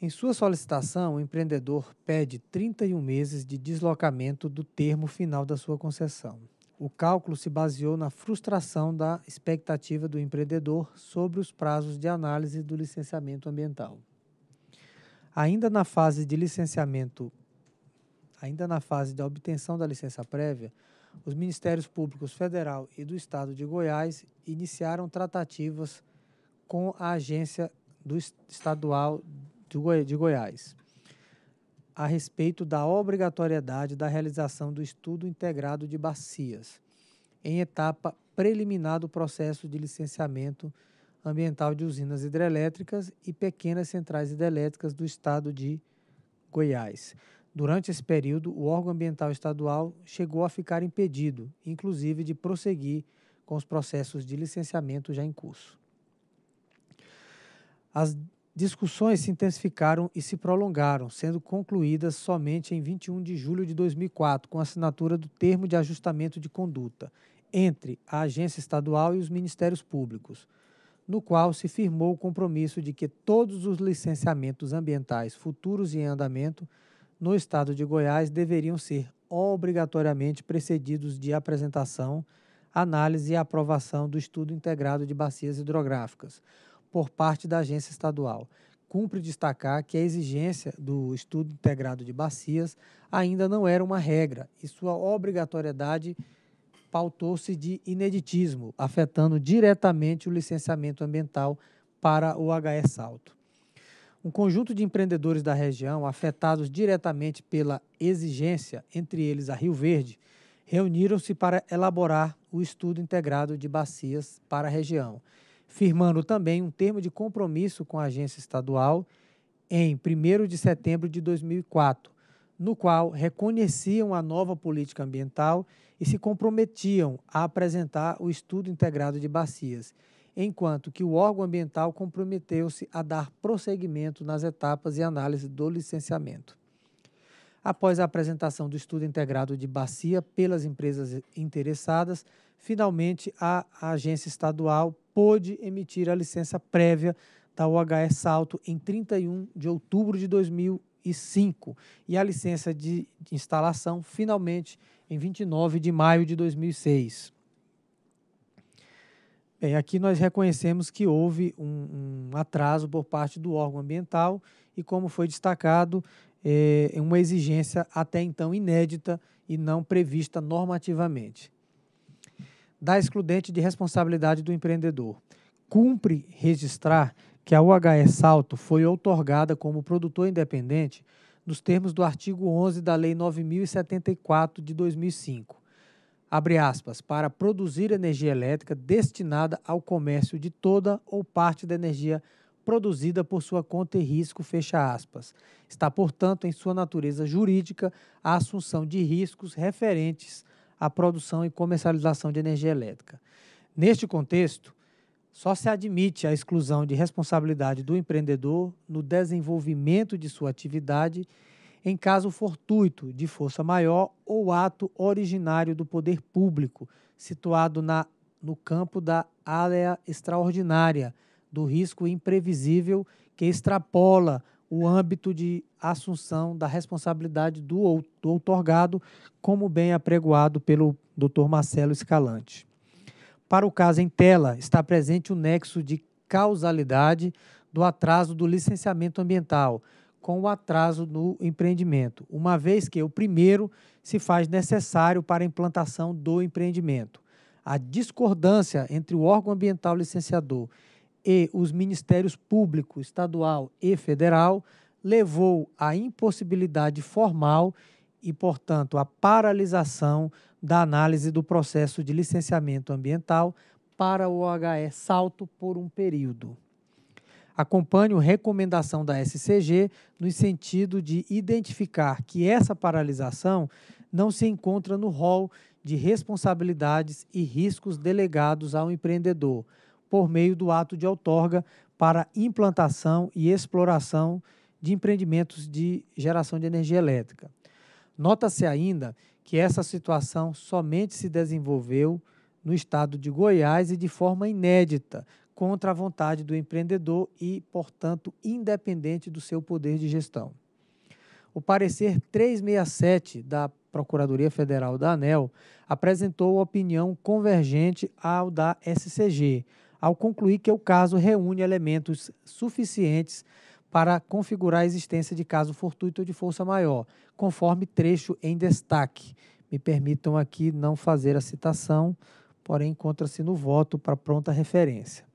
Em sua solicitação, o empreendedor pede 31 meses de deslocamento do termo final da sua concessão. O cálculo se baseou na frustração da expectativa do empreendedor sobre os prazos de análise do licenciamento ambiental. Ainda na fase de licenciamento, ainda na fase da obtenção da licença prévia, os Ministérios Públicos Federal e do Estado de Goiás iniciaram tratativas com a Agência do Estadual de Goiás a respeito da obrigatoriedade da realização do estudo integrado de bacias em etapa preliminar do processo de licenciamento ambiental de usinas hidrelétricas e pequenas centrais hidrelétricas do estado de Goiás. Durante esse período, o órgão ambiental estadual chegou a ficar impedido, inclusive, de prosseguir com os processos de licenciamento já em curso. As discussões se intensificaram e se prolongaram, sendo concluídas somente em 21 de julho de 2004, com a assinatura do termo de ajustamento de conduta entre a agência estadual e os ministérios públicos, no qual se firmou o compromisso de que todos os licenciamentos ambientais futuros e em andamento no estado de Goiás deveriam ser obrigatoriamente precedidos de apresentação, análise e aprovação do estudo integrado de bacias hidrográficas por parte da agência estadual. Cumpre destacar que a exigência do estudo integrado de bacias ainda não era uma regra e sua obrigatoriedade pautou-se de ineditismo, afetando diretamente o licenciamento ambiental para o HS Salto um conjunto de empreendedores da região afetados diretamente pela exigência, entre eles a Rio Verde, reuniram-se para elaborar o estudo integrado de bacias para a região, firmando também um termo de compromisso com a agência estadual em 1 de setembro de 2004, no qual reconheciam a nova política ambiental e se comprometiam a apresentar o estudo integrado de bacias enquanto que o órgão ambiental comprometeu-se a dar prosseguimento nas etapas e análise do licenciamento. Após a apresentação do estudo integrado de bacia pelas empresas interessadas, finalmente a agência estadual pôde emitir a licença prévia da UHE Salto em 31 de outubro de 2005 e a licença de instalação finalmente em 29 de maio de 2006. Bem, é, aqui nós reconhecemos que houve um, um atraso por parte do órgão ambiental e, como foi destacado, é, é, uma exigência até então inédita e não prevista normativamente. Da excludente de responsabilidade do empreendedor. Cumpre registrar que a UHE Salto foi outorgada como produtor independente nos termos do artigo 11 da Lei 9074 de 2005 abre aspas, para produzir energia elétrica destinada ao comércio de toda ou parte da energia produzida por sua conta e risco, fecha aspas. Está, portanto, em sua natureza jurídica a assunção de riscos referentes à produção e comercialização de energia elétrica. Neste contexto, só se admite a exclusão de responsabilidade do empreendedor no desenvolvimento de sua atividade em caso fortuito de força maior ou ato originário do poder público, situado na, no campo da área extraordinária, do risco imprevisível que extrapola o âmbito de assunção da responsabilidade do, do outorgado, como bem apregoado pelo Dr. Marcelo Escalante. Para o caso em tela, está presente o nexo de causalidade do atraso do licenciamento ambiental, com o atraso no empreendimento, uma vez que o primeiro se faz necessário para a implantação do empreendimento. A discordância entre o órgão ambiental licenciador e os ministérios público, estadual e federal levou à impossibilidade formal e, portanto, à paralisação da análise do processo de licenciamento ambiental para o OHE Salto por um período acompanho recomendação da SCG no sentido de identificar que essa paralisação não se encontra no rol de responsabilidades e riscos delegados ao empreendedor por meio do ato de outorga para implantação e exploração de empreendimentos de geração de energia elétrica. Nota-se ainda que essa situação somente se desenvolveu no estado de Goiás e de forma inédita, contra a vontade do empreendedor e, portanto, independente do seu poder de gestão. O parecer 367 da Procuradoria Federal da ANEL apresentou opinião convergente ao da SCG, ao concluir que o caso reúne elementos suficientes para configurar a existência de caso fortuito ou de força maior, conforme trecho em destaque. Me permitam aqui não fazer a citação, porém encontra-se no voto para pronta referência.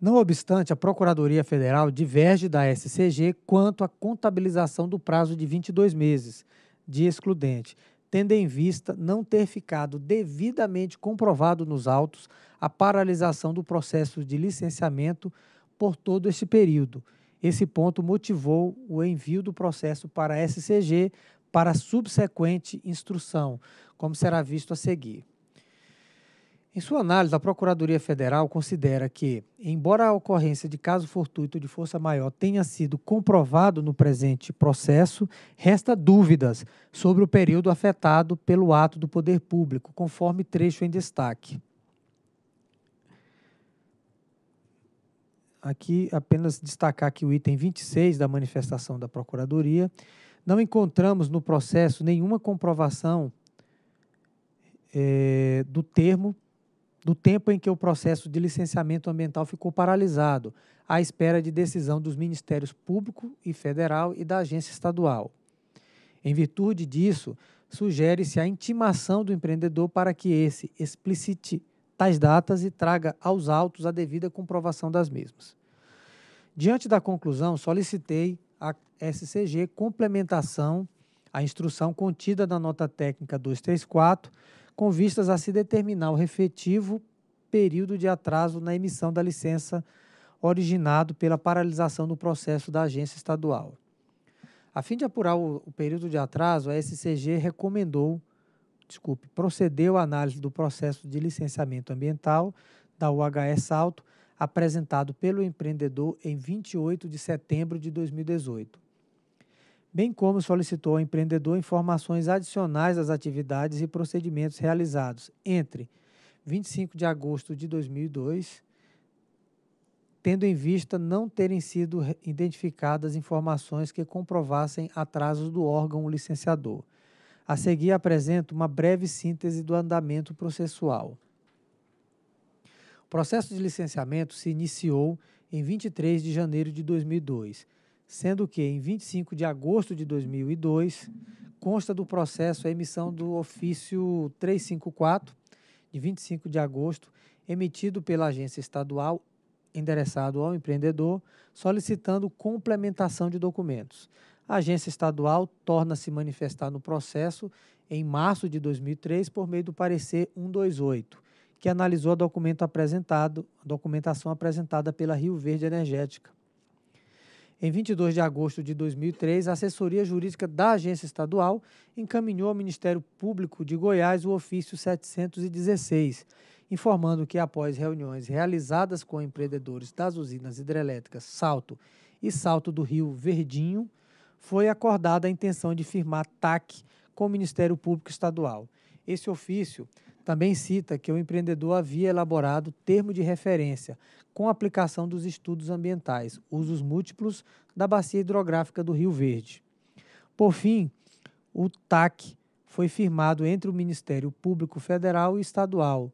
Não obstante, a Procuradoria Federal diverge da SCG quanto à contabilização do prazo de 22 meses de excludente, tendo em vista não ter ficado devidamente comprovado nos autos a paralisação do processo de licenciamento por todo esse período. Esse ponto motivou o envio do processo para a SCG para subsequente instrução, como será visto a seguir. Em sua análise, a Procuradoria Federal considera que, embora a ocorrência de caso fortuito de força maior tenha sido comprovado no presente processo, resta dúvidas sobre o período afetado pelo ato do poder público, conforme trecho em destaque. Aqui apenas destacar que o item 26 da manifestação da Procuradoria não encontramos no processo nenhuma comprovação é, do termo do tempo em que o processo de licenciamento ambiental ficou paralisado, à espera de decisão dos Ministérios Público e Federal e da Agência Estadual. Em virtude disso, sugere-se a intimação do empreendedor para que esse explicite tais datas e traga aos autos a devida comprovação das mesmas. Diante da conclusão, solicitei à SCG complementação à instrução contida na nota técnica 234 com vistas a se determinar o refletivo período de atraso na emissão da licença originado pela paralisação do processo da agência estadual. A fim de apurar o, o período de atraso, a SCG recomendou, desculpe, procedeu à análise do processo de licenciamento ambiental da UHS Alto apresentado pelo empreendedor em 28 de setembro de 2018 bem como solicitou ao empreendedor informações adicionais às atividades e procedimentos realizados entre 25 de agosto de 2002, tendo em vista não terem sido identificadas informações que comprovassem atrasos do órgão licenciador. A seguir, apresento uma breve síntese do andamento processual. O processo de licenciamento se iniciou em 23 de janeiro de 2002 sendo que, em 25 de agosto de 2002, consta do processo a emissão do ofício 354, de 25 de agosto, emitido pela agência estadual endereçado ao empreendedor, solicitando complementação de documentos. A agência estadual torna-se manifestar no processo em março de 2003 por meio do parecer 128, que analisou a documento apresentado, a documentação apresentada pela Rio Verde Energética em 22 de agosto de 2003, a assessoria jurídica da agência estadual encaminhou ao Ministério Público de Goiás o ofício 716, informando que após reuniões realizadas com empreendedores das usinas hidrelétricas Salto e Salto do Rio Verdinho, foi acordada a intenção de firmar TAC com o Ministério Público Estadual. Esse ofício também cita que o empreendedor havia elaborado termo de referência com aplicação dos estudos ambientais, usos múltiplos da bacia hidrográfica do Rio Verde. Por fim, o TAC foi firmado entre o Ministério Público Federal e Estadual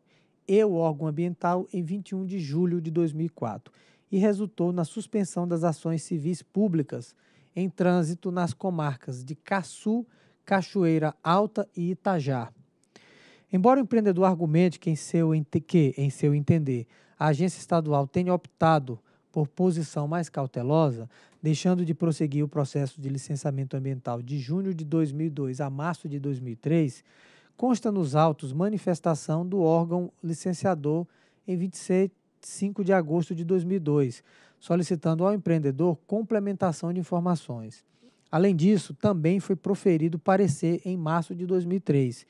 e o órgão ambiental em 21 de julho de 2004 e resultou na suspensão das ações civis públicas em trânsito nas comarcas de Caçu, Cachoeira Alta e Itajá. Embora o empreendedor argumente que em, seu, que, em seu entender, a agência estadual tenha optado por posição mais cautelosa, deixando de prosseguir o processo de licenciamento ambiental de junho de 2002 a março de 2003, consta nos autos manifestação do órgão licenciador em 25 de agosto de 2002, solicitando ao empreendedor complementação de informações. Além disso, também foi proferido parecer em março de 2003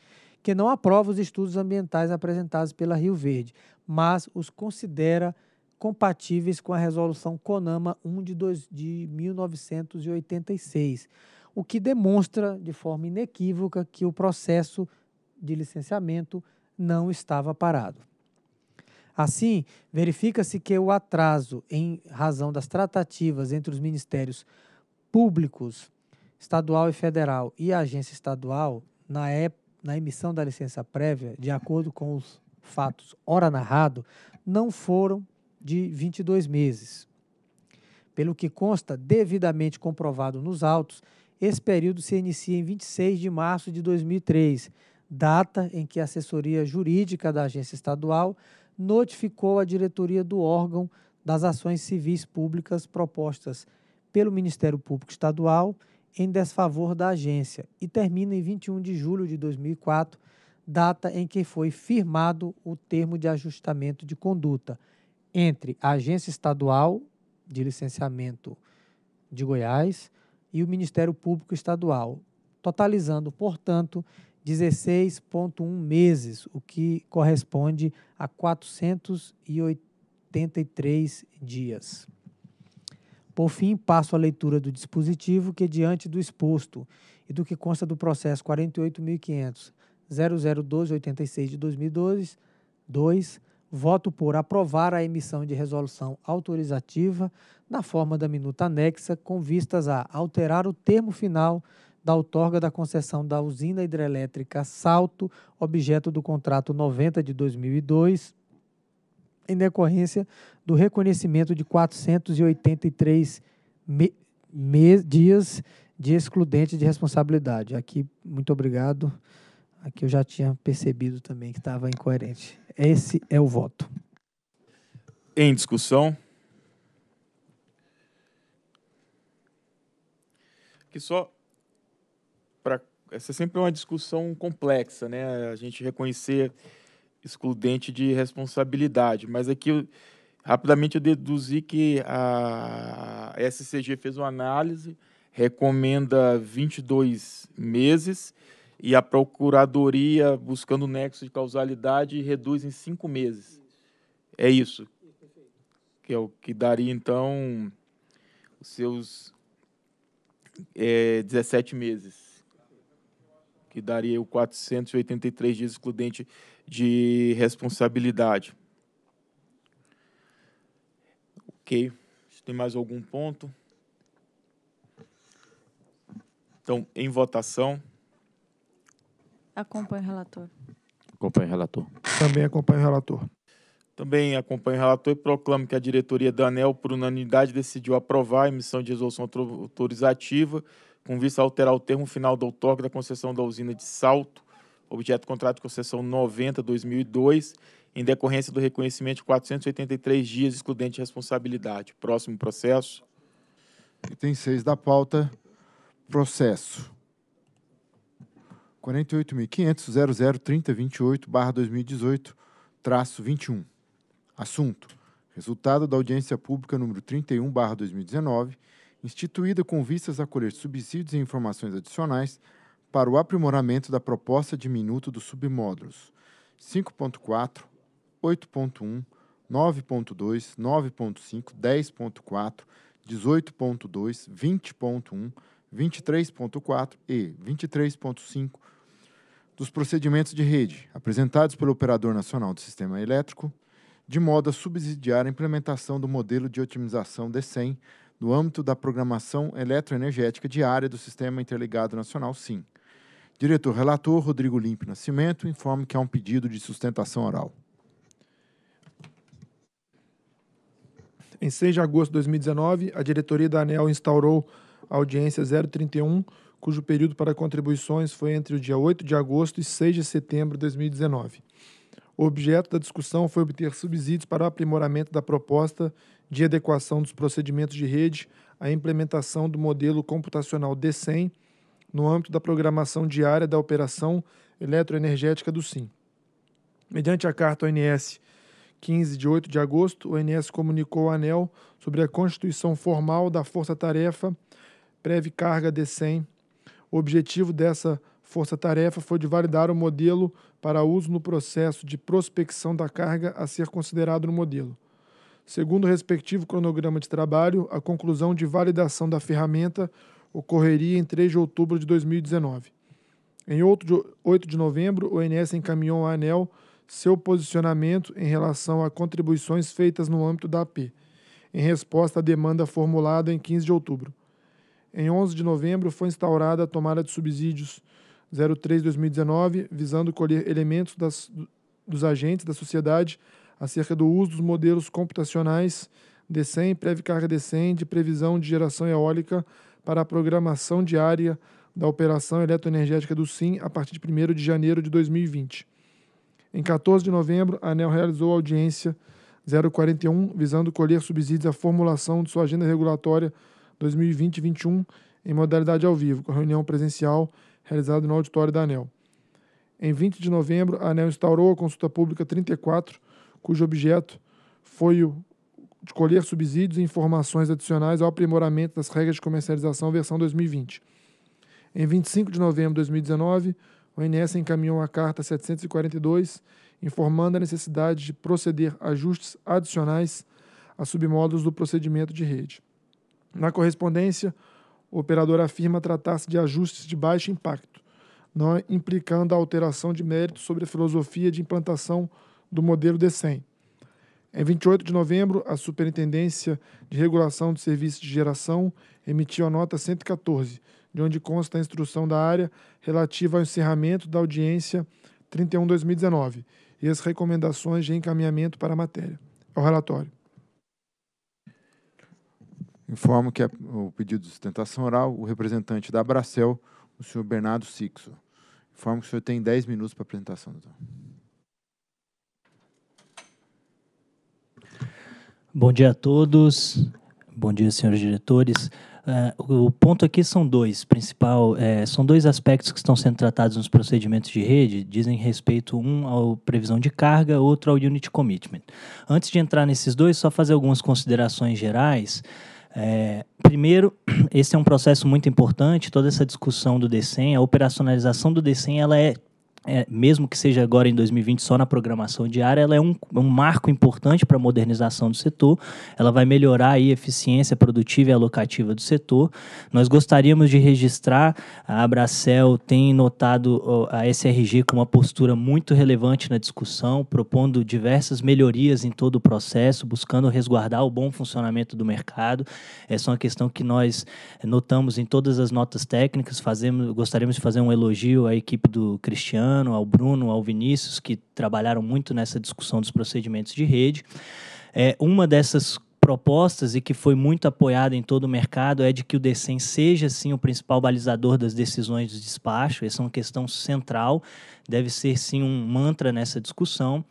que não aprova os estudos ambientais apresentados pela Rio Verde, mas os considera compatíveis com a resolução CONAMA 1 de, 2, de 1986, o que demonstra de forma inequívoca que o processo de licenciamento não estava parado. Assim, verifica-se que o atraso em razão das tratativas entre os ministérios públicos, estadual e federal, e a agência estadual, na época na emissão da licença prévia, de acordo com os fatos ora narrado, não foram de 22 meses. Pelo que consta devidamente comprovado nos autos, esse período se inicia em 26 de março de 2003, data em que a assessoria jurídica da agência estadual notificou a diretoria do órgão das ações civis públicas propostas pelo Ministério Público Estadual em desfavor da agência e termina em 21 de julho de 2004, data em que foi firmado o termo de ajustamento de conduta entre a Agência Estadual de Licenciamento de Goiás e o Ministério Público Estadual, totalizando, portanto, 16,1 meses, o que corresponde a 483 dias. Por fim, passo à leitura do dispositivo que, é diante do exposto e do que consta do processo 48.500.001286 de 2012, Voto por aprovar a emissão de resolução autorizativa na forma da minuta anexa, com vistas a alterar o termo final da outorga da concessão da usina hidrelétrica Salto, objeto do contrato 90 de 2002, em decorrência do reconhecimento de 483 me, me, dias de excludente de responsabilidade. Aqui, muito obrigado. Aqui eu já tinha percebido também que estava incoerente. Esse é o voto. Em discussão. Que só para essa é sempre uma discussão complexa, né? A gente reconhecer excludente de responsabilidade, mas aqui eu, rapidamente eu deduzi que a SCG fez uma análise, recomenda 22 meses e a Procuradoria, buscando nexo de causalidade, reduz em cinco meses. É isso. Que é o que daria, então, os seus é, 17 meses. Que daria o 483 dias excludente de responsabilidade. Ok. tem mais algum ponto. Então, em votação. Acompanho o relator. Acompanho o relator. Também acompanho o relator. Também acompanho o relator e proclamo que a diretoria da ANEL, por unanimidade, decidiu aprovar a emissão de resolução autorizativa com vista a alterar o termo final do outorga da concessão da usina de Salto objeto do contrato de concessão 90-2002, em decorrência do reconhecimento de 483 dias excludente de responsabilidade. Próximo processo. Item 6 da pauta, processo 48.500.003028/2018, 21. Assunto: Resultado da audiência pública número 31/2019, instituída com vistas a colher subsídios e informações adicionais para o aprimoramento da proposta de minuto dos submódulos 5.4, 8.1, 9.2, 9.5, 10.4, 18.2, 20.1, 23.4 e 23.5 dos procedimentos de rede apresentados pelo Operador Nacional do Sistema Elétrico, de modo a subsidiar a implementação do modelo de otimização DECEM no âmbito da programação eletroenergética diária do Sistema Interligado Nacional SIM. Diretor relator Rodrigo Limpo Nascimento informa que há um pedido de sustentação oral. Em 6 de agosto de 2019, a diretoria da ANEL instaurou a audiência 031, cujo período para contribuições foi entre o dia 8 de agosto e 6 de setembro de 2019. O objeto da discussão foi obter subsídios para o aprimoramento da proposta de adequação dos procedimentos de rede à implementação do modelo computacional D100 no âmbito da programação diária da operação eletroenergética do SIM. Mediante a carta ONS 15 de 8 de agosto, o ONS comunicou ao ANEL sobre a constituição formal da força-tarefa Preve-Carga D100. O objetivo dessa força-tarefa foi de validar o modelo para uso no processo de prospecção da carga a ser considerado no modelo. Segundo o respectivo cronograma de trabalho, a conclusão de validação da ferramenta ocorreria em 3 de outubro de 2019. Em 8 de novembro, o INS encaminhou à ANEL seu posicionamento em relação a contribuições feitas no âmbito da AP, em resposta à demanda formulada em 15 de outubro. Em 11 de novembro, foi instaurada a tomada de subsídios 03-2019, visando colher elementos das, dos agentes da sociedade acerca do uso dos modelos computacionais DECEM, Previcarga DECEM, de previsão de geração eólica para a programação diária da operação eletroenergética do SIM a partir de 1 de janeiro de 2020. Em 14 de novembro, a ANEL realizou a audiência 041, visando colher subsídios à formulação de sua agenda regulatória 2020-21 em modalidade ao vivo, com a reunião presencial realizada no auditório da ANEL. Em 20 de novembro, a ANEL instaurou a consulta pública 34, cujo objeto foi o de colher subsídios e informações adicionais ao aprimoramento das regras de comercialização versão 2020. Em 25 de novembro de 2019, o INS encaminhou a carta 742 informando a necessidade de proceder ajustes adicionais a submódulos do procedimento de rede. Na correspondência, o operador afirma tratar-se de ajustes de baixo impacto, não implicando a alteração de mérito sobre a filosofia de implantação do modelo D100. Em 28 de novembro, a Superintendência de Regulação de Serviços de Geração emitiu a nota 114, de onde consta a instrução da área relativa ao encerramento da audiência 31/2019 e as recomendações de encaminhamento para a matéria. É o relatório. Informo que é o pedido de sustentação oral, o representante da Abracel, o senhor Bernardo Sixo. Informo que o senhor tem 10 minutos para a apresentação, doutor. Bom dia a todos. Bom dia, senhores diretores. Uh, o ponto aqui são dois principal é, são dois aspectos que estão sendo tratados nos procedimentos de rede dizem respeito um à previsão de carga outro ao unit commitment antes de entrar nesses dois só fazer algumas considerações gerais é, primeiro, esse é um processo muito importante, toda essa discussão do DECEM, a operacionalização do DECEM, ela é é, mesmo que seja agora em 2020 só na programação diária, ela é um, um marco importante para a modernização do setor. Ela vai melhorar a eficiência produtiva e alocativa do setor. Nós gostaríamos de registrar, a Abracel tem notado a SRG com uma postura muito relevante na discussão, propondo diversas melhorias em todo o processo, buscando resguardar o bom funcionamento do mercado. Essa é uma questão que nós notamos em todas as notas técnicas. Fazemos, gostaríamos de fazer um elogio à equipe do Cristiano Luciano, ao Bruno, ao Vinícius, que trabalharam muito nessa discussão dos procedimentos de rede. É, uma dessas propostas e que foi muito apoiada em todo o mercado é de que o DECEM seja, sim, o principal balizador das decisões de despacho. Essa é uma questão central, deve ser, sim, um mantra nessa discussão.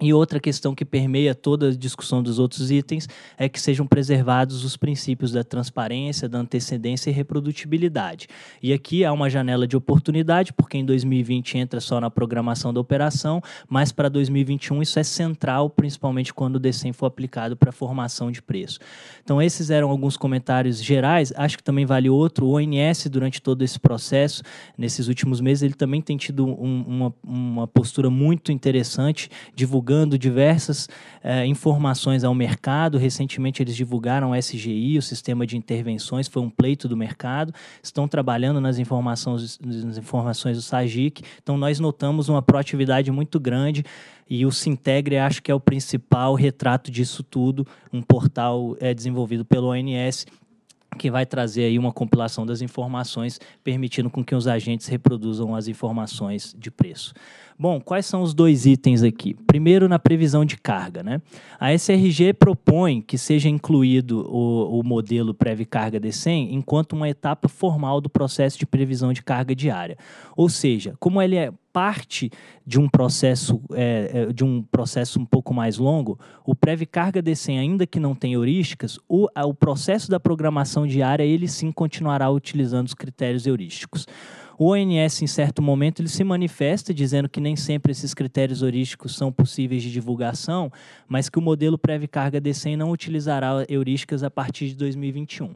E outra questão que permeia toda a discussão dos outros itens é que sejam preservados os princípios da transparência, da antecedência e reprodutibilidade. E aqui há uma janela de oportunidade, porque em 2020 entra só na programação da operação, mas para 2021 isso é central, principalmente quando o DECEM for aplicado para formação de preço. Então, esses eram alguns comentários gerais. Acho que também vale outro. O ONS, durante todo esse processo, nesses últimos meses, ele também tem tido um, uma, uma postura muito interessante, divulgando divulgando diversas eh, informações ao mercado. Recentemente, eles divulgaram o SGI, o Sistema de Intervenções, foi um pleito do mercado. Estão trabalhando nas informações, nas informações do SAGIC. Então, nós notamos uma proatividade muito grande e o Sintegre acho que é o principal retrato disso tudo, um portal é, desenvolvido pelo ONS que vai trazer aí uma compilação das informações, permitindo com que os agentes reproduzam as informações de preço. Bom, quais são os dois itens aqui? Primeiro, na previsão de carga. Né? A SRG propõe que seja incluído o, o modelo Prev-Carga D100 enquanto uma etapa formal do processo de previsão de carga diária. Ou seja, como ele é parte de um processo é, é de um processo um pouco mais longo, o Prev-Carga D100, ainda que não tenha heurísticas, o, o processo da programação diária, ele sim continuará utilizando os critérios heurísticos. O ONS, em certo momento, ele se manifesta dizendo que nem sempre esses critérios heurísticos são possíveis de divulgação, mas que o modelo prévio carga DC não utilizará heurísticas a partir de 2021.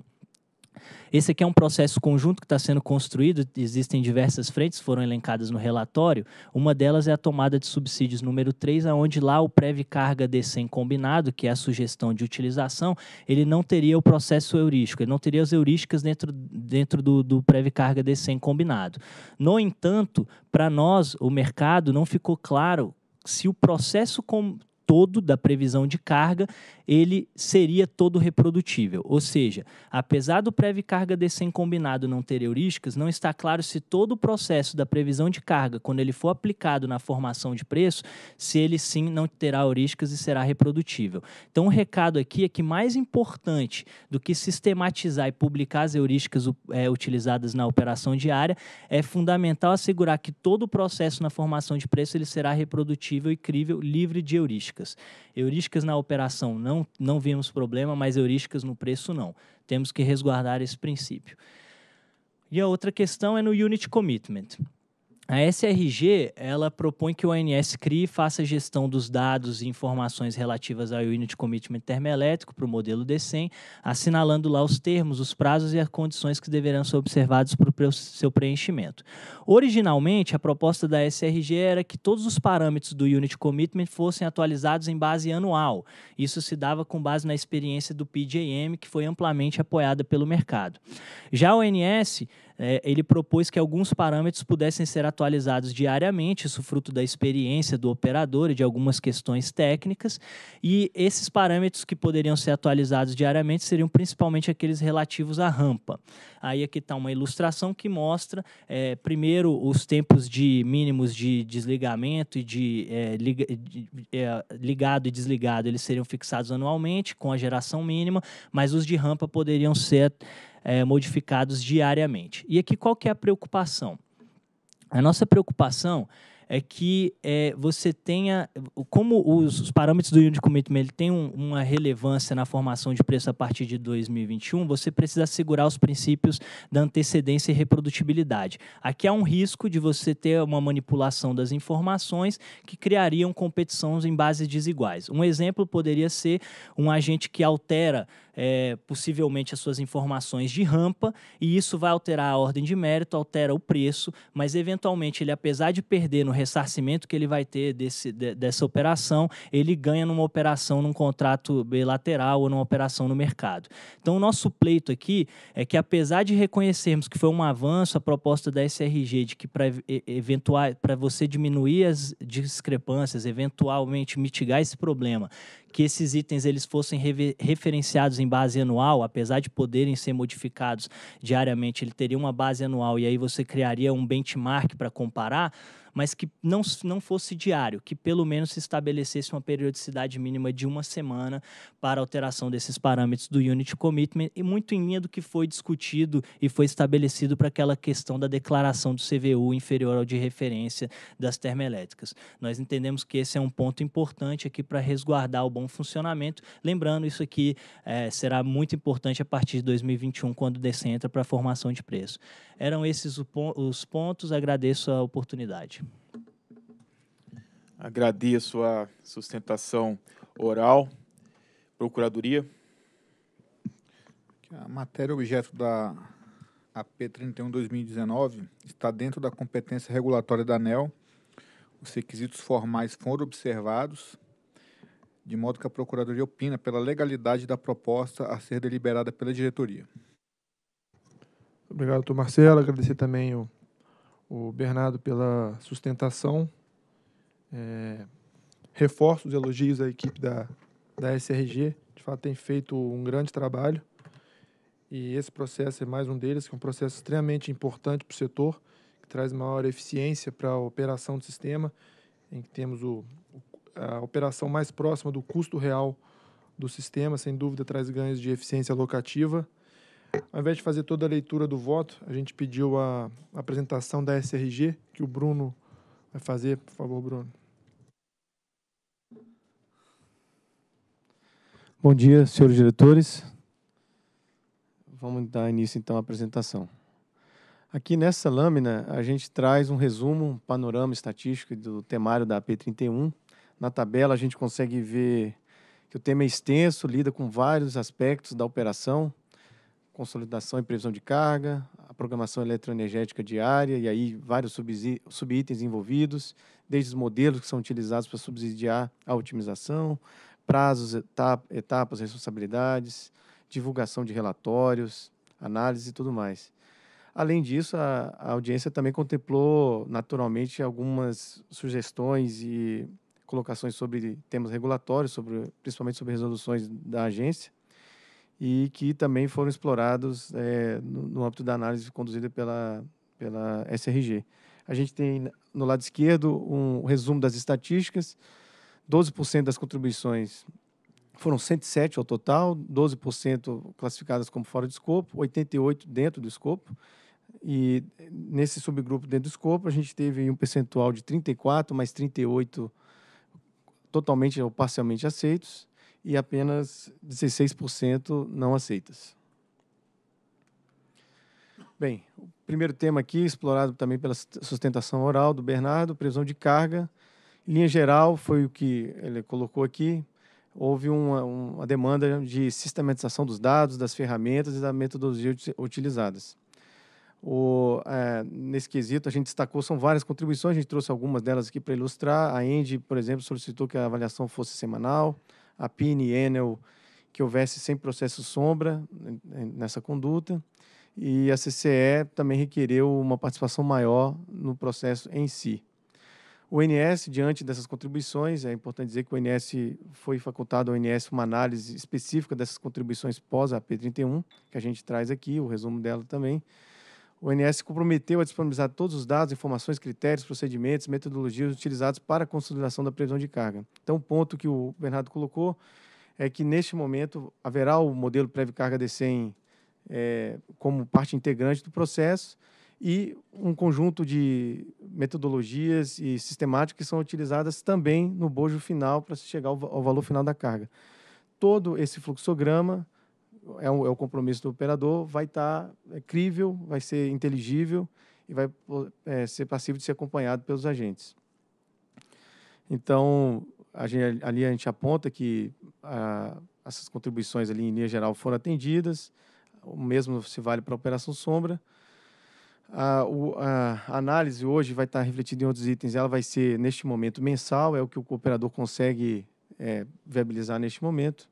Esse aqui é um processo conjunto que está sendo construído, existem diversas frentes, foram elencadas no relatório. Uma delas é a tomada de subsídios número 3, onde lá o prévio carga descem combinado, que é a sugestão de utilização, ele não teria o processo heurístico, ele não teria as heurísticas dentro, dentro do, do prévio carga descem combinado. No entanto, para nós, o mercado, não ficou claro se o processo todo da previsão de carga, ele seria todo reprodutível. Ou seja, apesar do prévio carga em combinado não ter heurísticas, não está claro se todo o processo da previsão de carga, quando ele for aplicado na formação de preço, se ele sim não terá heurísticas e será reprodutível. Então, o recado aqui é que mais importante do que sistematizar e publicar as heurísticas é, utilizadas na operação diária, é fundamental assegurar que todo o processo na formação de preço ele será reprodutível e crível, livre de heurísticas heurísticas. Heurísticas na operação não, não vimos problema, mas heurísticas no preço não. Temos que resguardar esse princípio. E a outra questão é no unit commitment. A SRG, ela propõe que o ONS crie e faça gestão dos dados e informações relativas ao Unit Commitment Termoelétrico para o modelo D100, assinalando lá os termos, os prazos e as condições que deverão ser observados para o seu preenchimento. Originalmente, a proposta da SRG era que todos os parâmetros do Unit Commitment fossem atualizados em base anual. Isso se dava com base na experiência do PJM, que foi amplamente apoiada pelo mercado. Já o ONS é, ele propôs que alguns parâmetros pudessem ser atualizados diariamente, isso fruto da experiência do operador e de algumas questões técnicas, e esses parâmetros que poderiam ser atualizados diariamente seriam principalmente aqueles relativos à rampa. Aí aqui está uma ilustração que mostra, é, primeiro, os tempos de mínimos de desligamento e de, é, de é, ligado e desligado, eles seriam fixados anualmente com a geração mínima, mas os de rampa poderiam ser é, modificados diariamente. E aqui qual que é a preocupação? A nossa preocupação é que é, você tenha, como os, os, parâmetros do Yield Commitment ele tem um, uma relevância na formação de preço a partir de 2021, você precisa assegurar os princípios da antecedência e reprodutibilidade. Aqui há um risco de você ter uma manipulação das informações que criariam competições em bases desiguais. Um exemplo poderia ser um agente que altera é, possivelmente as suas informações de rampa, e isso vai alterar a ordem de mérito, altera o preço, mas eventualmente ele, apesar de perder no ressarcimento que ele vai ter desse, de, dessa operação, ele ganha numa operação num contrato bilateral ou numa operação no mercado. Então, o nosso pleito aqui é que, apesar de reconhecermos que foi um avanço a proposta da SRG de que para você diminuir as discrepâncias, eventualmente mitigar esse problema, que esses itens eles fossem referenciados em base anual, apesar de poderem ser modificados diariamente, ele teria uma base anual e aí você criaria um benchmark para comparar, mas que não, não fosse diário, que pelo menos se estabelecesse uma periodicidade mínima de uma semana para alteração desses parâmetros do Unit Commitment, e muito em linha do que foi discutido e foi estabelecido para aquela questão da declaração do CVU inferior ao de referência das termoelétricas. Nós entendemos que esse é um ponto importante aqui para resguardar o bom funcionamento. Lembrando, isso aqui é, será muito importante a partir de 2021, quando o DECE entra para a formação de preço. Eram esses os pontos. Agradeço a oportunidade. Agradeço a sustentação oral. Procuradoria. A matéria objeto da AP 31-2019 está dentro da competência regulatória da ANEL. Os requisitos formais foram observados, de modo que a Procuradoria opina pela legalidade da proposta a ser deliberada pela diretoria. Obrigado, doutor Marcelo. Agradecer também o, o Bernardo pela sustentação. É, reforço os elogios à equipe da, da SRG. De fato, tem feito um grande trabalho. E esse processo é mais um deles, que é um processo extremamente importante para o setor, que traz maior eficiência para a operação do sistema, em que temos o, a operação mais próxima do custo real do sistema, sem dúvida traz ganhos de eficiência locativa ao invés de fazer toda a leitura do voto, a gente pediu a apresentação da SRG, que o Bruno vai fazer. Por favor, Bruno. Bom dia, senhores diretores. Vamos dar início então à apresentação. Aqui nessa lâmina, a gente traz um resumo, um panorama estatístico do temário da AP31. Na tabela, a gente consegue ver que o tema é extenso, lida com vários aspectos da operação, consolidação e previsão de carga, a programação eletroenergética diária, e aí vários subitens envolvidos, desde os modelos que são utilizados para subsidiar a otimização, prazos, etapas, responsabilidades, divulgação de relatórios, análise e tudo mais. Além disso, a, a, audiência também contemplou, naturalmente, algumas sugestões e colocações sobre temas regulatórios, sobre, principalmente sobre resoluções da agência, e que também foram explorados é, no, no, âmbito da análise conduzida pela, pela SRG. A gente tem no lado esquerdo um resumo das estatísticas: 12% das contribuições foram 107 ao total, 12% classificadas como fora de escopo, 88% dentro do escopo. E nesse subgrupo dentro do escopo, a gente teve um percentual de 34, mais 38 totalmente ou parcialmente aceitos e apenas 16% não aceitas. Bem, o primeiro tema aqui, explorado também pela sustentação oral do Bernardo, previsão de carga. Em linha geral, foi o que ele colocou aqui. Houve uma, uma demanda de sistematização dos dados, das ferramentas e da metodologia utilizadas. O, é, nesse quesito, a gente destacou, são várias contribuições, a gente trouxe algumas delas aqui para ilustrar. A ENDE, por exemplo, solicitou que a avaliação fosse semanal a PIN e Enel que houvesse sem processo sombra né, né, nessa conduta e a CCE também requereu uma participação maior no processo em si. O INS, diante dessas contribuições, é importante dizer que o INS foi facultado ao INS uma análise específica dessas contribuições pós a P31, que a gente traz aqui, o resumo dela também, o ONS se comprometeu a disponibilizar todos os dados, informações, critérios, procedimentos, metodologias utilizados para a consolidação da previsão de carga. Então, o ponto que o Bernardo colocou é que, neste momento, haverá o modelo Previcarga D100 é, como parte integrante do processo e um conjunto de metodologias e sistemáticas que são utilizadas também no bojo final para se chegar ao, ao valor final da carga. Todo esse fluxograma é o, é compromisso do operador, vai estar tá, é, crível, vai ser inteligível e vai é, ser passível de ser acompanhado pelos agentes. Então, a gente, ali a gente aponta que a, essas contribuições ali em linha geral foram atendidas, o mesmo se vale para a operação sombra. A, o, a, análise hoje vai estar tá refletida em outros itens, ela vai ser neste momento mensal, é o que o operador consegue é, viabilizar neste momento.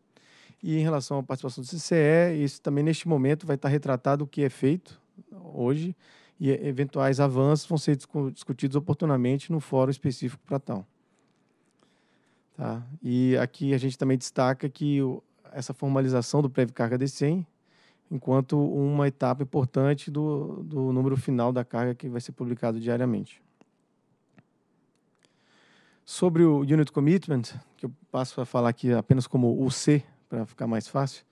E em relação à participação do CCE, isso também neste momento vai estar retratado o que é feito hoje e eh, eventuais avanços vão ser discutidos oportunamente no fórum específico para tal. Tá? E aqui a gente também destaca que o, essa formalização do prévio carga 100 enquanto uma etapa importante do, do número final da carga que vai ser publicado diariamente. Sobre o Unit Commitment, que eu passo a falar aqui apenas como UC, para ficar mais fácil,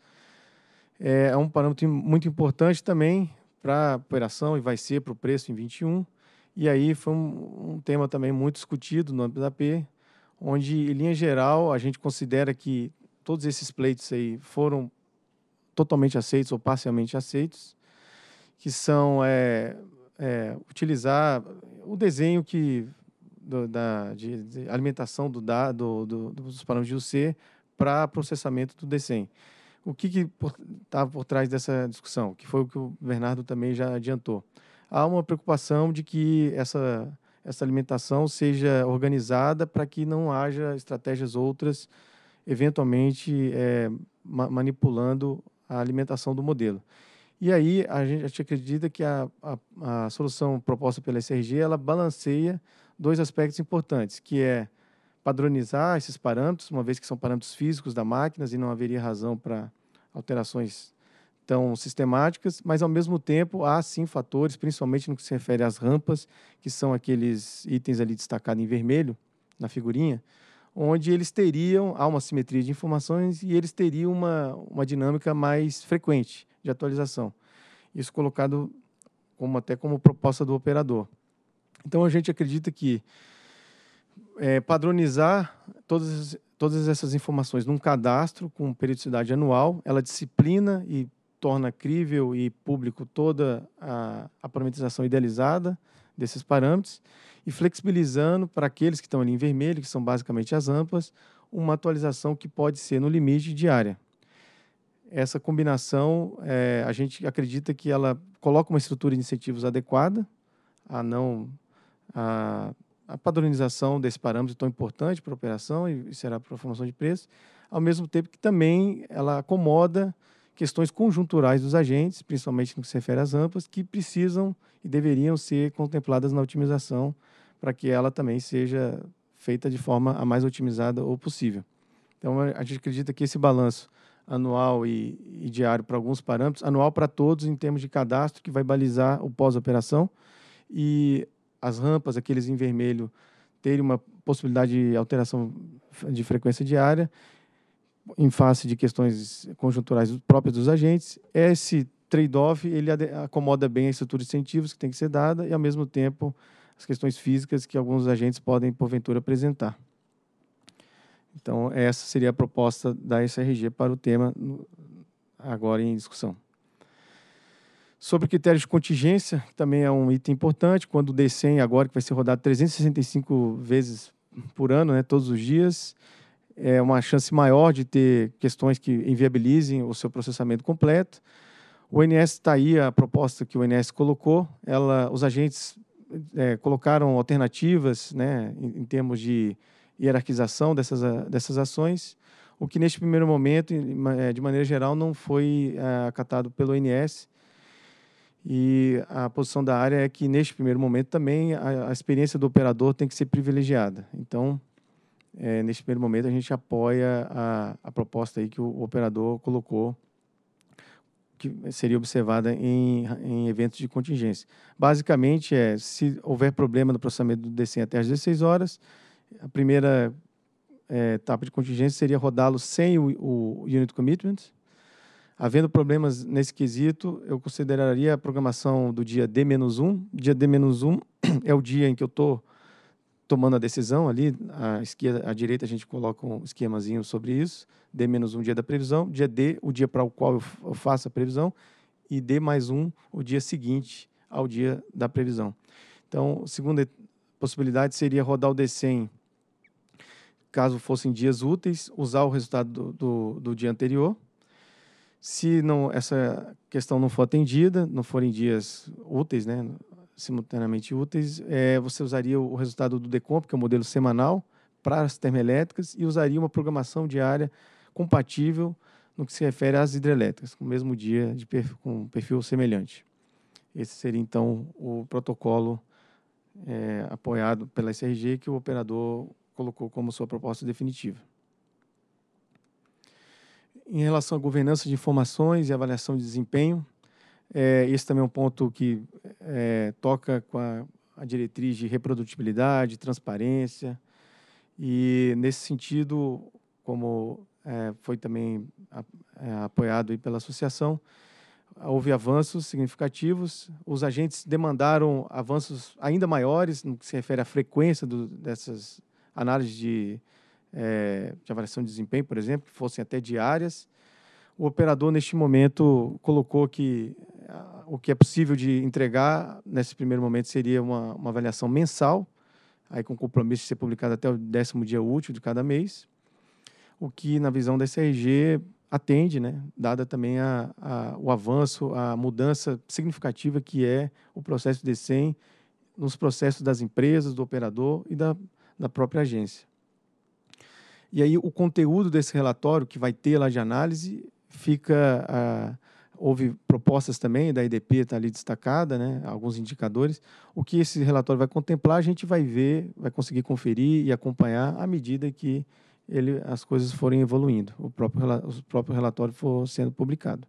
é, é um parâmetro muito importante também para a operação e vai ser para o preço em 21. E aí foi um, um tema também muito discutido no âmbito da P, onde, em linha geral, a gente considera que todos esses pleitos aí foram totalmente aceitos ou parcialmente aceitos, que são é, é, utilizar o desenho que do, da, de, de alimentação do, da, do, do, dos parâmetros de UC para processamento do DECEM. O que estava por, tá por trás dessa discussão, que foi o que o Bernardo também já adiantou? Há uma preocupação de que essa, essa alimentação seja organizada para que não haja estratégias outras, eventualmente é, ma manipulando a alimentação do modelo. E aí a gente, a gente acredita que a, a, a, solução proposta pela SRG ela balanceia dois aspectos importantes, que é padronizar esses parâmetros, uma vez que são parâmetros físicos da máquina e não haveria razão para alterações tão sistemáticas, mas ao mesmo tempo há sim fatores, principalmente no que se refere às rampas, que são aqueles itens ali destacados em vermelho na figurinha, onde eles teriam, há uma simetria de informações e eles teriam uma, uma dinâmica mais frequente de atualização. Isso colocado como, até como proposta do operador. Então a gente acredita que é, padronizar todas, todas essas informações num cadastro com periodicidade anual, ela disciplina e torna crível e público toda a, a parametrização idealizada desses parâmetros e flexibilizando para aqueles que estão ali em vermelho, que são basicamente as amplas, uma atualização que pode ser no limite diária. Essa combinação, é, a gente acredita que ela coloca uma estrutura de incentivos adequada a não a a padronização desse parâmetro tão importante para a operação e, será para a formação de preços, ao mesmo tempo que também ela acomoda questões conjunturais dos agentes, principalmente no que se refere às rampas, que precisam e deveriam ser contempladas na otimização para que ela também seja feita de forma a mais otimizada ou possível. Então, a gente acredita que esse balanço anual e, e diário para alguns parâmetros, anual para todos em termos de cadastro, que vai balizar o pós-operação, e as rampas, aqueles em vermelho, terem uma possibilidade de alteração de frequência diária, em face de questões conjunturais próprias dos agentes. Esse trade-off ele acomoda bem a estrutura de incentivos que tem que ser dada e, ao mesmo tempo, as questões físicas que alguns agentes podem, porventura, apresentar. Então, essa seria a proposta da SRG para o tema agora em discussão. Sobre critérios de contingência, que também é um item importante, quando o DCEM agora, que vai ser rodado 365 vezes por ano, né, todos os dias, é uma chance maior de ter questões que inviabilizem o seu processamento completo. O INS está aí, a proposta que o INS colocou, ela, os agentes é, colocaram alternativas né, em, em, termos de hierarquização dessas, ah, dessas ações, o que neste primeiro momento, é, de maneira geral, não foi ah, acatado pelo INS, e a posição da área é que, neste primeiro momento, também a, a experiência do operador tem que ser privilegiada. Então, é, neste primeiro momento, a gente apoia a, a proposta aí que o, operador colocou, que seria observada em, em eventos de contingência. Basicamente, é se houver problema no processamento do DCEM até às 16 horas, a primeira é, etapa de contingência seria rodá-lo sem o, o Unit Commitment, Havendo problemas nesse quesito, eu consideraria a programação do dia D-1. Dia D-1 é o dia em que eu estou tomando a decisão ali, à esquerda, à direita a gente coloca um esquemazinho sobre isso, D menos um dia da previsão, dia D, o dia para o qual eu faço a previsão, e D mais um, o dia seguinte ao dia da previsão. Então, a segunda possibilidade seria rodar o D100, caso fossem dias úteis, usar o resultado do, do, do dia anterior, se não, essa questão não for atendida, não forem dias úteis, né, simultaneamente úteis, é, você usaria o resultado do DECOMP, que é o modelo semanal, para as termoelétricas e usaria uma programação diária compatível no que se refere às hidrelétricas, com o mesmo dia, de perfil, com um perfil semelhante. Esse seria, então, o protocolo é, apoiado pela SRG que o operador colocou como sua proposta definitiva em relação à governança de informações e avaliação de desempenho, é, esse também é um ponto que é, toca com a, a, diretriz de reprodutibilidade, transparência. E, nesse sentido, como é, foi também a, apoiado pela associação, houve avanços significativos. Os agentes demandaram avanços ainda maiores no que se refere à frequência do, dessas análises de é, de avaliação de desempenho, por exemplo, que fossem até diárias. O operador, neste momento, colocou que ah, o que é possível de entregar nesse primeiro momento seria uma, uma avaliação mensal, aí com compromisso de ser publicado até o décimo dia útil de cada mês, o que, na visão da SRG, atende, né? dada também a, a, o avanço, a mudança significativa que é o processo de 100 nos processos das empresas, do operador e da, da própria agência. E aí o conteúdo desse relatório que vai ter lá de análise fica ah, houve propostas também da IDP está ali destacada, né? Alguns indicadores. O que esse relatório vai contemplar, a gente vai ver, vai conseguir conferir e acompanhar à medida que ele, as coisas forem evoluindo, o próprio, o próprio relatório for sendo publicado.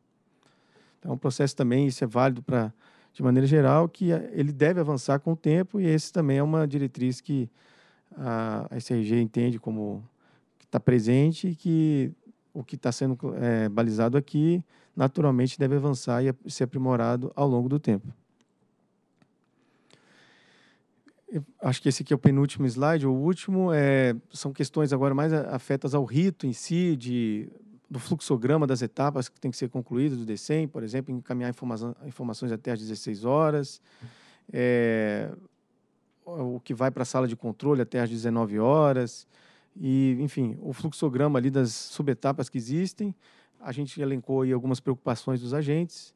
Então, é um processo também, isso é válido para, de maneira geral, que ah, ele deve avançar com o tempo e esse também é uma diretriz que ah, a, a SRG entende como está presente e que o que está sendo é, balizado aqui naturalmente deve avançar e ser aprimorado ao longo do tempo. Eu acho que esse aqui é o penúltimo slide, o último é, são questões agora mais afetas ao rito em si, de, do fluxograma das etapas que tem que ser concluído do DECEM, por exemplo, encaminhar informações até às 16 horas, é, o que vai para a sala de controle até às 19 horas, e, enfim, o fluxograma ali das subetapas que existem, a gente elencou aí algumas preocupações dos agentes,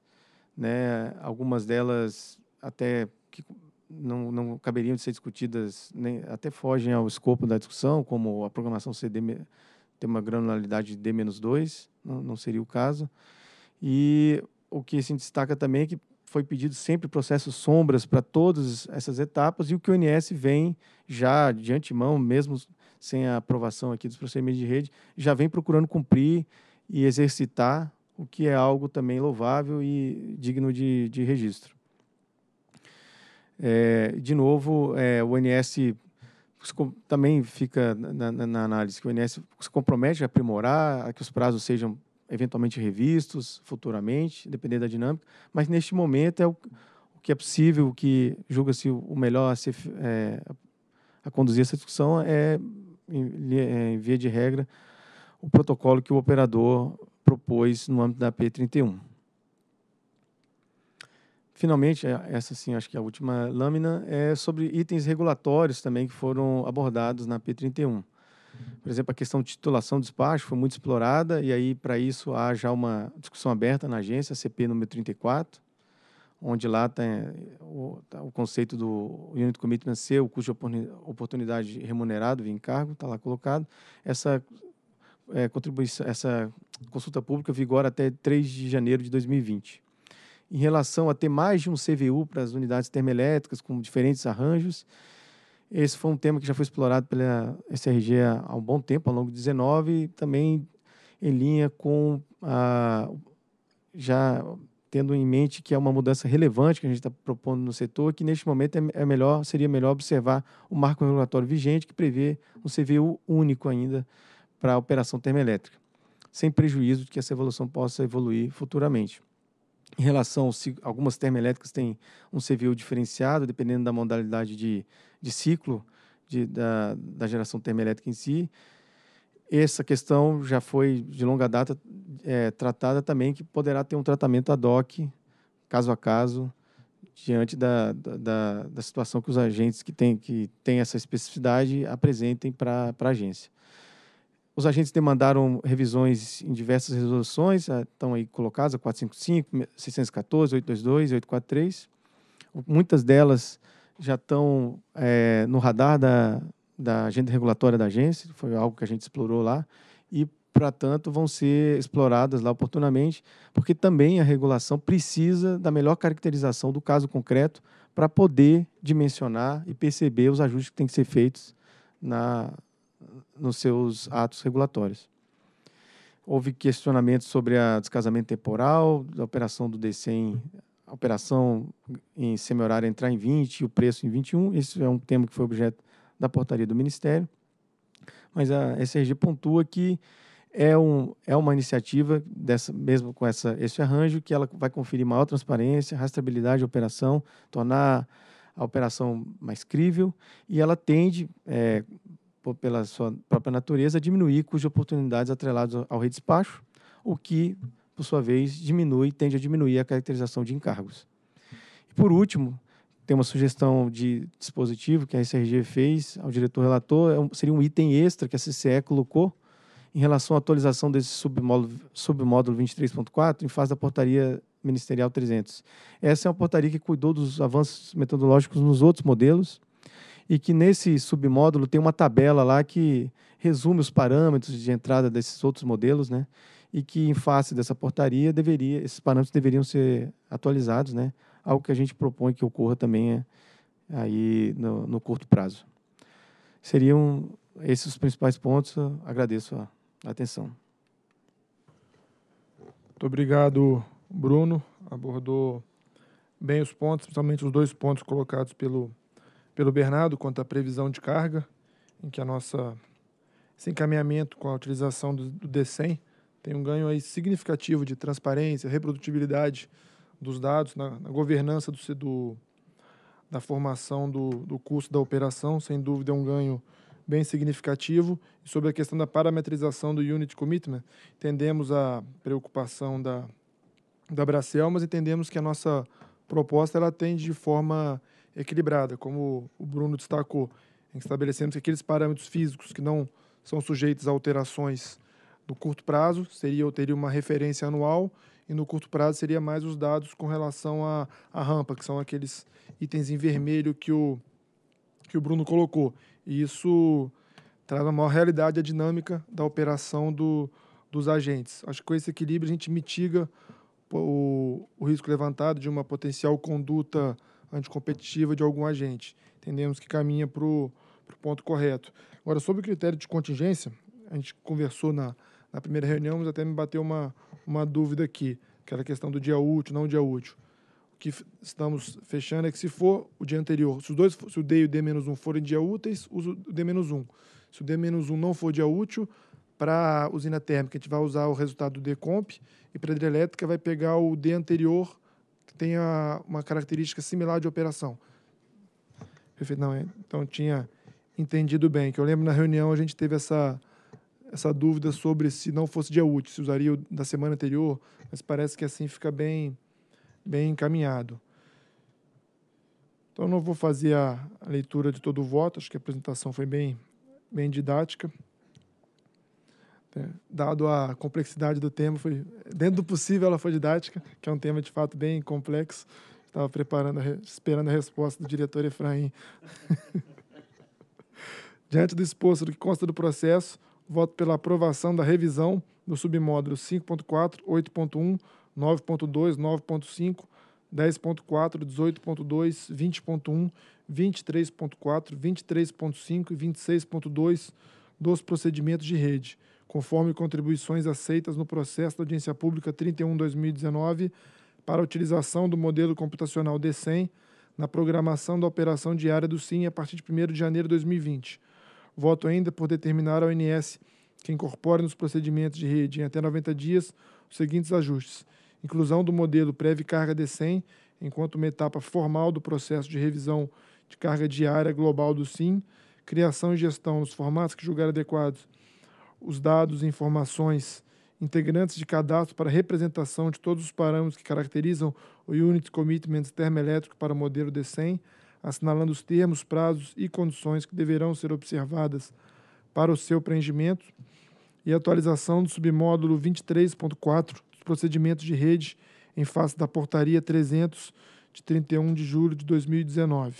né? Algumas delas até que não, não caberiam de ser discutidas, nem, até fogem ao escopo da discussão, como a programação CD ter uma granularidade de D-2, não, não seria o caso. E o que se destaca também é que foi pedido sempre processos sombras para todas essas etapas e o que o INS vem já de antemão, mesmo sem a aprovação aqui dos procedimentos de rede, já vem procurando cumprir e exercitar, o que é algo também louvável e digno de, de registro. É, de novo, é, o NS também fica na, na, na, análise que o ONS se compromete a aprimorar, a que os prazos sejam eventualmente revistos futuramente, dependendo da dinâmica, mas neste momento é o, o que é possível, o que julga-se o melhor a, ser, é, a conduzir essa discussão é é, em, via de regra, o protocolo que o operador propôs no âmbito da P31. Finalmente, é, essa sim, acho que é a última lâmina, é sobre itens regulatórios também que foram abordados na P31. Por exemplo, a questão de titulação do despacho foi muito explorada, e aí, para isso, há já uma discussão aberta na agência, CP número 34 onde lá tem tá, eh, o, tá o conceito do Unit Commitment C, o custo de oportunidade remunerado via encargo, está lá colocado. Essa é, contribuição, essa consulta pública vigora até 3 de janeiro de 2020. Em relação a ter mais de um CVU para as unidades termoelétricas, com diferentes arranjos, esse foi um tema que já foi explorado pela SRG há um bom tempo, ao longo de 19, também em linha com a, já tendo em mente que é uma mudança relevante que a gente está propondo no setor, que neste momento é, é, melhor, seria melhor observar o marco regulatório vigente, que prevê um CVU único ainda para a operação termoelétrica, sem prejuízo de que essa evolução possa evoluir futuramente. Em relação, algumas termoelétricas têm um CVU diferenciado, dependendo da modalidade de, de ciclo de, da, da geração termoelétrica em si, essa questão já foi de longa data é, tratada também, que poderá ter um tratamento ad hoc, caso a caso, diante da, da, da situação que os agentes que têm que tem essa especificidade apresentem para a agência. Os agentes demandaram revisões em diversas resoluções, estão ah, aí colocadas, a 455, 614, 822 843. Muitas delas já estão é, no radar da, da agenda regulatória da agência, foi algo que a gente explorou lá, e, para tanto, vão ser exploradas lá oportunamente, porque também a regulação precisa da melhor caracterização do caso concreto para poder dimensionar e perceber os ajustes que têm que ser feitos na, nos seus atos regulatórios. Houve questionamentos sobre a descasamento temporal, a operação do DCEM, a operação em semi-horário entrar em 20 e o preço em 21. Esse é um tema que foi objeto da portaria do Ministério, mas a SRG pontua que é, um, é uma iniciativa, dessa, mesmo com essa, esse arranjo, que ela vai conferir maior transparência, rastreabilidade de operação, tornar a operação mais crível e ela tende, é, pela sua própria natureza, a diminuir custos de oportunidades atrelados ao redespacho, o que, por sua vez, diminui, tende a diminuir a caracterização de encargos. E, por último, tem uma sugestão de dispositivo que a SRG fez ao diretor relator, é seria um item extra que a CCE colocou em relação à atualização desse submódulo, submódulo 23.4 em fase da portaria ministerial 300. Essa é uma portaria que cuidou dos avanços metodológicos nos outros modelos e que nesse submódulo tem uma tabela lá que resume os parâmetros de entrada desses outros modelos, né? E que em face dessa portaria deveria esses parâmetros deveriam ser atualizados, né? algo que a gente propõe que ocorra também é, aí no, no, curto prazo. Seriam esses os principais pontos. agradeço a atenção. Muito obrigado, Bruno. Abordou bem os pontos, principalmente os dois pontos colocados pelo, pelo Bernardo quanto à previsão de carga, em que a nossa esse encaminhamento com a utilização do, do DECEM tem um ganho aí significativo de transparência, reprodutibilidade dos dados, na, na governança do, do, da formação do, do custo da operação, sem dúvida é um ganho bem significativo. E sobre a questão da parametrização do Unit Commitment, entendemos a preocupação da, da Bracel, mas entendemos que a nossa proposta ela atende de forma equilibrada, como o Bruno destacou. Estabelecemos que aqueles parâmetros físicos que não são sujeitos a alterações no curto prazo, seria ou teria uma referência anual e no curto prazo seria mais os dados com relação à, à rampa, que são aqueles itens em vermelho que o, que o Bruno colocou. E isso traz uma maior realidade a dinâmica da operação do, dos agentes. Acho que com esse equilíbrio a gente mitiga o, o risco levantado de uma potencial conduta anticompetitiva de algum agente. Entendemos que caminha para o ponto correto. Agora, sobre o critério de contingência, a gente conversou na, na primeira reunião, mas até me bateu uma, uma dúvida aqui, aquela questão do dia útil, não dia útil. O que estamos fechando é que se for o dia anterior, se, os dois, se o D e o D-1 forem dia úteis, uso o D-1. Se o D-1 não for dia útil, para usina térmica, a gente vai usar o resultado do D-comp e para a hidrelétrica vai pegar o D anterior, que tem uma característica similar de operação. Perfeito, não, é, então tinha entendido bem, que eu lembro na reunião a gente teve essa essa dúvida sobre se não fosse dia útil, se usaria o da semana anterior, mas parece que assim fica bem, bem encaminhado. Então, não vou fazer a, a leitura de todo o voto, acho que a apresentação foi bem, bem didática. É, dado a complexidade do tema, foi, dentro do possível ela foi didática, que é um tema de fato bem complexo. Estava preparando, esperando a resposta do diretor Efraim. Diante do exposto do que consta do processo, voto pela aprovação da revisão do submódulo 5.4, 8.1, 9.2, 9.5, 10.4, 18.2, 20.1, 23.4, 23.5 e 26.2 dos procedimentos de rede, conforme contribuições aceitas no processo da Audiência Pública 31/2019 para a utilização do modelo computacional D100 na programação da operação diária do SIM a partir de 1 de janeiro de 2020 Voto ainda por determinar ao INS que incorpore nos procedimentos de rede em até 90 dias os seguintes ajustes: inclusão do modelo prévio Carga D100, enquanto uma etapa formal do processo de revisão de carga diária global do SIM, criação e gestão nos formatos que julgar adequados, os dados e informações integrantes de cadastro para representação de todos os parâmetros que caracterizam o Unit Commitment Termoelétrico para o modelo D100, assinalando os termos, prazos e condições que deverão ser observadas para o seu preenchimento e atualização do submódulo 23.4 dos procedimentos de rede em face da portaria 300 de 31 de julho de 2019,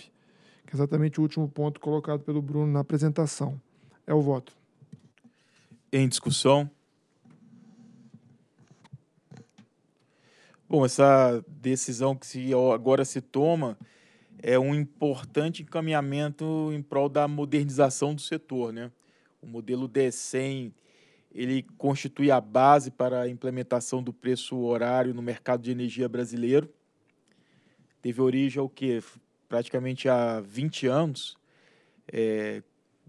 que é exatamente o último ponto colocado pelo Bruno na apresentação. É o voto. Em discussão. Bom, essa decisão que se agora se toma é um importante encaminhamento em prol da modernização do setor. Né? O modelo D100 ele constitui a base para a implementação do preço horário no mercado de energia brasileiro. Teve origem ao que praticamente há 20 anos é,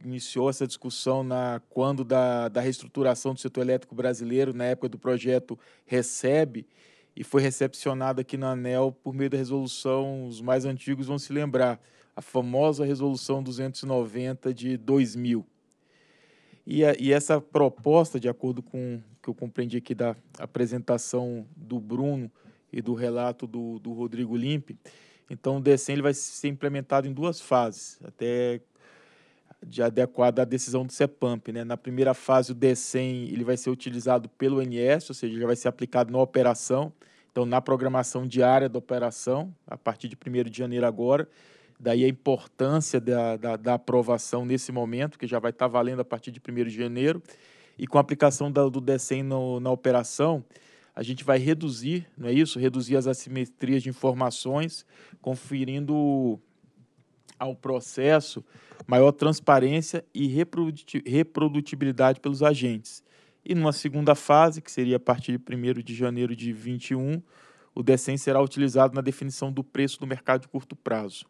iniciou essa discussão na quando da, da reestruturação do setor elétrico brasileiro na época do projeto recebe e foi recepcionada aqui na ANEL por meio da resolução, os mais antigos vão se lembrar, a famosa resolução 290 de 2000. E, a, e essa proposta, de acordo com o que eu compreendi aqui da apresentação do Bruno e do relato do, do Rodrigo Limpe, então o DECEN ele vai ser implementado em duas fases, até de adequada à decisão do CEPAMP. Né? Na primeira fase, o DECEM ele vai ser utilizado pelo NS, ou seja, já vai ser aplicado na operação, então na programação diária da operação, a partir de 1 de janeiro agora. Daí a importância da, da, da aprovação nesse momento, que já vai estar valendo a partir de 1 de janeiro. E com a aplicação da, do DECEM na operação, a gente vai reduzir, não é isso? Reduzir as assimetrias de informações, conferindo ao processo maior transparência e reprodutibilidade pelos agentes. E numa segunda fase, que seria a partir de 1 de janeiro de 2021, o DECEN será utilizado na definição do preço do mercado de curto prazo.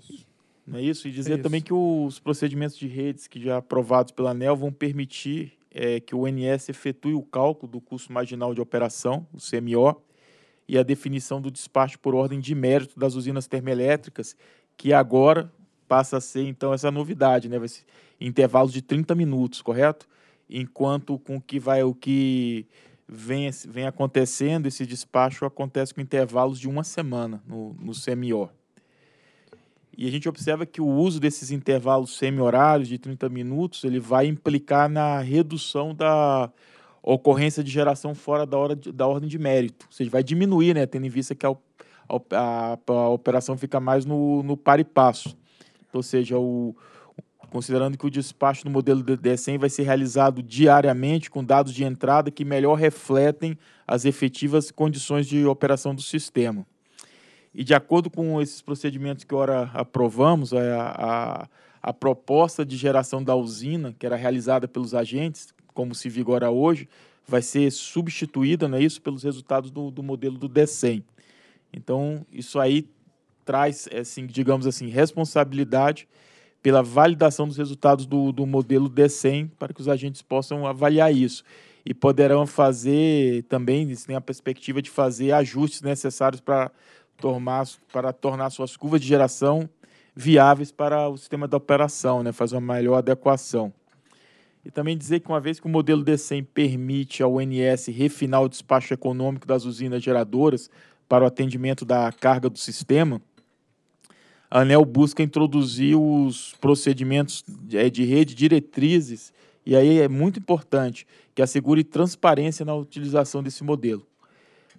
Isso. Não é isso? E dizer é isso. também que os procedimentos de redes que já aprovados pela ANEL vão permitir é, que o ONS efetue o cálculo do custo marginal de operação, o CMO, e a definição do despacho por ordem de mérito das usinas termoelétricas que agora passa a ser então essa novidade, né? Vai ser intervalos de 30 minutos, correto? Enquanto com que vai o que vem, vem acontecendo, esse despacho acontece com intervalos de uma semana no, no CMO. E a gente observa que o uso desses intervalos semi-horários de 30 minutos, ele vai implicar na redução da ocorrência de geração fora da, hora de, da ordem de mérito. Ou seja, vai diminuir, né, tendo em vista que a, a, a, operação fica mais no, no par e passo. Ou seja, o, considerando que o despacho do modelo DSM vai ser realizado diariamente com dados de entrada que melhor refletem as efetivas condições de operação do sistema. E de acordo com esses procedimentos que ora aprovamos, é, a, a, a proposta de geração da usina, que era realizada pelos agentes, como se vigora hoje, vai ser substituída, não é isso, pelos resultados do, do modelo do DECEM. Então, isso aí traz, é, assim, digamos assim, responsabilidade pela validação dos resultados do, do modelo D100 para que os agentes possam avaliar isso. E poderão fazer também, eles têm a perspectiva de fazer ajustes necessários para tornar, para tornar suas curvas de geração viáveis para o sistema da operação, né? fazer uma melhor adequação. E também dizer que uma vez que o modelo D100 permite ao ONS refinar o despacho econômico das usinas geradoras, para o atendimento da carga do sistema, a ANEL busca introduzir os procedimentos é, de rede, diretrizes, e aí é muito importante que assegure transparência na utilização desse modelo,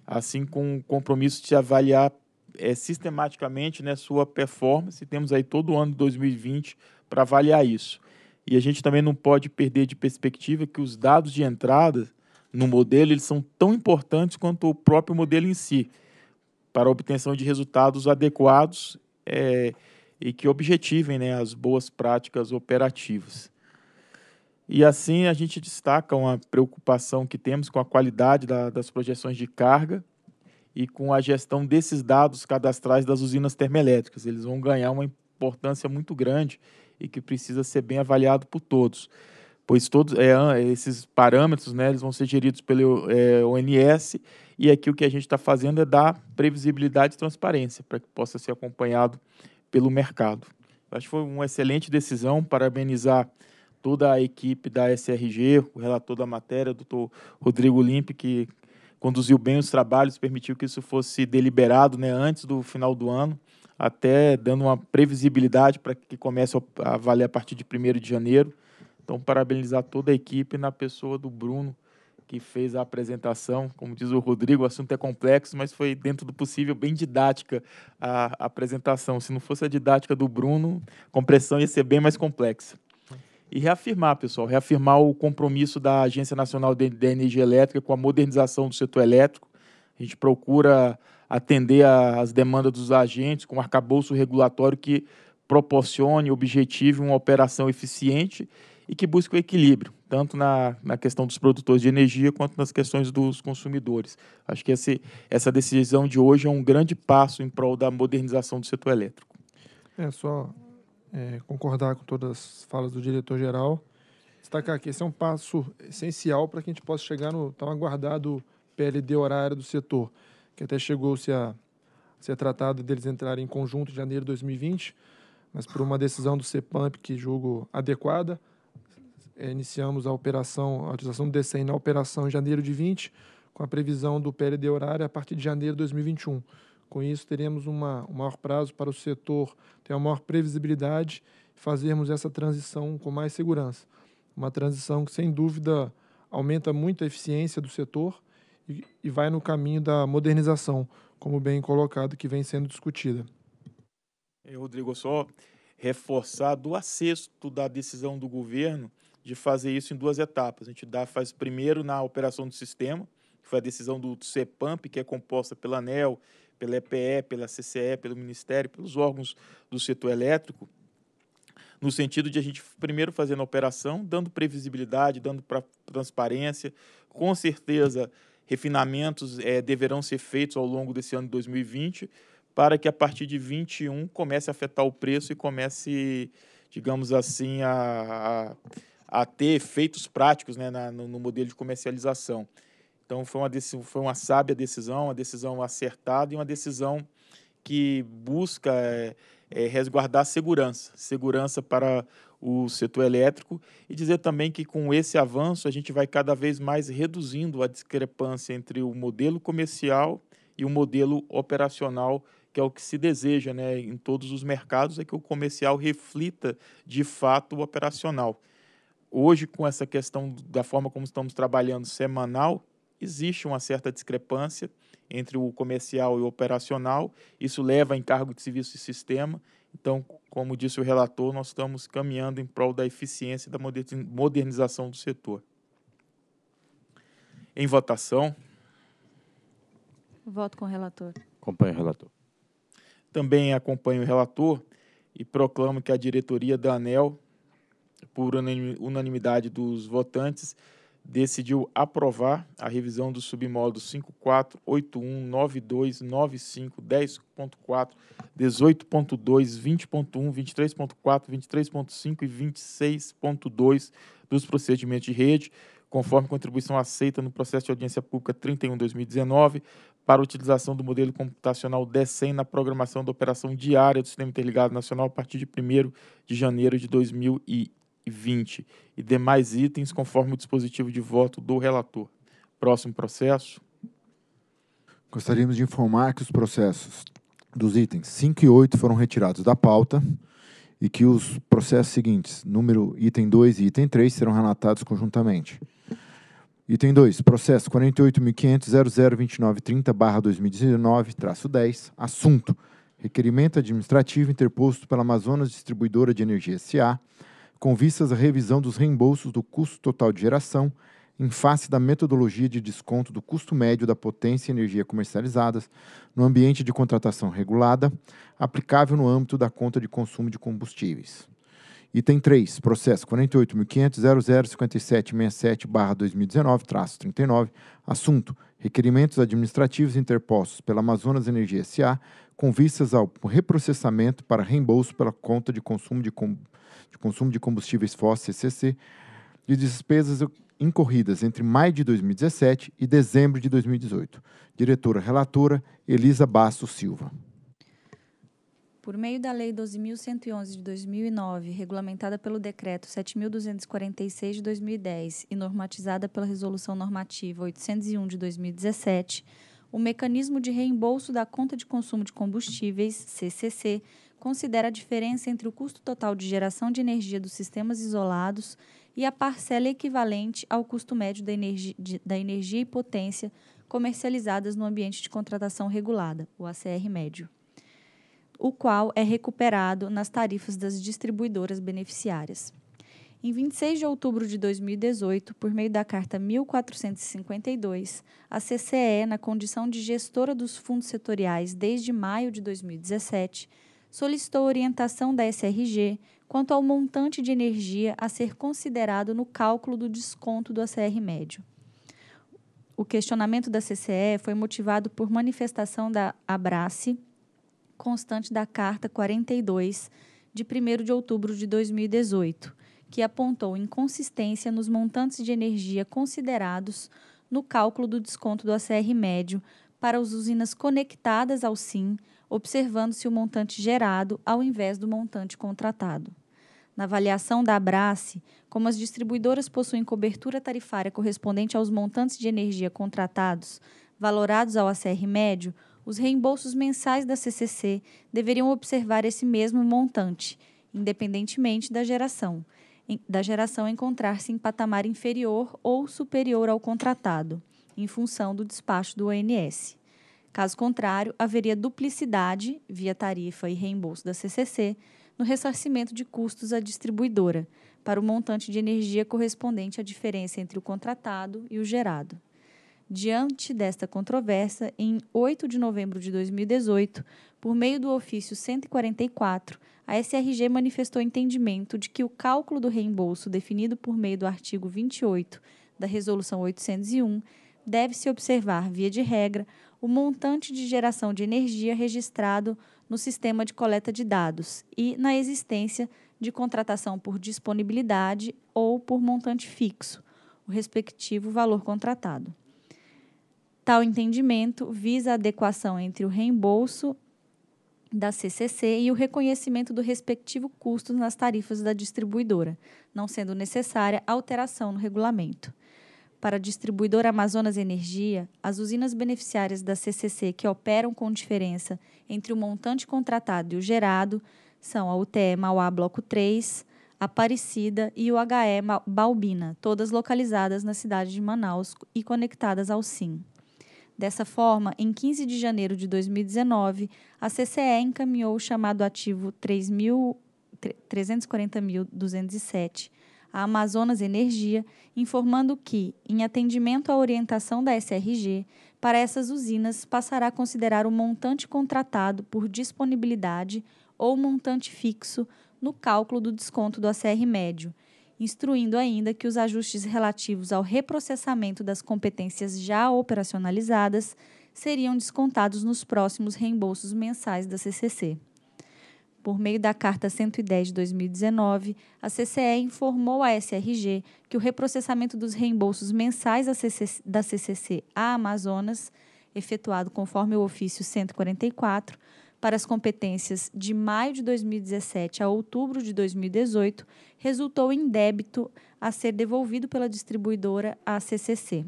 assim com o compromisso de avaliar é, sistematicamente né, sua performance. Temos aí todo o ano de 2020 para avaliar isso. E a gente também não pode perder de perspectiva que os dados de entrada no modelo eles são tão importantes quanto o próprio modelo em si para a obtenção de resultados adequados é, e que objetivem né, as boas práticas operativas. E assim a gente destaca uma preocupação que temos com a qualidade da, das projeções de carga e com a gestão desses dados cadastrais das usinas termoelétricas. Eles vão ganhar uma importância muito grande e que precisa ser bem avaliado por todos pois todos é, é, esses parâmetros né, eles vão ser geridos pelo é, ONS e aqui o que a gente está fazendo é dar previsibilidade e transparência para que possa ser acompanhado pelo mercado. Acho que foi uma excelente decisão, parabenizar toda a equipe da SRG, o relator da matéria, o doutor Rodrigo Limpe, que conduziu bem os trabalhos, permitiu que isso fosse deliberado né, antes do final do ano, até dando uma previsibilidade para que comece a valer a partir de 1 de janeiro então, parabenizar toda a equipe na pessoa do Bruno, que fez a apresentação. Como diz o Rodrigo, o assunto é complexo, mas foi dentro do possível bem didática a, apresentação. Se não fosse a didática do Bruno, a compressão ia ser bem mais complexa. E reafirmar, pessoal, reafirmar o compromisso da Agência Nacional de, Energia Elétrica com a modernização do setor elétrico. A gente procura atender às demandas dos agentes com um arcabouço regulatório que proporcione, objetive uma operação eficiente e que busque o equilíbrio, tanto na, na questão dos produtores de energia quanto nas questões dos consumidores. Acho que esse, essa decisão de hoje é um grande passo em prol da modernização do setor elétrico. É só é, concordar com todas as falas do diretor-geral. Destacar que esse é um passo essencial para que a gente possa chegar no tão aguardado PLD horário do setor, que até chegou-se a ser tratado deles entrarem em conjunto em janeiro de 2020, mas por uma decisão do CEPAMP que julgo adequada, é, iniciamos a operação, a utilização do DCEM na operação em janeiro de 20, com a previsão do PLD horário a partir de janeiro de 2021. Com isso, teremos uma, um maior prazo para o setor ter uma maior previsibilidade e fazermos essa transição com mais segurança. Uma transição que, sem dúvida, aumenta muito a eficiência do setor e, e vai no caminho da modernização, como bem colocado, que vem sendo discutida. Rodrigo, só reforçar do acesso da decisão do governo de fazer isso em duas etapas. A gente dá, faz primeiro na operação do sistema, que foi a decisão do CEPAMP, que é composta pela ANEL, pela EPE, pela CCE, pelo Ministério, pelos órgãos do setor elétrico, no sentido de a gente primeiro fazendo a operação, dando previsibilidade, dando transparência, com certeza refinamentos é, deverão ser feitos ao longo desse ano de 2020, para que a partir de 21 comece a afetar o preço e comece, digamos assim, a, a a ter efeitos práticos né, na, no, no, modelo de comercialização. Então, foi uma, foi uma sábia decisão, uma decisão acertada e uma decisão que busca é, é, resguardar segurança, segurança para o setor elétrico e dizer também que com esse avanço a gente vai cada vez mais reduzindo a discrepância entre o modelo comercial e o modelo operacional que é o que se deseja né, em todos os mercados, é que o comercial reflita de fato o operacional hoje, com essa questão da forma como estamos trabalhando semanal, existe uma certa discrepância entre o comercial e o operacional. Isso leva a encargo de serviço e sistema. Então, como disse o relator, nós estamos caminhando em prol da eficiência e da modernização do setor. Em votação. Voto com o relator. Acompanho o relator. Também acompanho o relator e proclamo que a diretoria da ANEL por unanimidade dos votantes, decidiu aprovar a revisão dos submódulos 54, 81, 92, 95, 10.4, 18.2, 20.1, 23.4, 23.5 e 26.2 dos procedimentos de rede, conforme contribuição aceita no processo de audiência pública 31/2019 para utilização do modelo computacional DECEM na programação da operação diária do Sistema Interligado Nacional a partir de 1 de janeiro de 2020 e 20 e demais itens conforme o dispositivo de voto do relator. Próximo processo. Gostaríamos de informar que os processos dos itens 5 e 8 foram retirados da pauta e que os processos seguintes, número item 2 e item 3, serão relatados conjuntamente. Item 2, processo 48.500.002930-2019-10, assunto, requerimento administrativo interposto pela Amazonas Distribuidora de Energia S.A., com vistas à revisão dos reembolsos do custo total de geração, em face da metodologia de desconto do custo médio da potência e energia comercializadas no ambiente de contratação regulada, aplicável no âmbito da conta de consumo de combustíveis. Item 3, processo 48.500.005767-2019-39, assunto: requerimentos administrativos interpostos pela Amazonas Energia SA com vistas ao reprocessamento para reembolso pela conta de consumo de combustíveis de consumo de combustíveis fósseis, (C.C.C.) de despesas incorridas entre maio de 2017 e dezembro de 2018. Diretora relatora Elisa Basso Silva. Por meio da Lei 12.111 de 2009, regulamentada pelo Decreto 7.246 de 2010 e normatizada pela Resolução Normativa 801 de 2017, o mecanismo de reembolso da conta de consumo de combustíveis, CCC, considera a diferença entre o custo total de geração de energia dos sistemas isolados e a parcela equivalente ao custo médio da energia, de, da energia e potência comercializadas no ambiente de contratação regulada, o ACR médio, o qual é recuperado nas tarifas das distribuidoras beneficiárias. Em 26 de outubro de 2018, por meio da Carta 1452, a CCE, na condição de gestora dos fundos setoriais desde maio de 2017, solicitou orientação da SRG quanto ao montante de energia a ser considerado no cálculo do desconto do ACR médio. O questionamento da CCE foi motivado por manifestação da Abrace, constante da Carta 42, de 1 de outubro de 2018, que apontou inconsistência nos montantes de energia considerados no cálculo do desconto do ACR médio para as usinas conectadas ao SIM observando-se o montante gerado ao invés do montante contratado. Na avaliação da Abrace, como as distribuidoras possuem cobertura tarifária correspondente aos montantes de energia contratados, valorados ao ACR médio, os reembolsos mensais da CCC deveriam observar esse mesmo montante, independentemente da geração, da geração encontrar-se em patamar inferior ou superior ao contratado, em função do despacho do ONS. Caso contrário, haveria duplicidade, via tarifa e reembolso da CCC, no ressarcimento de custos à distribuidora, para o montante de energia correspondente à diferença entre o contratado e o gerado. Diante desta controvérsia, em 8 de novembro de 2018, por meio do ofício 144, a SRG manifestou entendimento de que o cálculo do reembolso definido por meio do artigo 28 da Resolução 801 deve-se observar, via de regra, o montante de geração de energia registrado no sistema de coleta de dados e na existência de contratação por disponibilidade ou por montante fixo, o respectivo valor contratado. Tal entendimento visa a adequação entre o reembolso da CCC e o reconhecimento do respectivo custo nas tarifas da distribuidora, não sendo necessária alteração no regulamento para a distribuidora Amazonas Energia, as usinas beneficiárias da CCC que operam com diferença entre o montante contratado e o gerado são a UTE Mauá Bloco 3, Aparecida e o HE Balbina, todas localizadas na cidade de Manaus e conectadas ao SIM. Dessa forma, em 15 de janeiro de 2019, a CCE encaminhou o chamado ativo 3.340.207 a Amazonas Energia, informando que, em atendimento à orientação da SRG, para essas usinas passará a considerar o montante contratado por disponibilidade ou montante fixo no cálculo do desconto do ACR médio, instruindo ainda que os ajustes relativos ao reprocessamento das competências já operacionalizadas seriam descontados nos próximos reembolsos mensais da CCC. Por meio da Carta 110 de 2019, a CCE informou à SRG que o reprocessamento dos reembolsos mensais da CCC à Amazonas, efetuado conforme o ofício 144, para as competências de maio de 2017 a outubro de 2018, resultou em débito a ser devolvido pela distribuidora à CCC.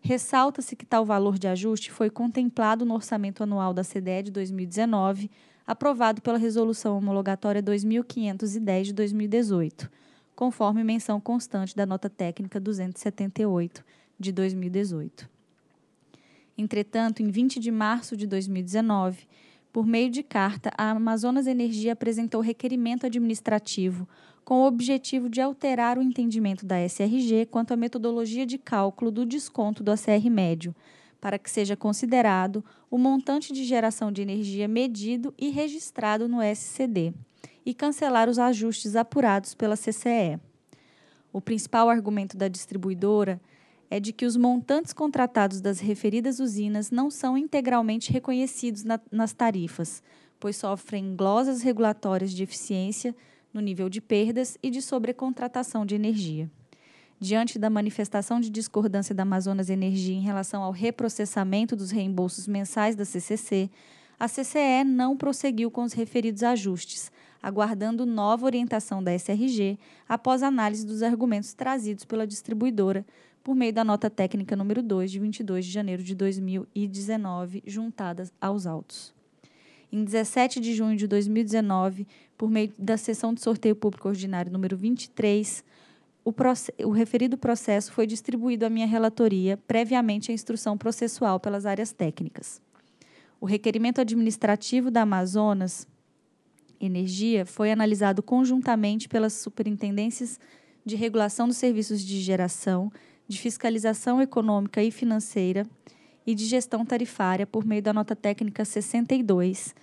Ressalta-se que tal valor de ajuste foi contemplado no orçamento anual da CDE de 2019 aprovado pela Resolução Homologatória 2510 de 2018, conforme menção constante da Nota Técnica 278 de 2018. Entretanto, em 20 de março de 2019, por meio de carta, a Amazonas Energia apresentou requerimento administrativo com o objetivo de alterar o entendimento da SRG quanto à metodologia de cálculo do desconto do ACR médio, para que seja considerado o montante de geração de energia medido e registrado no SCD e cancelar os ajustes apurados pela CCE. O principal argumento da distribuidora é de que os montantes contratados das referidas usinas não são integralmente reconhecidos na, nas tarifas, pois sofrem glosas regulatórias de eficiência no nível de perdas e de sobrecontratação de energia diante da manifestação de discordância da Amazonas Energia em relação ao reprocessamento dos reembolsos mensais da CCC, a CCE não prosseguiu com os referidos ajustes, aguardando nova orientação da SRG após análise dos argumentos trazidos pela distribuidora por meio da nota técnica número 2 de 22 de janeiro de 2019, juntadas aos autos. Em 17 de junho de 2019, por meio da sessão de sorteio público ordinário número 23, o, o referido processo foi distribuído à minha relatoria previamente à instrução processual pelas áreas técnicas. O requerimento administrativo da Amazonas Energia foi analisado conjuntamente pelas superintendências de regulação dos serviços de geração, de fiscalização econômica e financeira e de gestão tarifária por meio da nota técnica 62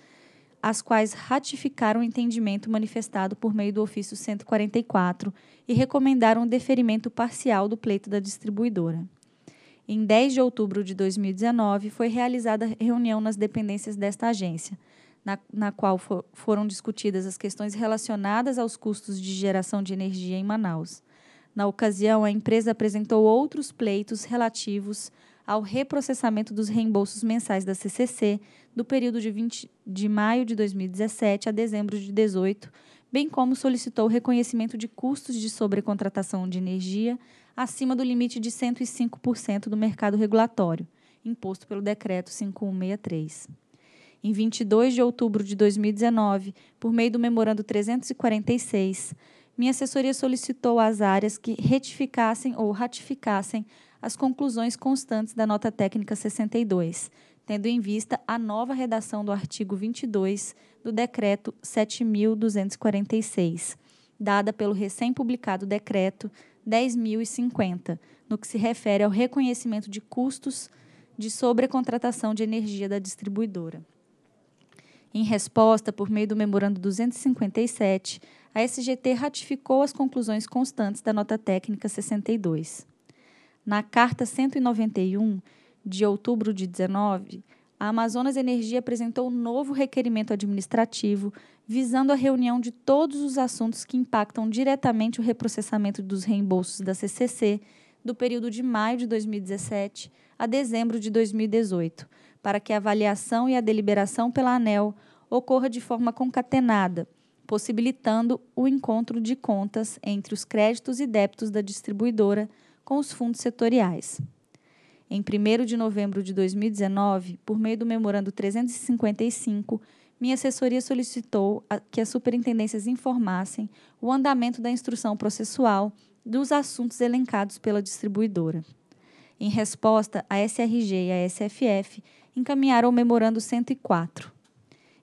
as quais ratificaram o entendimento manifestado por meio do ofício 144 e recomendaram o deferimento parcial do pleito da distribuidora. Em 10 de outubro de 2019, foi realizada reunião nas dependências desta agência, na, na qual for, foram discutidas as questões relacionadas aos custos de geração de energia em Manaus. Na ocasião, a empresa apresentou outros pleitos relativos ao reprocessamento dos reembolsos mensais da CCC do período de, 20, de maio de 2017 a dezembro de 2018, bem como solicitou o reconhecimento de custos de sobrecontratação de energia acima do limite de 105% do mercado regulatório, imposto pelo Decreto 5163. Em 22 de outubro de 2019, por meio do Memorando 346, minha assessoria solicitou às áreas que retificassem ou ratificassem as conclusões constantes da nota técnica 62, tendo em vista a nova redação do artigo 22 do decreto 7246, dada pelo recém-publicado decreto 10050, no que se refere ao reconhecimento de custos de sobrecontratação de energia da distribuidora. Em resposta, por meio do Memorando 257, a SGT ratificou as conclusões constantes da nota técnica 62. Na carta 191, de outubro de 19, a Amazonas Energia apresentou um novo requerimento administrativo visando a reunião de todos os assuntos que impactam diretamente o reprocessamento dos reembolsos da CCC do período de maio de 2017 a dezembro de 2018, para que a avaliação e a deliberação pela ANEL ocorra de forma concatenada, possibilitando o encontro de contas entre os créditos e débitos da distribuidora com os fundos setoriais. Em 1 de novembro de 2019, por meio do Memorando 355, minha assessoria solicitou que as superintendências informassem o andamento da instrução processual dos assuntos elencados pela distribuidora. Em resposta, a SRG e a SFF encaminharam o Memorando 104.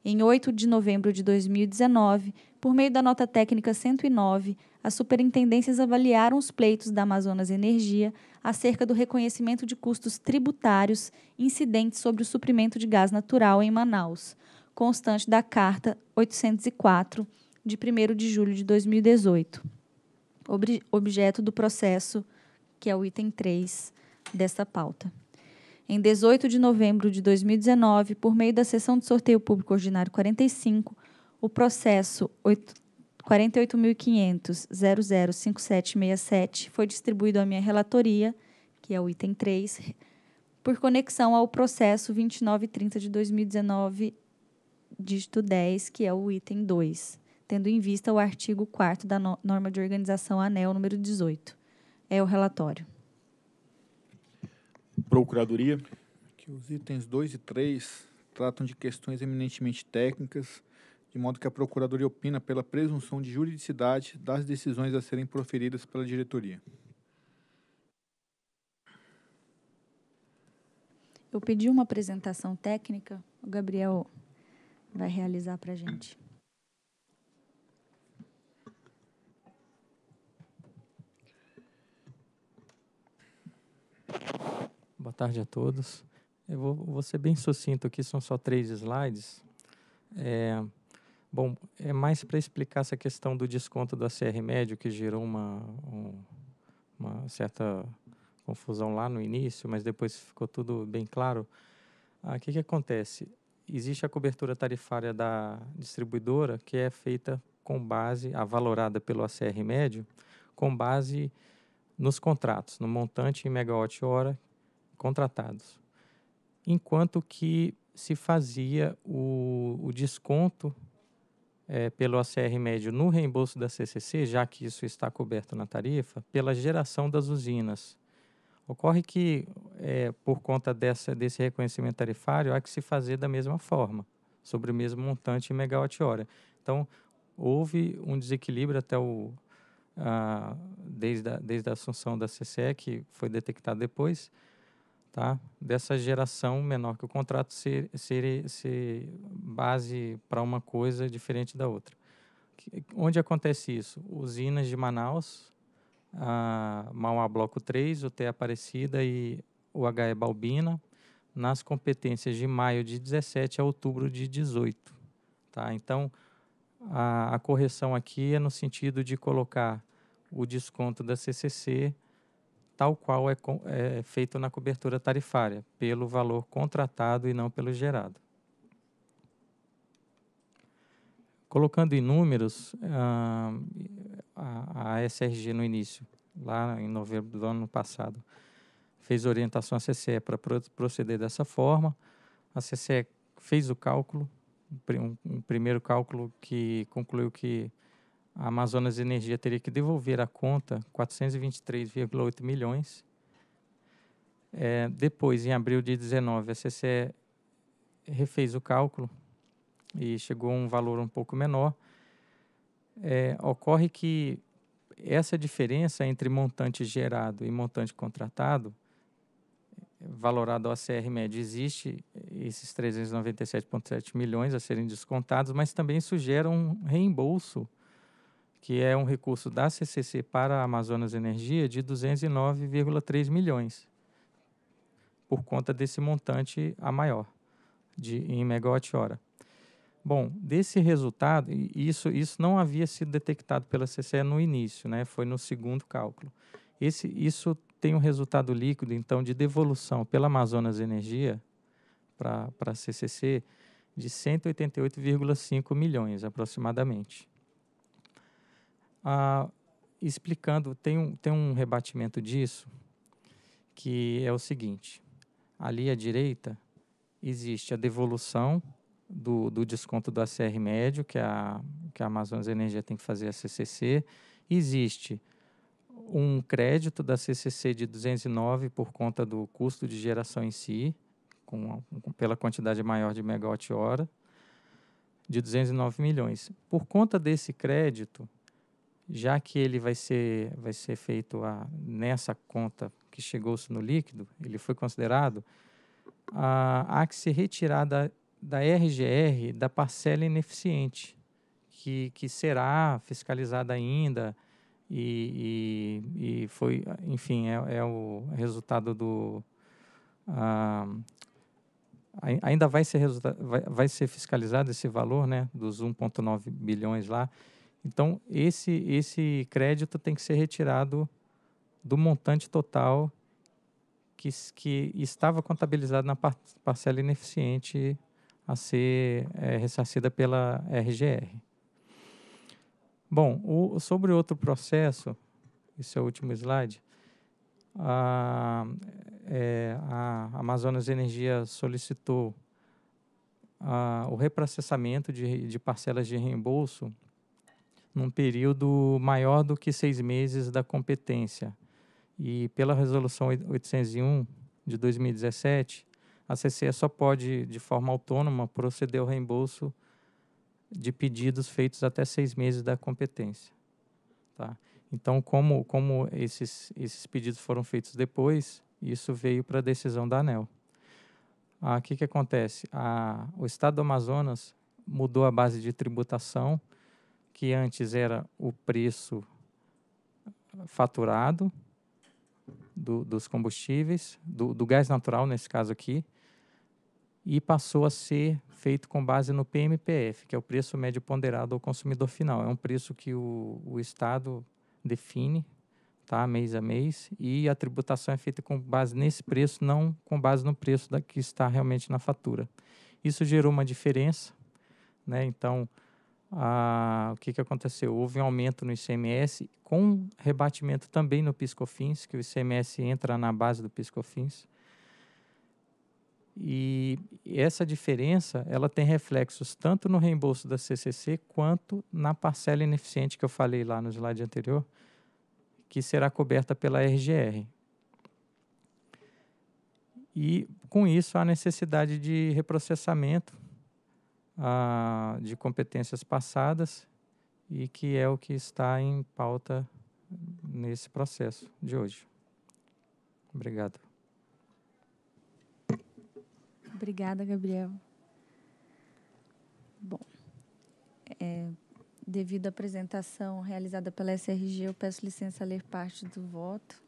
Em 8 de novembro de 2019, por meio da nota técnica 109, as superintendências avaliaram os pleitos da Amazonas Energia acerca do reconhecimento de custos tributários incidentes sobre o suprimento de gás natural em Manaus, constante da Carta 804, de 1 de julho de 2018, ob objeto do processo, que é o item 3 desta pauta. Em 18 de novembro de 2019, por meio da sessão de sorteio público ordinário 45, o processo 8 48.500.005767 foi distribuído à minha relatoria, que é o item 3, por conexão ao processo 2930 de 2019, dígito 10, que é o item 2, tendo em vista o artigo 4 da norma de organização ANEL número 18. É o relatório. Procuradoria. Que os itens 2 e 3 tratam de questões eminentemente técnicas de modo que a Procuradoria opina pela presunção de juridicidade das decisões a serem proferidas pela diretoria. Eu pedi uma apresentação técnica, o Gabriel vai realizar para a gente. Boa tarde a todos. Eu vou, vou ser bem sucinto aqui, são só três slides. É, Bom, é mais para explicar essa questão do desconto do ACR médio, que gerou uma, um, uma certa confusão lá no início, mas depois ficou tudo bem claro. O ah, que, que acontece? Existe a cobertura tarifária da distribuidora, que é feita com base, avalorada pelo ACR médio, com base nos contratos, no montante em megawatt-hora contratados. Enquanto que se fazia o, o desconto é, pelo ACR médio no reembolso da CCC, já que isso está coberto na tarifa, pela geração das usinas. Ocorre que, é, por conta dessa, desse reconhecimento tarifário, há que se fazer da mesma forma, sobre o mesmo montante em megawatt-hora. Então, houve um desequilíbrio até o, ah, desde, a, desde a assunção da CCE, que foi detectado depois, tá? dessa geração menor que o contrato ser, ser, ser base para uma coisa diferente da outra. Onde acontece isso? Usinas de Manaus, a Mauá Bloco 3, o Te é Aparecida e o HE é Balbina, nas competências de maio de 17 a outubro de 18. Tá? Então, a, a correção aqui é no sentido de colocar o desconto da CCC tal qual é, é feito na cobertura tarifária, pelo valor contratado e não pelo gerado. Colocando em números, ah, a, a SRG no início, lá em novembro do ano passado, fez orientação à CCE para proceder dessa forma. A CCE fez o cálculo, um primeiro cálculo que concluiu que a Amazonas Energia teria que devolver à conta 423,8 milhões. É, depois, em abril de 19, a CCE refez o cálculo e chegou a um valor um pouco menor. É, ocorre que essa diferença entre montante gerado e montante contratado, valorado ao CR médio, existe esses 397,7 milhões a serem descontados, mas também isso gera um reembolso que é um recurso da CCC para a Amazonas Energia de 209,3 milhões, por conta desse montante a maior de, em megawatt-hora. Bom, desse resultado, isso, isso não havia sido detectado pela CCE no início, né? foi no segundo cálculo. Esse, isso tem um resultado líquido, então, de devolução pela Amazonas Energia para a CCC de 188,5 milhões, aproximadamente ah, explicando, tem um, tem um rebatimento disso, que é o seguinte, ali à direita existe a devolução do, do desconto do ACR médio, que a, que a Amazonas Energia tem que fazer a CCC, existe um crédito da CCC de 209 por conta do custo de geração em si, com, com pela quantidade maior de megawatt-hora, de 209 milhões. Por conta desse crédito, já que ele vai ser, vai ser feito a, nessa conta que chegou-se no líquido, ele foi considerado, a, há que se retirar da, da RGR da parcela ineficiente, que, que será fiscalizada ainda e, e, e foi, enfim, é, é o resultado do... A, ainda vai ser, vai, vai ser fiscalizado esse valor né, dos 1,9 bilhões lá, então, esse, esse crédito tem que ser retirado do montante total que, que estava contabilizado na par, parcela ineficiente a ser é, ressarcida pela RGR. Bom, o, sobre outro processo, esse é o último slide, a, é, a Amazonas Energia solicitou a, o reprocessamento de, de parcelas de reembolso num período maior do que seis meses da competência. E pela Resolução 801 de 2017, a CCE só pode, de forma autônoma, proceder ao reembolso de pedidos feitos até seis meses da competência. Tá? Então, como, como esses, esses pedidos foram feitos depois, isso veio para a decisão da ANEL. Ah, o ah, que, que acontece? a ah, o Estado do Amazonas mudou a base de tributação que antes era o preço ah, faturado do, dos combustíveis, do, do gás natural, nesse caso aqui, e passou a ser feito com base no PMPF, que é o preço médio ponderado ao consumidor final. É um preço que o, o Estado define tá, mês a mês e a tributação é feita com base nesse preço, não com base no preço da, que está realmente na fatura. Isso gerou uma diferença, né? então ah, o que, que aconteceu? Houve um aumento no ICMS, com rebatimento também no PiscoFins, que o ICMS entra na base do PiscoFins. E essa diferença, ela tem reflexos tanto no reembolso da CCC quanto na parcela ineficiente que eu falei lá no slide anterior, que será coberta pela RGR. E com isso há necessidade de reprocessamento de competências passadas e que é o que está em pauta nesse processo de hoje. Obrigado. Obrigada, Gabriel. Bom, é, devido à apresentação realizada pela SRG, eu peço licença a ler parte do voto.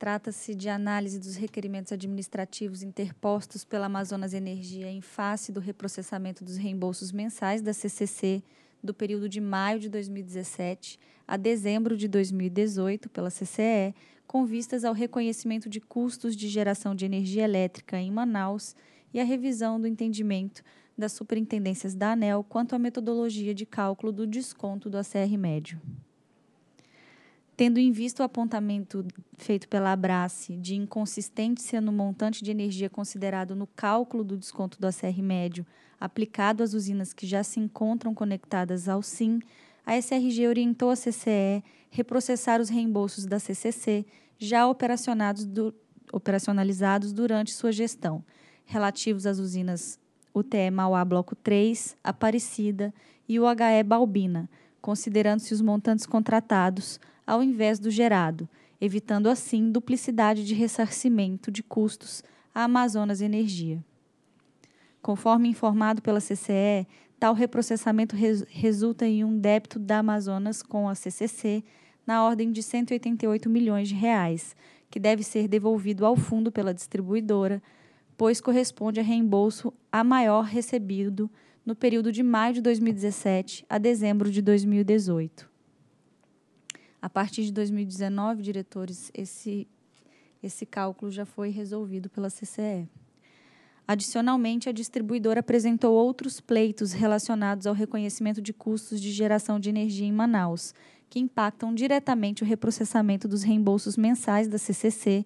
Trata-se de análise dos requerimentos administrativos interpostos pela Amazonas Energia em face do reprocessamento dos reembolsos mensais da CCC do período de maio de 2017 a dezembro de 2018 pela CCE, com vistas ao reconhecimento de custos de geração de energia elétrica em Manaus e a revisão do entendimento das superintendências da ANEL quanto à metodologia de cálculo do desconto do ACR médio tendo em vista o apontamento feito pela Abrace de inconsistência no montante de energia considerado no cálculo do desconto do ACR médio aplicado às usinas que já se encontram conectadas ao SIM, a SRG orientou a CCE reprocessar os reembolsos da CCC já do, operacionalizados durante sua gestão, relativos às usinas UTE Mauá Bloco 3, Aparecida e UHE Balbina, considerando-se os montantes contratados ao invés do gerado, evitando assim duplicidade de ressarcimento de custos à Amazonas Energia. Conforme informado pela CCE, tal reprocessamento res resulta em um débito da Amazonas com a CCC na ordem de 188 milhões de reais, que deve ser devolvido ao fundo pela distribuidora, pois corresponde a reembolso a maior recebido no período de maio de 2017 a dezembro de 2018. A partir de 2019, diretores, esse, esse cálculo já foi resolvido pela CCE. Adicionalmente, a distribuidora apresentou outros pleitos relacionados ao reconhecimento de custos de geração de energia em Manaus, que impactam diretamente o reprocessamento dos reembolsos mensais da CCC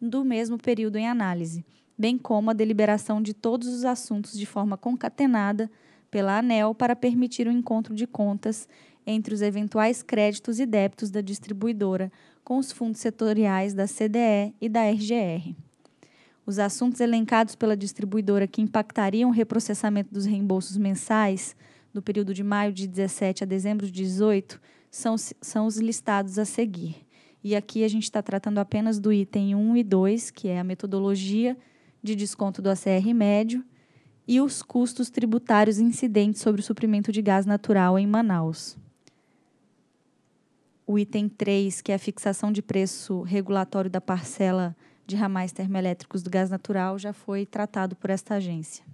do mesmo período em análise, bem como a deliberação de todos os assuntos de forma concatenada pela ANEL para permitir o encontro de contas entre os eventuais créditos e débitos da distribuidora com os fundos setoriais da CDE e da RGR. Os assuntos elencados pela distribuidora que impactariam o reprocessamento dos reembolsos mensais do período de maio de 17 a dezembro de 18 são, são os listados a seguir. E aqui a gente está tratando apenas do item 1 e 2, que é a metodologia de desconto do ACR médio e os custos tributários incidentes sobre o suprimento de gás natural em Manaus o item 3, que é a fixação de preço regulatório da parcela de ramais termoelétricos do gás natural, já foi tratado por esta agência.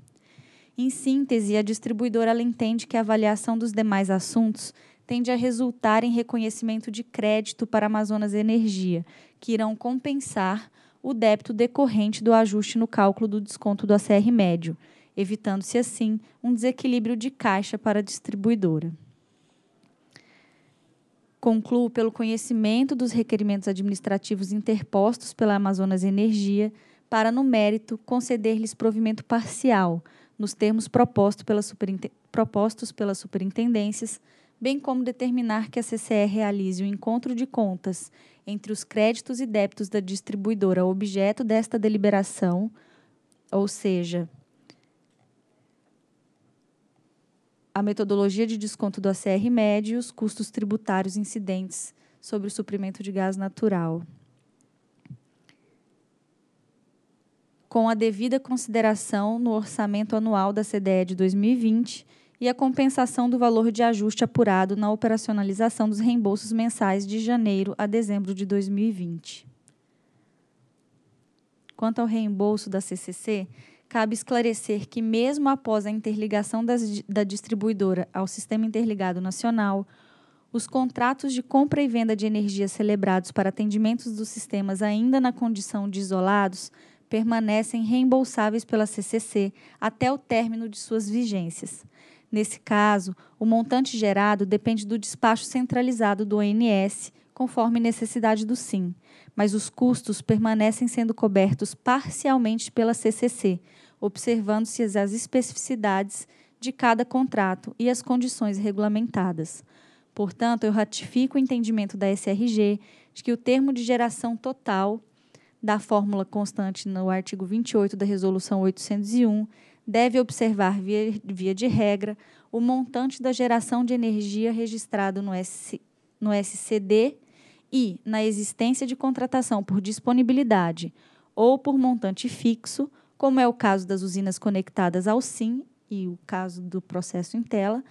Em síntese, a distribuidora ela entende que a avaliação dos demais assuntos tende a resultar em reconhecimento de crédito para Amazonas Energia, que irão compensar o débito decorrente do ajuste no cálculo do desconto do ACR médio, evitando-se assim um desequilíbrio de caixa para a distribuidora. Concluo pelo conhecimento dos requerimentos administrativos interpostos pela Amazonas Energia para, no mérito, conceder-lhes provimento parcial, nos termos proposto pela propostos pelas superintendências, bem como determinar que a CCE realize o um encontro de contas entre os créditos e débitos da distribuidora objeto desta deliberação, ou seja, a metodologia de desconto do ACR médio e os custos tributários incidentes sobre o suprimento de gás natural. Com a devida consideração no orçamento anual da CDE de 2020 e a compensação do valor de ajuste apurado na operacionalização dos reembolsos mensais de janeiro a dezembro de 2020. Quanto ao reembolso da CCC, cabe esclarecer que, mesmo após a interligação das, da distribuidora ao Sistema Interligado Nacional, os contratos de compra e venda de energia celebrados para atendimentos dos sistemas ainda na condição de isolados permanecem reembolsáveis pela CCC até o término de suas vigências. Nesse caso, o montante gerado depende do despacho centralizado do ONS, conforme necessidade do SIM mas os custos permanecem sendo cobertos parcialmente pela CCC, observando-se as especificidades de cada contrato e as condições regulamentadas. Portanto, eu ratifico o entendimento da SRG de que o termo de geração total da fórmula constante no artigo 28 da Resolução 801 deve observar, via, via de regra, o montante da geração de energia registrado no, S, no SCD e, na existência de contratação por disponibilidade ou por montante fixo, como é o caso das usinas conectadas ao SIM e o caso do processo em tela,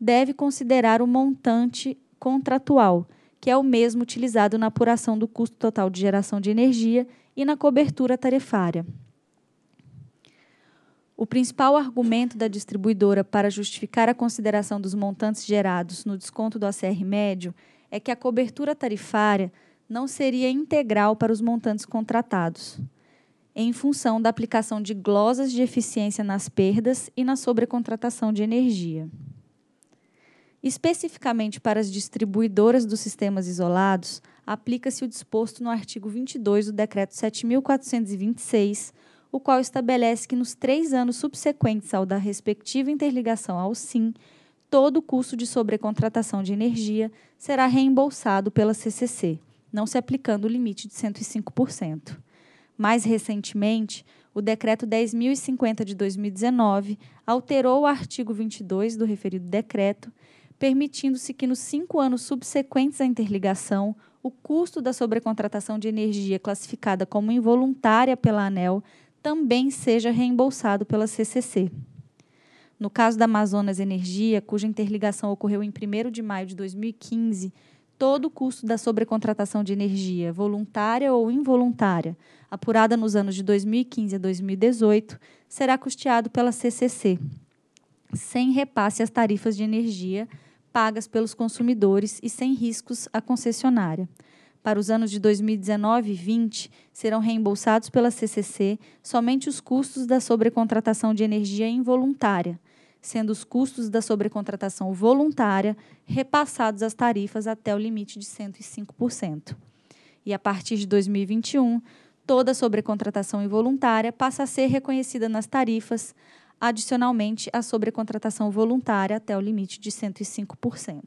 deve considerar o montante contratual, que é o mesmo utilizado na apuração do custo total de geração de energia e na cobertura tarifária. O principal argumento da distribuidora para justificar a consideração dos montantes gerados no desconto do ACR médio é que a cobertura tarifária não seria integral para os montantes contratados, em função da aplicação de glosas de eficiência nas perdas e na sobrecontratação de energia. Especificamente para as distribuidoras dos sistemas isolados, aplica-se o disposto no artigo 22 do Decreto 7.426, o qual estabelece que nos três anos subsequentes ao da respectiva interligação ao SIM, todo o custo de sobrecontratação de energia será reembolsado pela CCC, não se aplicando o limite de 105%. Mais recentemente, o Decreto 10.050 de 2019 alterou o artigo 22 do referido decreto, permitindo-se que nos cinco anos subsequentes à interligação, o custo da sobrecontratação de energia classificada como involuntária pela ANEL também seja reembolsado pela CCC. No caso da Amazonas Energia, cuja interligação ocorreu em 1 de maio de 2015, todo o custo da sobrecontratação de energia, voluntária ou involuntária, apurada nos anos de 2015 a 2018, será custeado pela CCC, sem repasse às tarifas de energia pagas pelos consumidores e sem riscos à concessionária. Para os anos de 2019 e 2020, serão reembolsados pela CCC somente os custos da sobrecontratação de energia involuntária, sendo os custos da sobrecontratação voluntária repassados às tarifas até o limite de 105%. E a partir de 2021, toda sobrecontratação involuntária passa a ser reconhecida nas tarifas, adicionalmente à sobrecontratação voluntária até o limite de 105%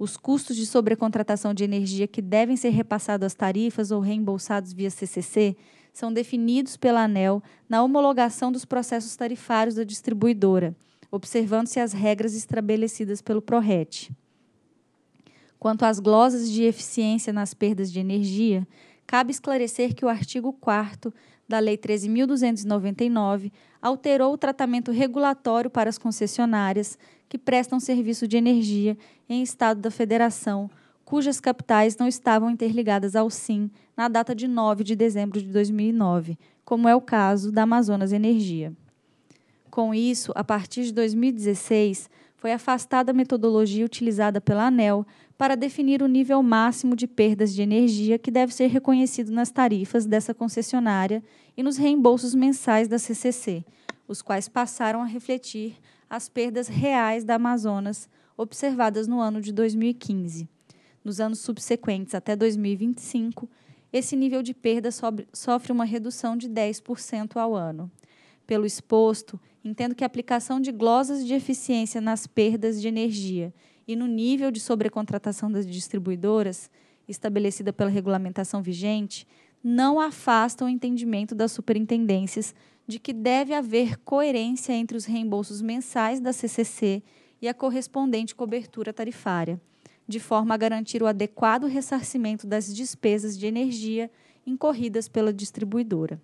os custos de sobrecontratação de energia que devem ser repassados às tarifas ou reembolsados via CCC são definidos pela ANEL na homologação dos processos tarifários da distribuidora, observando-se as regras estabelecidas pelo PRORET. Quanto às glosas de eficiência nas perdas de energia, cabe esclarecer que o artigo 4 da Lei 13.299 alterou o tratamento regulatório para as concessionárias que prestam serviço de energia em estado da federação, cujas capitais não estavam interligadas ao SIM na data de 9 de dezembro de 2009, como é o caso da Amazonas Energia. Com isso, a partir de 2016, foi afastada a metodologia utilizada pela ANEL para definir o nível máximo de perdas de energia que deve ser reconhecido nas tarifas dessa concessionária e nos reembolsos mensais da CCC, os quais passaram a refletir as perdas reais da Amazonas observadas no ano de 2015. Nos anos subsequentes, até 2025, esse nível de perda sofre uma redução de 10% ao ano. Pelo exposto, entendo que a aplicação de glosas de eficiência nas perdas de energia e no nível de sobrecontratação das distribuidoras, estabelecida pela regulamentação vigente, não afasta o entendimento das superintendências de que deve haver coerência entre os reembolsos mensais da CCC e a correspondente cobertura tarifária, de forma a garantir o adequado ressarcimento das despesas de energia incorridas pela distribuidora.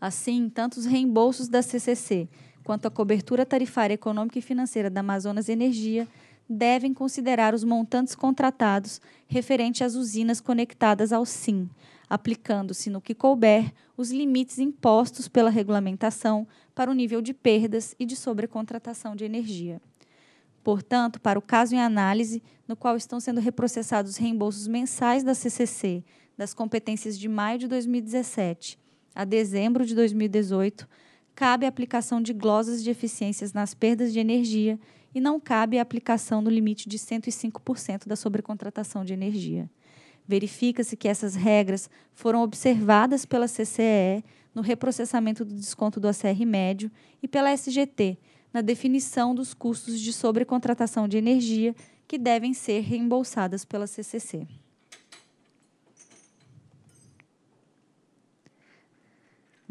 Assim, tanto os reembolsos da CCC quanto a cobertura tarifária econômica e financeira da Amazonas Energia devem considerar os montantes contratados referente às usinas conectadas ao SIM, aplicando-se no que couber os limites impostos pela regulamentação para o nível de perdas e de sobrecontratação de energia. Portanto, para o caso em análise, no qual estão sendo reprocessados reembolsos mensais da CCC das competências de maio de 2017 a dezembro de 2018, cabe a aplicação de glosas de eficiências nas perdas de energia e não cabe a aplicação do limite de 105% da sobrecontratação de energia. Verifica-se que essas regras foram observadas pela CCE no reprocessamento do desconto do ACR médio e pela SGT na definição dos custos de sobrecontratação de energia que devem ser reembolsadas pela CCC.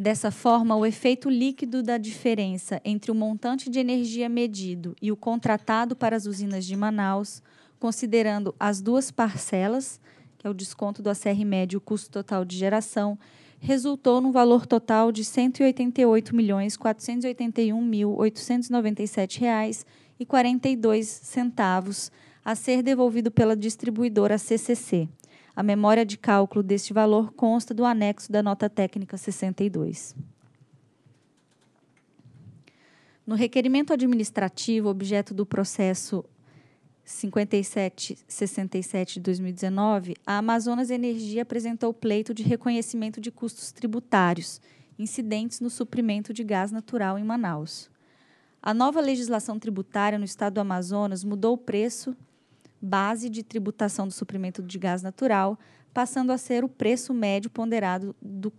Dessa forma, o efeito líquido da diferença entre o montante de energia medido e o contratado para as usinas de Manaus, considerando as duas parcelas, que é o desconto do ACR médio e o custo total de geração, resultou num valor total de R$ 188.481.897,42 a ser devolvido pela distribuidora CCC. A memória de cálculo deste valor consta do anexo da nota técnica 62. No requerimento administrativo, objeto do processo 5767 de 2019, a Amazonas Energia apresentou pleito de reconhecimento de custos tributários incidentes no suprimento de gás natural em Manaus. A nova legislação tributária no estado do Amazonas mudou o preço base de tributação do suprimento de gás natural, passando a ser o preço médio ponderado do,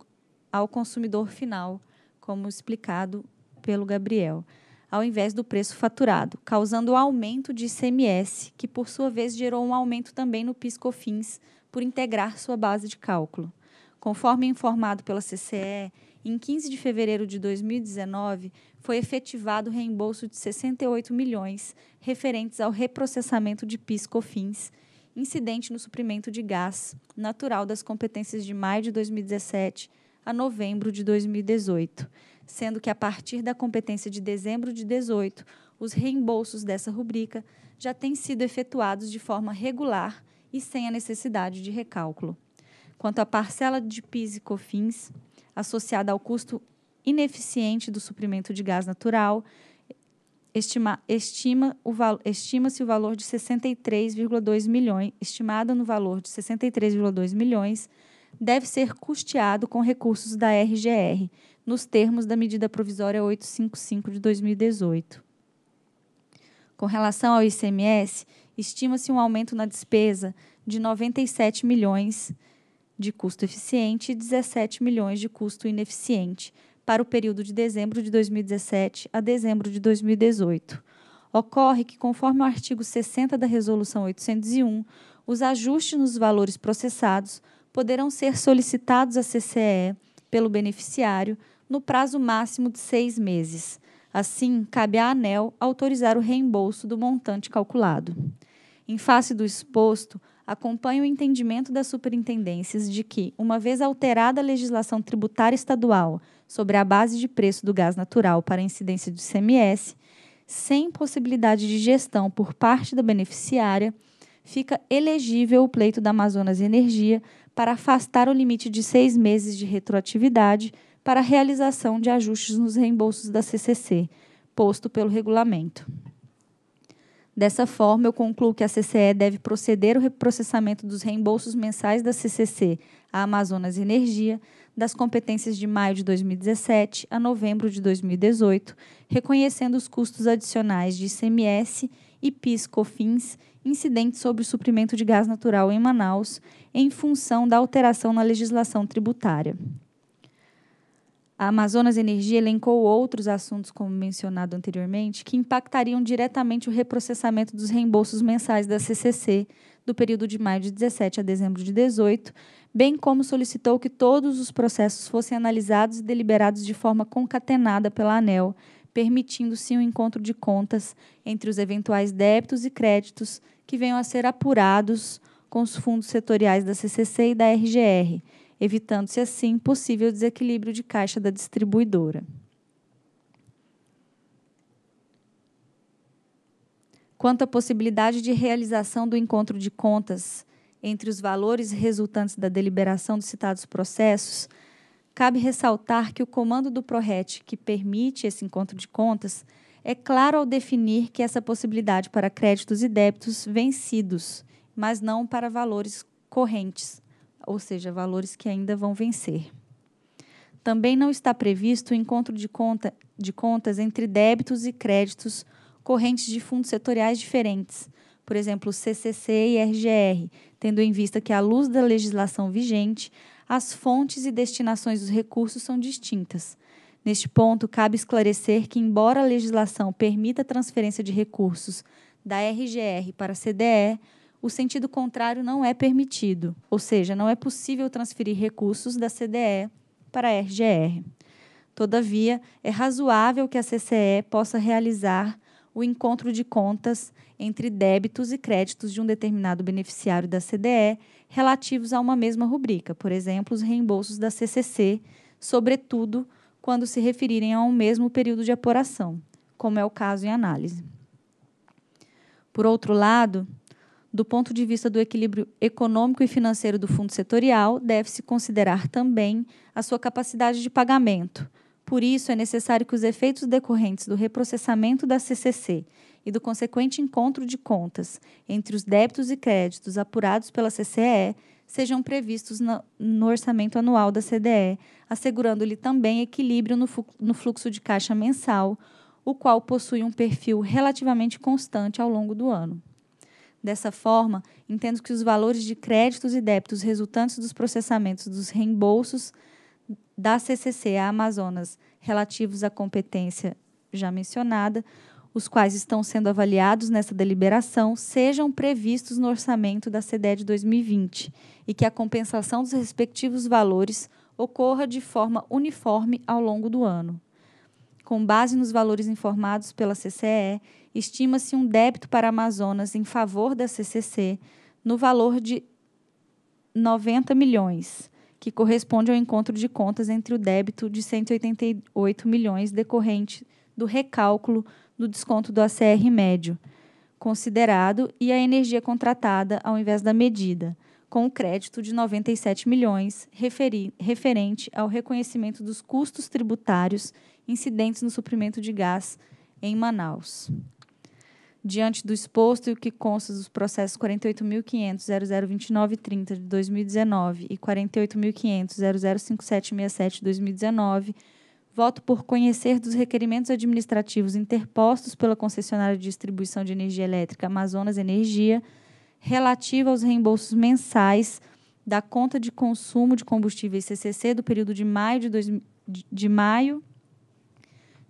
ao consumidor final, como explicado pelo Gabriel, ao invés do preço faturado, causando o aumento de ICMS, que por sua vez gerou um aumento também no PiscoFins por integrar sua base de cálculo. Conforme informado pela CCE em 15 de fevereiro de 2019, foi efetivado o reembolso de 68 milhões referentes ao reprocessamento de PIS/COFINS, incidente no suprimento de gás natural das competências de maio de 2017 a novembro de 2018, sendo que a partir da competência de dezembro de 2018, os reembolsos dessa rubrica já têm sido efetuados de forma regular e sem a necessidade de recálculo. Quanto à parcela de PIS e COFINS, associada ao custo ineficiente do suprimento de gás natural, estima, estima o, estima-se o valor de 63,2 milhões, estimada no valor de 63,2 milhões, deve ser custeado com recursos da RGR, nos termos da medida provisória 855 de 2018. Com relação ao ICMS, estima-se um aumento na despesa de 97 milhões de custo eficiente e 17 milhões de custo ineficiente para o período de dezembro de 2017 a dezembro de 2018. Ocorre que, conforme o artigo 60 da Resolução 801, os ajustes nos valores processados poderão ser solicitados à CCE pelo beneficiário no prazo máximo de seis meses. Assim, cabe à ANEL autorizar o reembolso do montante calculado. Em face do exposto, acompanha o entendimento das superintendências de que, uma vez alterada a legislação tributária estadual sobre a base de preço do gás natural para incidência do CMS, sem possibilidade de gestão por parte da beneficiária, fica elegível o pleito da Amazonas Energia para afastar o limite de seis meses de retroatividade para a realização de ajustes nos reembolsos da CCC, posto pelo regulamento. Dessa forma, eu concluo que a CCE deve proceder ao reprocessamento dos reembolsos mensais da CCC à Amazonas Energia, das competências de maio de 2017 a novembro de 2018, reconhecendo os custos adicionais de ICMS e PIS/COFINS incidentes sobre o suprimento de gás natural em Manaus, em função da alteração na legislação tributária. A Amazonas Energia elencou outros assuntos, como mencionado anteriormente, que impactariam diretamente o reprocessamento dos reembolsos mensais da CCC do período de maio de 17 a dezembro de 18, bem como solicitou que todos os processos fossem analisados e deliberados de forma concatenada pela ANEL, permitindo-se um encontro de contas entre os eventuais débitos e créditos que venham a ser apurados com os fundos setoriais da CCC e da RGR evitando-se assim é possível desequilíbrio de caixa da distribuidora. Quanto à possibilidade de realização do encontro de contas entre os valores resultantes da deliberação dos citados processos, cabe ressaltar que o comando do PRORET que permite esse encontro de contas é claro ao definir que essa possibilidade para créditos e débitos vencidos, mas não para valores correntes, ou seja, valores que ainda vão vencer. Também não está previsto o encontro de, conta, de contas entre débitos e créditos correntes de fundos setoriais diferentes, por exemplo, CCC e RGR, tendo em vista que, à luz da legislação vigente, as fontes e destinações dos recursos são distintas. Neste ponto, cabe esclarecer que, embora a legislação permita a transferência de recursos da RGR para a CDE, o sentido contrário não é permitido, ou seja, não é possível transferir recursos da CDE para a RGR. Todavia, é razoável que a CCE possa realizar o encontro de contas entre débitos e créditos de um determinado beneficiário da CDE relativos a uma mesma rubrica, por exemplo, os reembolsos da CCC, sobretudo quando se referirem a um mesmo período de apuração, como é o caso em análise. Por outro lado, do ponto de vista do equilíbrio econômico e financeiro do fundo setorial, deve-se considerar também a sua capacidade de pagamento. Por isso, é necessário que os efeitos decorrentes do reprocessamento da CCC e do consequente encontro de contas entre os débitos e créditos apurados pela CCE sejam previstos no orçamento anual da CDE, assegurando-lhe também equilíbrio no fluxo de caixa mensal, o qual possui um perfil relativamente constante ao longo do ano. Dessa forma, entendo que os valores de créditos e débitos resultantes dos processamentos dos reembolsos da CCC a Amazonas relativos à competência já mencionada, os quais estão sendo avaliados nessa deliberação, sejam previstos no orçamento da CDE de 2020 e que a compensação dos respectivos valores ocorra de forma uniforme ao longo do ano. Com base nos valores informados pela CCE estima-se um débito para Amazonas em favor da CCC no valor de 90 milhões, que corresponde ao encontro de contas entre o débito de 188 milhões decorrente do recálculo do desconto do ACR médio considerado e a energia contratada ao invés da medida, com o crédito de 97 milhões referi, referente ao reconhecimento dos custos tributários incidentes no suprimento de gás em Manaus diante do exposto e o que consta dos processos 48.500.0029.30 de 2019 e 48.500.0057.67/2019, voto por conhecer dos requerimentos administrativos interpostos pela concessionária de distribuição de energia elétrica Amazonas Energia relativa aos reembolsos mensais da conta de consumo de combustíveis CCC do período de maio de, dois, de, de maio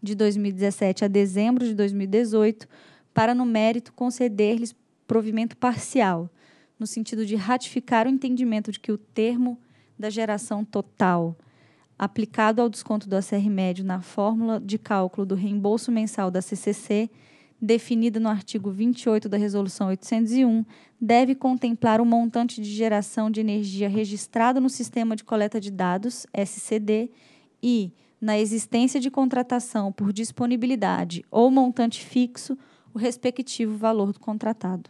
de 2017 a dezembro de 2018 para, no mérito, conceder-lhes provimento parcial, no sentido de ratificar o entendimento de que o termo da geração total aplicado ao desconto do ACR médio na fórmula de cálculo do reembolso mensal da CCC, definida no artigo 28 da Resolução 801, deve contemplar o montante de geração de energia registrado no Sistema de Coleta de Dados, SCD, e, na existência de contratação por disponibilidade ou montante fixo, o respectivo valor do contratado.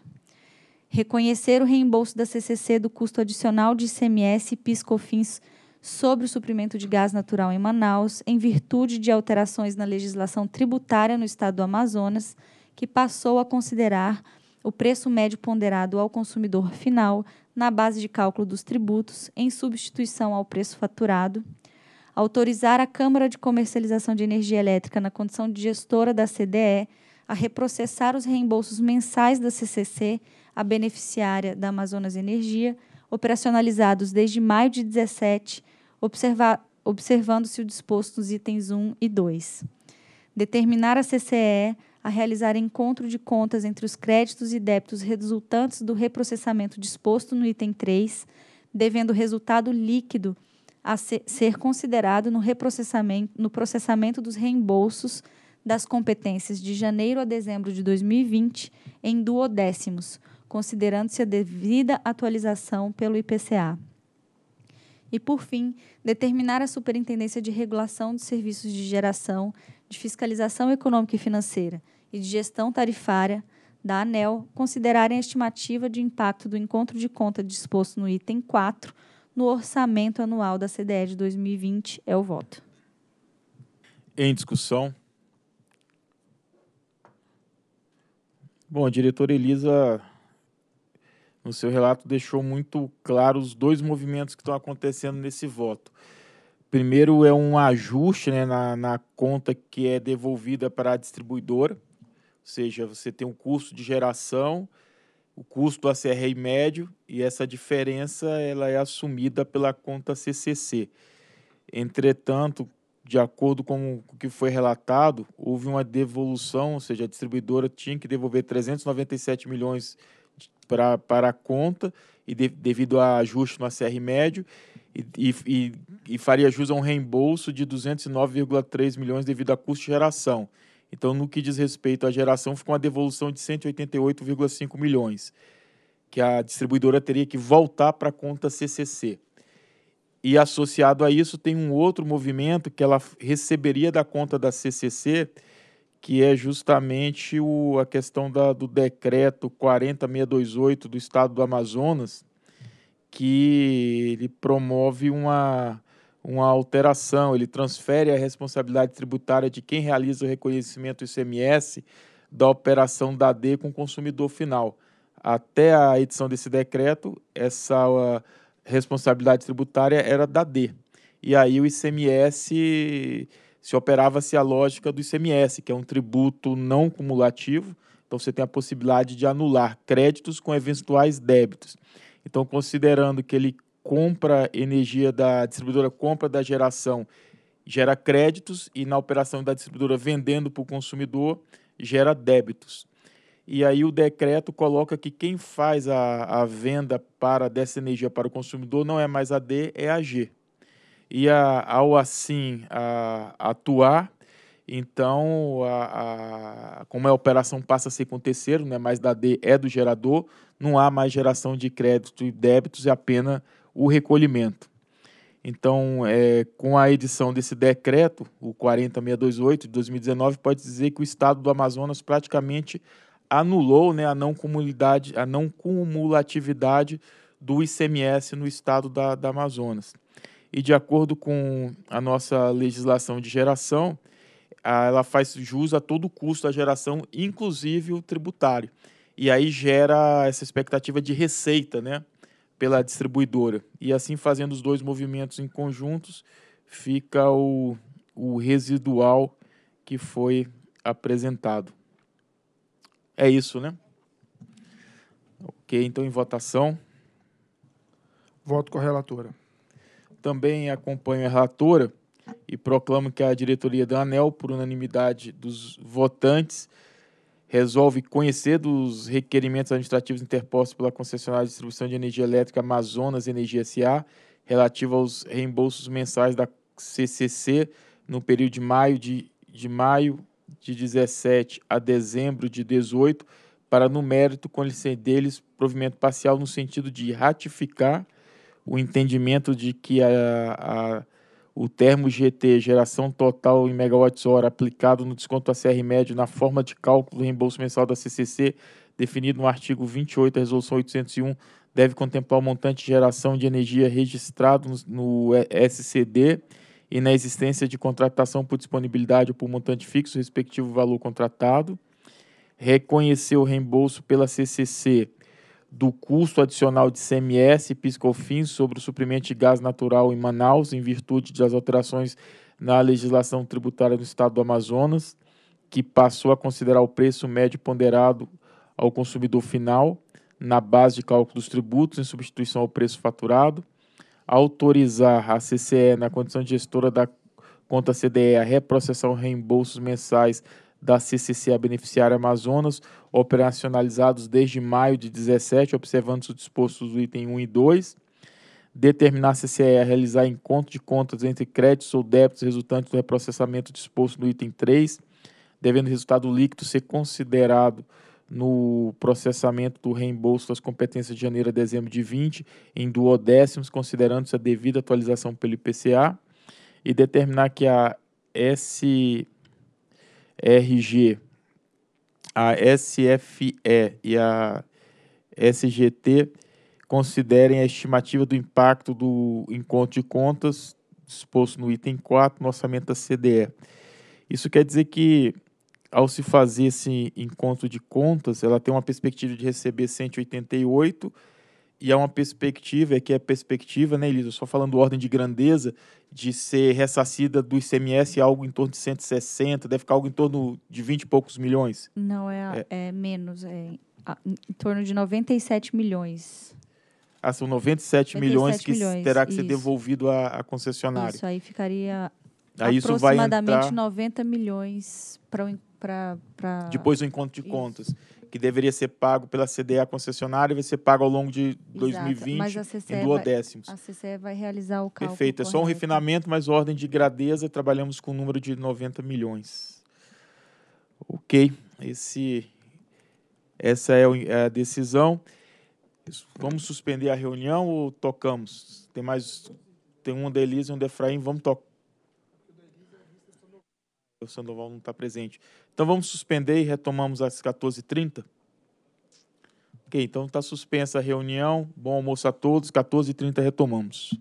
Reconhecer o reembolso da CCC do custo adicional de ICMS e PIS/COFINS sobre o suprimento de gás natural em Manaus, em virtude de alterações na legislação tributária no estado do Amazonas, que passou a considerar o preço médio ponderado ao consumidor final na base de cálculo dos tributos, em substituição ao preço faturado. Autorizar a Câmara de Comercialização de Energia Elétrica, na condição de gestora da CDE, a reprocessar os reembolsos mensais da CCC à beneficiária da Amazonas Energia, operacionalizados desde maio de 2017, observando-se o disposto nos itens 1 e 2. Determinar a CCE a realizar encontro de contas entre os créditos e débitos resultantes do reprocessamento disposto no item 3, devendo o resultado líquido a ser considerado no reprocessamento no processamento dos reembolsos das competências de janeiro a dezembro de 2020 em duodécimos, considerando-se a devida atualização pelo IPCA. E, por fim, determinar a Superintendência de Regulação dos Serviços de Geração, de Fiscalização Econômica e Financeira e de Gestão Tarifária da ANEL considerarem a estimativa de impacto do encontro de conta disposto no item 4 no orçamento anual da CDE de 2020. É o voto. Em discussão. Bom, a diretora Elisa, no seu relato, deixou muito claro os dois movimentos que estão acontecendo nesse voto. Primeiro é um ajuste né, na, na conta que é devolvida para a distribuidora, ou seja, você tem um custo de geração, o custo do ACRI médio e essa diferença ela é assumida pela conta CCC. Entretanto, de acordo com o que foi relatado, houve uma devolução, ou seja, a distribuidora tinha que devolver 397 milhões pra, para a conta e de, devido a ajuste no ACR médio e, e, e faria jus a um reembolso de 209,3 milhões devido a custo de geração. Então, no que diz respeito à geração, ficou uma devolução de 188,5 milhões, que a distribuidora teria que voltar para a conta CCC. E associado a isso tem um outro movimento que ela receberia da conta da CCC, que é justamente o, a questão da, do decreto 40628 do Estado do Amazonas, que ele promove uma, uma alteração, ele transfere a responsabilidade tributária de quem realiza o reconhecimento ICMS da operação da D com o consumidor final. Até a edição desse decreto, essa responsabilidade tributária era da D. E aí o ICMS se operava-se a lógica do ICMS, que é um tributo não cumulativo, então você tem a possibilidade de anular créditos com eventuais débitos. Então, considerando que ele compra energia da distribuidora, compra da geração, gera créditos e na operação da distribuidora vendendo para o consumidor, gera débitos. E aí o decreto coloca que quem faz a, a venda para dessa energia para o consumidor não é mais a D, é a G. E a, ao assim a, atuar, então, a, a, como a operação passa a ser com terceiro, é né, mais da D é do gerador, não há mais geração de crédito e débitos, é apenas o recolhimento. Então, é, com a edição desse decreto, o 40628 de 2019, pode dizer que o estado do Amazonas praticamente anulou né, a, não cumulidade, a não cumulatividade do ICMS no estado da, da Amazonas. E de acordo com a nossa legislação de geração, ela faz jus a todo o custo da geração, inclusive o tributário. E aí gera essa expectativa de receita né, pela distribuidora. E assim, fazendo os dois movimentos em conjuntos, fica o, o residual que foi apresentado. É isso, né? Ok, então em votação. Voto com a relatora. Também acompanho a relatora e proclamo que a diretoria da ANEL, por unanimidade dos votantes, resolve conhecer dos requerimentos administrativos interpostos pela concessionária de distribuição de energia elétrica Amazonas Energia SA, relativo aos reembolsos mensais da CCC no período de maio de, de maio de 17 a dezembro de 18, para, no mérito, licença deles provimento parcial no sentido de ratificar o entendimento de que a, a o termo GT, geração total em megawatts-hora, aplicado no desconto a CR médio na forma de cálculo do reembolso mensal da CCC, definido no artigo 28 da Resolução 801, deve contemplar o montante de geração de energia registrado no, no SCD e na existência de contratação por disponibilidade ou por montante fixo, respectivo valor contratado. Reconhecer o reembolso pela CCC do custo adicional de CMS e PiscoFins sobre o suprimento de gás natural em Manaus, em virtude das alterações na legislação tributária do Estado do Amazonas, que passou a considerar o preço médio ponderado ao consumidor final na base de cálculo dos tributos, em substituição ao preço faturado autorizar a CCE, na condição de gestora da conta CDE, a reprocessar reembolsos mensais da CCC a beneficiária Amazonas, operacionalizados desde maio de 2017, observando os dispostos do item 1 e 2. Determinar a CCE a realizar encontro de contas entre créditos ou débitos resultantes do reprocessamento disposto no item 3, devendo o resultado líquido ser considerado no processamento do reembolso das competências de janeiro a dezembro de 20 em duodécimos, considerando-se a devida atualização pelo IPCA, e determinar que a SRG, a SFE e a SGT considerem a estimativa do impacto do encontro de contas disposto no item 4 no orçamento da CDE. Isso quer dizer que ao se fazer esse encontro de contas, ela tem uma perspectiva de receber 188 e há uma perspectiva, é que é perspectiva, né, Elisa, só falando ordem de grandeza, de ser ressacida do ICMS é algo em torno de 160, deve ficar algo em torno de 20 e poucos milhões. Não, é, é. é menos, é em torno de 97 milhões. Ah, são 97, 97 milhões que milhões, terá que isso. ser devolvido à, à concessionária. Isso aí ficaria Aí aproximadamente isso vai entrar... 90 milhões para o para. Pra... Depois do encontro de Isso. contas, que deveria ser pago pela CDE concessionária, vai ser pago ao longo de 2020 em duodécimos. Vai, a CCE vai realizar o cálculo. Perfeito, é só um refinamento, mas ordem de gradeza, trabalhamos com um número de 90 milhões. Ok, Esse, essa é, é a decisão. Vamos suspender a reunião ou tocamos? Tem mais. Tem um da Elisa e um de Efraim. Vamos tocar. O Sandoval não está presente. Então vamos suspender e retomamos às 14h30. Ok, então está suspensa a reunião. Bom almoço a todos. 14h30 retomamos.